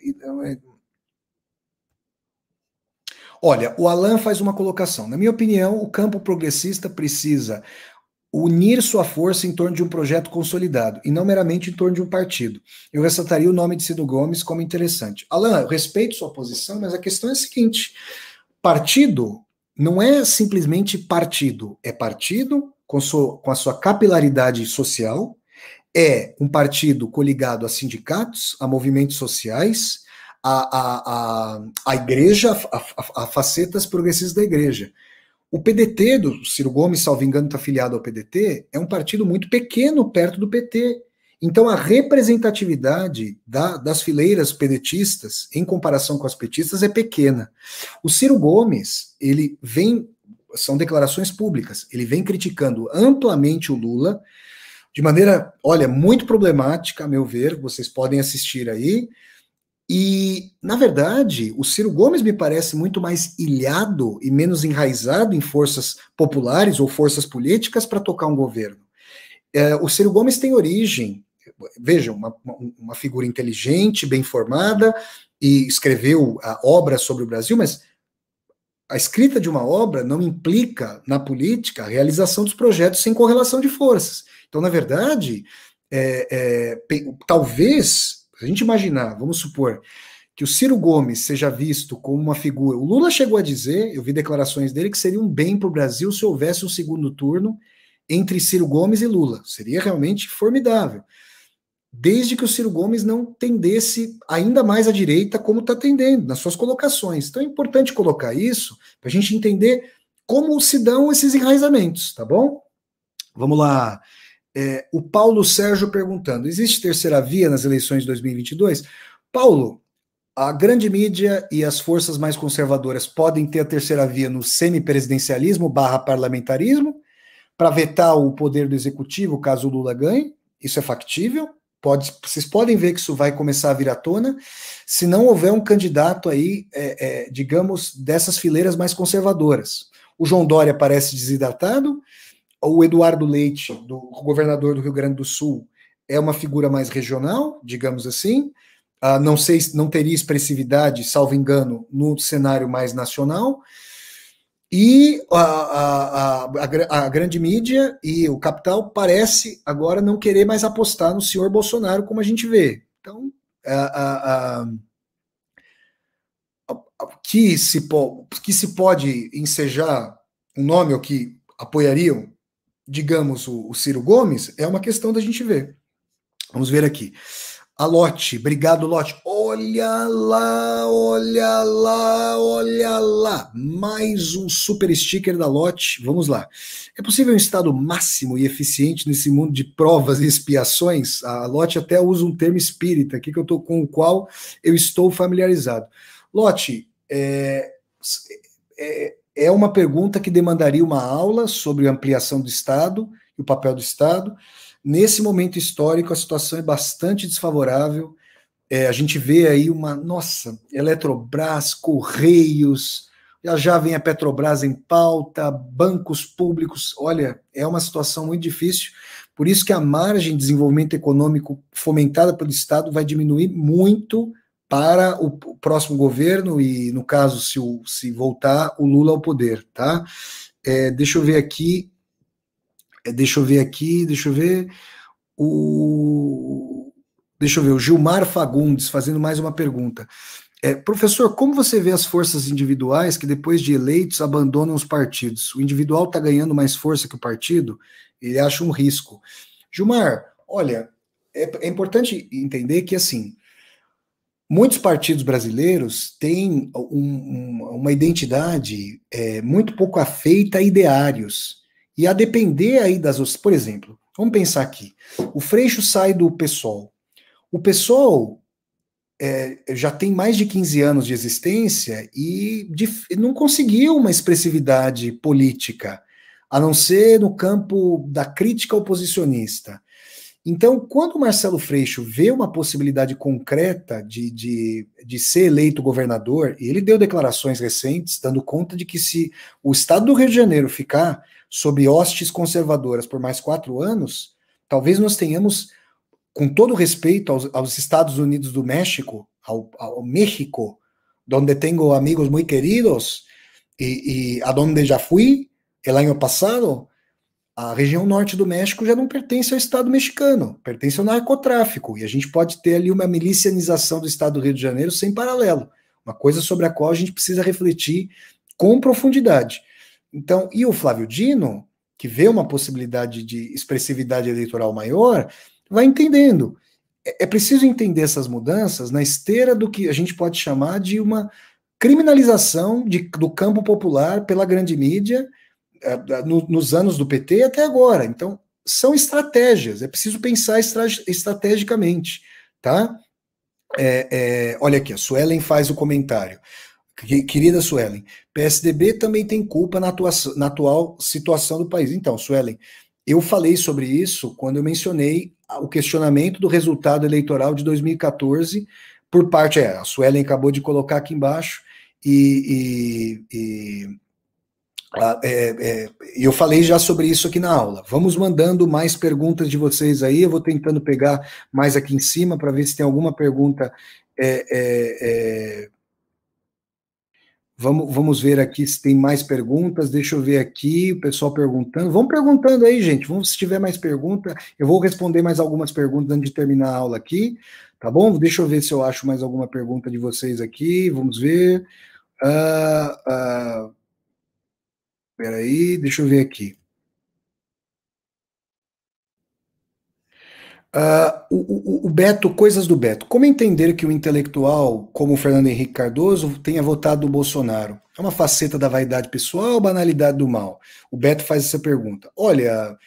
Olha, o Alan faz uma colocação. Na minha opinião, o campo progressista precisa unir sua força em torno de um projeto consolidado e não meramente em torno de um partido. Eu ressaltaria o nome de Cido Gomes como interessante. Alan, eu respeito sua posição, mas a questão é a seguinte: partido não é simplesmente partido, é partido com, sua, com a sua capilaridade social, é um partido coligado a sindicatos, a movimentos sociais, a, a, a, a igreja, a, a, a facetas progressistas da igreja. O PDT, do Ciro Gomes, salvo engano, está afiliado ao PDT, é um partido muito pequeno perto do PT. Então, a representatividade da, das fileiras pedetistas, em comparação com as petistas, é pequena. O Ciro Gomes, ele vem são declarações públicas. Ele vem criticando amplamente o Lula, de maneira, olha, muito problemática, a meu ver, vocês podem assistir aí. E, na verdade, o Ciro Gomes me parece muito mais ilhado e menos enraizado em forças populares ou forças políticas para tocar um governo. É, o Ciro Gomes tem origem, vejam, uma, uma figura inteligente, bem formada, e escreveu obras sobre o Brasil, mas a escrita de uma obra não implica na política a realização dos projetos sem correlação de forças. Então, na verdade, é, é, talvez a gente imaginar, vamos supor que o Ciro Gomes seja visto como uma figura. O Lula chegou a dizer, eu vi declarações dele, que seria um bem para o Brasil se houvesse um segundo turno entre Ciro Gomes e Lula. Seria realmente formidável desde que o Ciro Gomes não tendesse ainda mais à direita, como está tendendo, nas suas colocações. Então é importante colocar isso para a gente entender como se dão esses enraizamentos, tá bom? Vamos lá. É, o Paulo Sérgio perguntando: existe terceira via nas eleições de 2022? Paulo, a grande mídia e as forças mais conservadoras podem ter a terceira via no semipresidencialismo barra parlamentarismo para vetar o poder do executivo caso o Lula ganhe. Isso é factível. Pode, vocês podem ver que isso vai começar a vir à tona, se não houver um candidato aí, é, é, digamos, dessas fileiras mais conservadoras. O João Dória parece desidratado, o Eduardo Leite, do governador do Rio Grande do Sul, é uma figura mais regional, digamos assim. Ah, não sei, não teria expressividade, salvo engano, no cenário mais nacional. E a, a, a, a, grande mídia e o capital parece agora não querer mais apostar no senhor Bolsonaro, como a gente vê. Então, que, se, que se pode ensejar um nome ou que apoiariam, digamos, o, o Ciro Gomes, é uma questão da gente ver. Vamos ver aqui. A Lote, obrigado, Lote. Olha lá, olha lá, olha lá. Mais um super sticker da Lote. Vamos lá. É possível um estado máximo e eficiente nesse mundo de provas e expiações? A Lote até usa um termo espírita aqui que eu tô com o qual eu estou familiarizado. Lote, é, é, é uma pergunta que demandaria uma aula sobre a ampliação do Estado e o papel do Estado. Nesse momento histórico, a situação é bastante desfavorável é, a gente vê aí uma, nossa, Eletrobras, Correios, já já vem a Petrobras em pauta, bancos públicos, olha, é uma situação muito difícil, por isso que a margem de desenvolvimento econômico fomentada pelo Estado vai diminuir muito para o próximo governo e, no caso, se, o, se voltar o Lula ao poder, tá? É, deixa eu ver aqui, é, deixa eu ver aqui, deixa eu ver, o Deixa eu ver, o Gilmar Fagundes fazendo mais uma pergunta. É, professor, como você vê as forças individuais que depois de eleitos abandonam os partidos? O individual está ganhando mais força que o partido? Ele acha um risco. Gilmar, olha, é, é importante entender que assim, muitos partidos brasileiros têm um, um, uma identidade é, muito pouco afeita a ideários. E a depender aí das. Por exemplo, vamos pensar aqui: o Freixo sai do PSOL. O PSOL é, já tem mais de 15 anos de existência e de, não conseguiu uma expressividade política, a não ser no campo da crítica oposicionista. Então, quando o Marcelo Freixo vê uma possibilidade concreta de, de, de ser eleito governador, e ele deu declarações recentes dando conta de que se o Estado do Rio de Janeiro ficar sob hostes conservadoras por mais quatro anos, talvez nós tenhamos com todo respeito aos, aos Estados Unidos do México, ao, ao México, onde tenho amigos muito queridos e, e aonde já fui, el ano passado, a região norte do México já não pertence ao Estado mexicano, pertence ao narcotráfico. E a gente pode ter ali uma milicianização do Estado do Rio de Janeiro sem paralelo. Uma coisa sobre a qual a gente precisa refletir com profundidade. Então, e o Flávio Dino, que vê uma possibilidade de expressividade eleitoral maior, vai entendendo. É, é preciso entender essas mudanças na esteira do que a gente pode chamar de uma criminalização de, do campo popular pela grande mídia eh, no, nos anos do PT até agora. Então, são estratégias, é preciso pensar estrategicamente, tá? É, é, olha aqui, a Suelen faz o comentário. Querida Suelen, PSDB também tem culpa na, atuação, na atual situação do país. Então, Suelen, eu falei sobre isso quando eu mencionei o questionamento do resultado eleitoral de 2014 por parte. É, a Suelen acabou de colocar aqui embaixo, e, e, e é, é, eu falei já sobre isso aqui na aula. Vamos mandando mais perguntas de vocês aí. Eu vou tentando pegar mais aqui em cima para ver se tem alguma pergunta é, é, é Vamos, vamos ver aqui se tem mais perguntas. Deixa eu ver aqui o pessoal perguntando. Vamos perguntando aí, gente. Vamos, se tiver mais pergunta, eu vou responder mais algumas perguntas antes de terminar a aula aqui. Tá bom? Deixa eu ver se eu acho mais alguma pergunta de vocês aqui. Vamos ver. Uh, uh, peraí, deixa eu ver aqui. Uh, o, o, Beto, coisas do Beto. Como entender que um intelectual como o Fernando Henrique Cardoso tenha votado no Bolsonaro? É uma faceta da vaidade pessoal ou banalidade do mal? O Beto faz essa pergunta. Olha,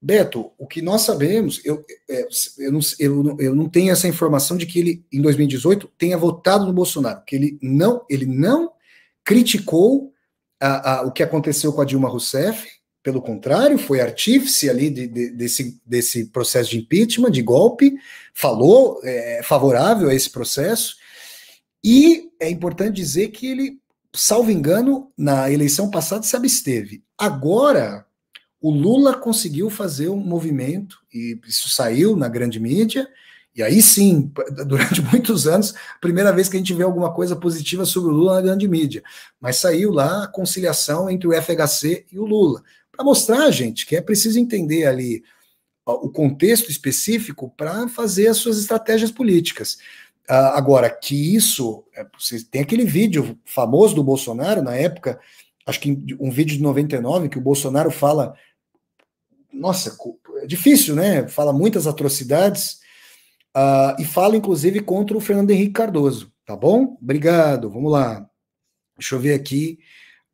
Beto, o que nós sabemos, eu, é, eu, não, eu, eu não tenho essa informação de que ele, em 2018, tenha votado no Bolsonaro, que ele não, ele não criticou a, a, o que aconteceu com a Dilma Rousseff, pelo contrário, foi artífice ali de, de, desse, desse processo de impeachment, de golpe, falou é, favorável a esse processo. E é importante dizer que ele, salvo engano, na eleição passada se absteve. Agora, o Lula conseguiu fazer um movimento, e isso saiu na grande mídia, e aí sim, durante muitos anos, primeira vez que a gente vê alguma coisa positiva sobre o Lula na grande mídia. Mas saiu lá a conciliação entre o FHC e o Lula para mostrar, gente, que é preciso entender ali o contexto específico para fazer as suas estratégias políticas. Ah, agora, que isso. É, você tem aquele vídeo famoso do Bolsonaro na época, acho que um vídeo de 99, que o Bolsonaro fala. Nossa, é difícil, né? Fala muitas atrocidades uh, e fala, inclusive, contra o Fernando Henrique Cardoso. Tá bom? Obrigado. Vamos lá. Deixa eu ver aqui.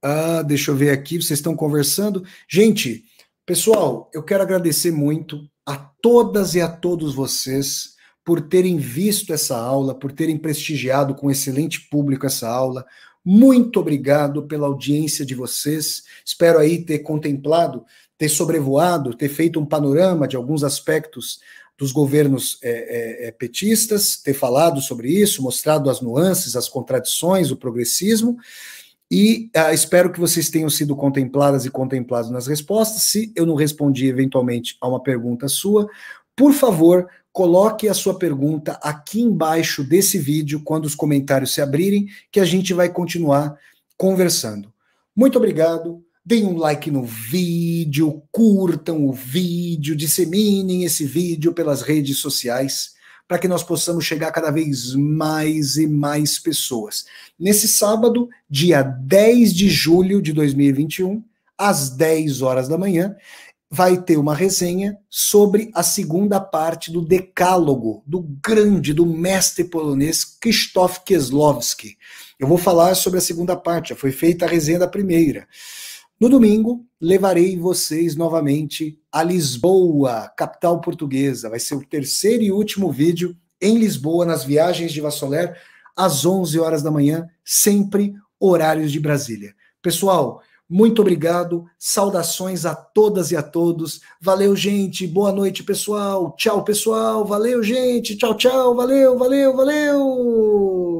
Ah, deixa eu ver aqui, vocês estão conversando. Gente, pessoal, eu quero agradecer muito a todas e a todos vocês por terem visto essa aula, por terem prestigiado com excelente público essa aula. Muito obrigado pela audiência de vocês. Espero aí ter contemplado, ter sobrevoado, ter feito um panorama de alguns aspectos dos governos é, é, é petistas, ter falado sobre isso, mostrado as nuances, as contradições, o progressismo. E uh, espero que vocês tenham sido contempladas e contemplados nas respostas. Se eu não respondi eventualmente a uma pergunta sua, por favor, coloque a sua pergunta aqui embaixo desse vídeo, quando os comentários se abrirem, que a gente vai continuar conversando. Muito obrigado. Deem um like no vídeo, curtam o vídeo, disseminem esse vídeo pelas redes sociais para que nós possamos chegar cada vez mais e mais pessoas. Nesse sábado, dia 10 de julho de 2021, às 10 horas da manhã, vai ter uma resenha sobre a segunda parte do Decálogo do grande, do mestre polonês Krzysztof Kieslowski. Eu vou falar sobre a segunda parte, já foi feita a resenha da primeira. No domingo, levarei vocês novamente a Lisboa, capital portuguesa. Vai ser o terceiro e último vídeo em Lisboa, nas viagens de Vassoler, às 11 horas da manhã, sempre horários de Brasília. Pessoal, muito obrigado, saudações a todas e a todos. Valeu, gente, boa noite, pessoal. Tchau, pessoal. Valeu, gente. Tchau, tchau. Valeu, valeu, valeu.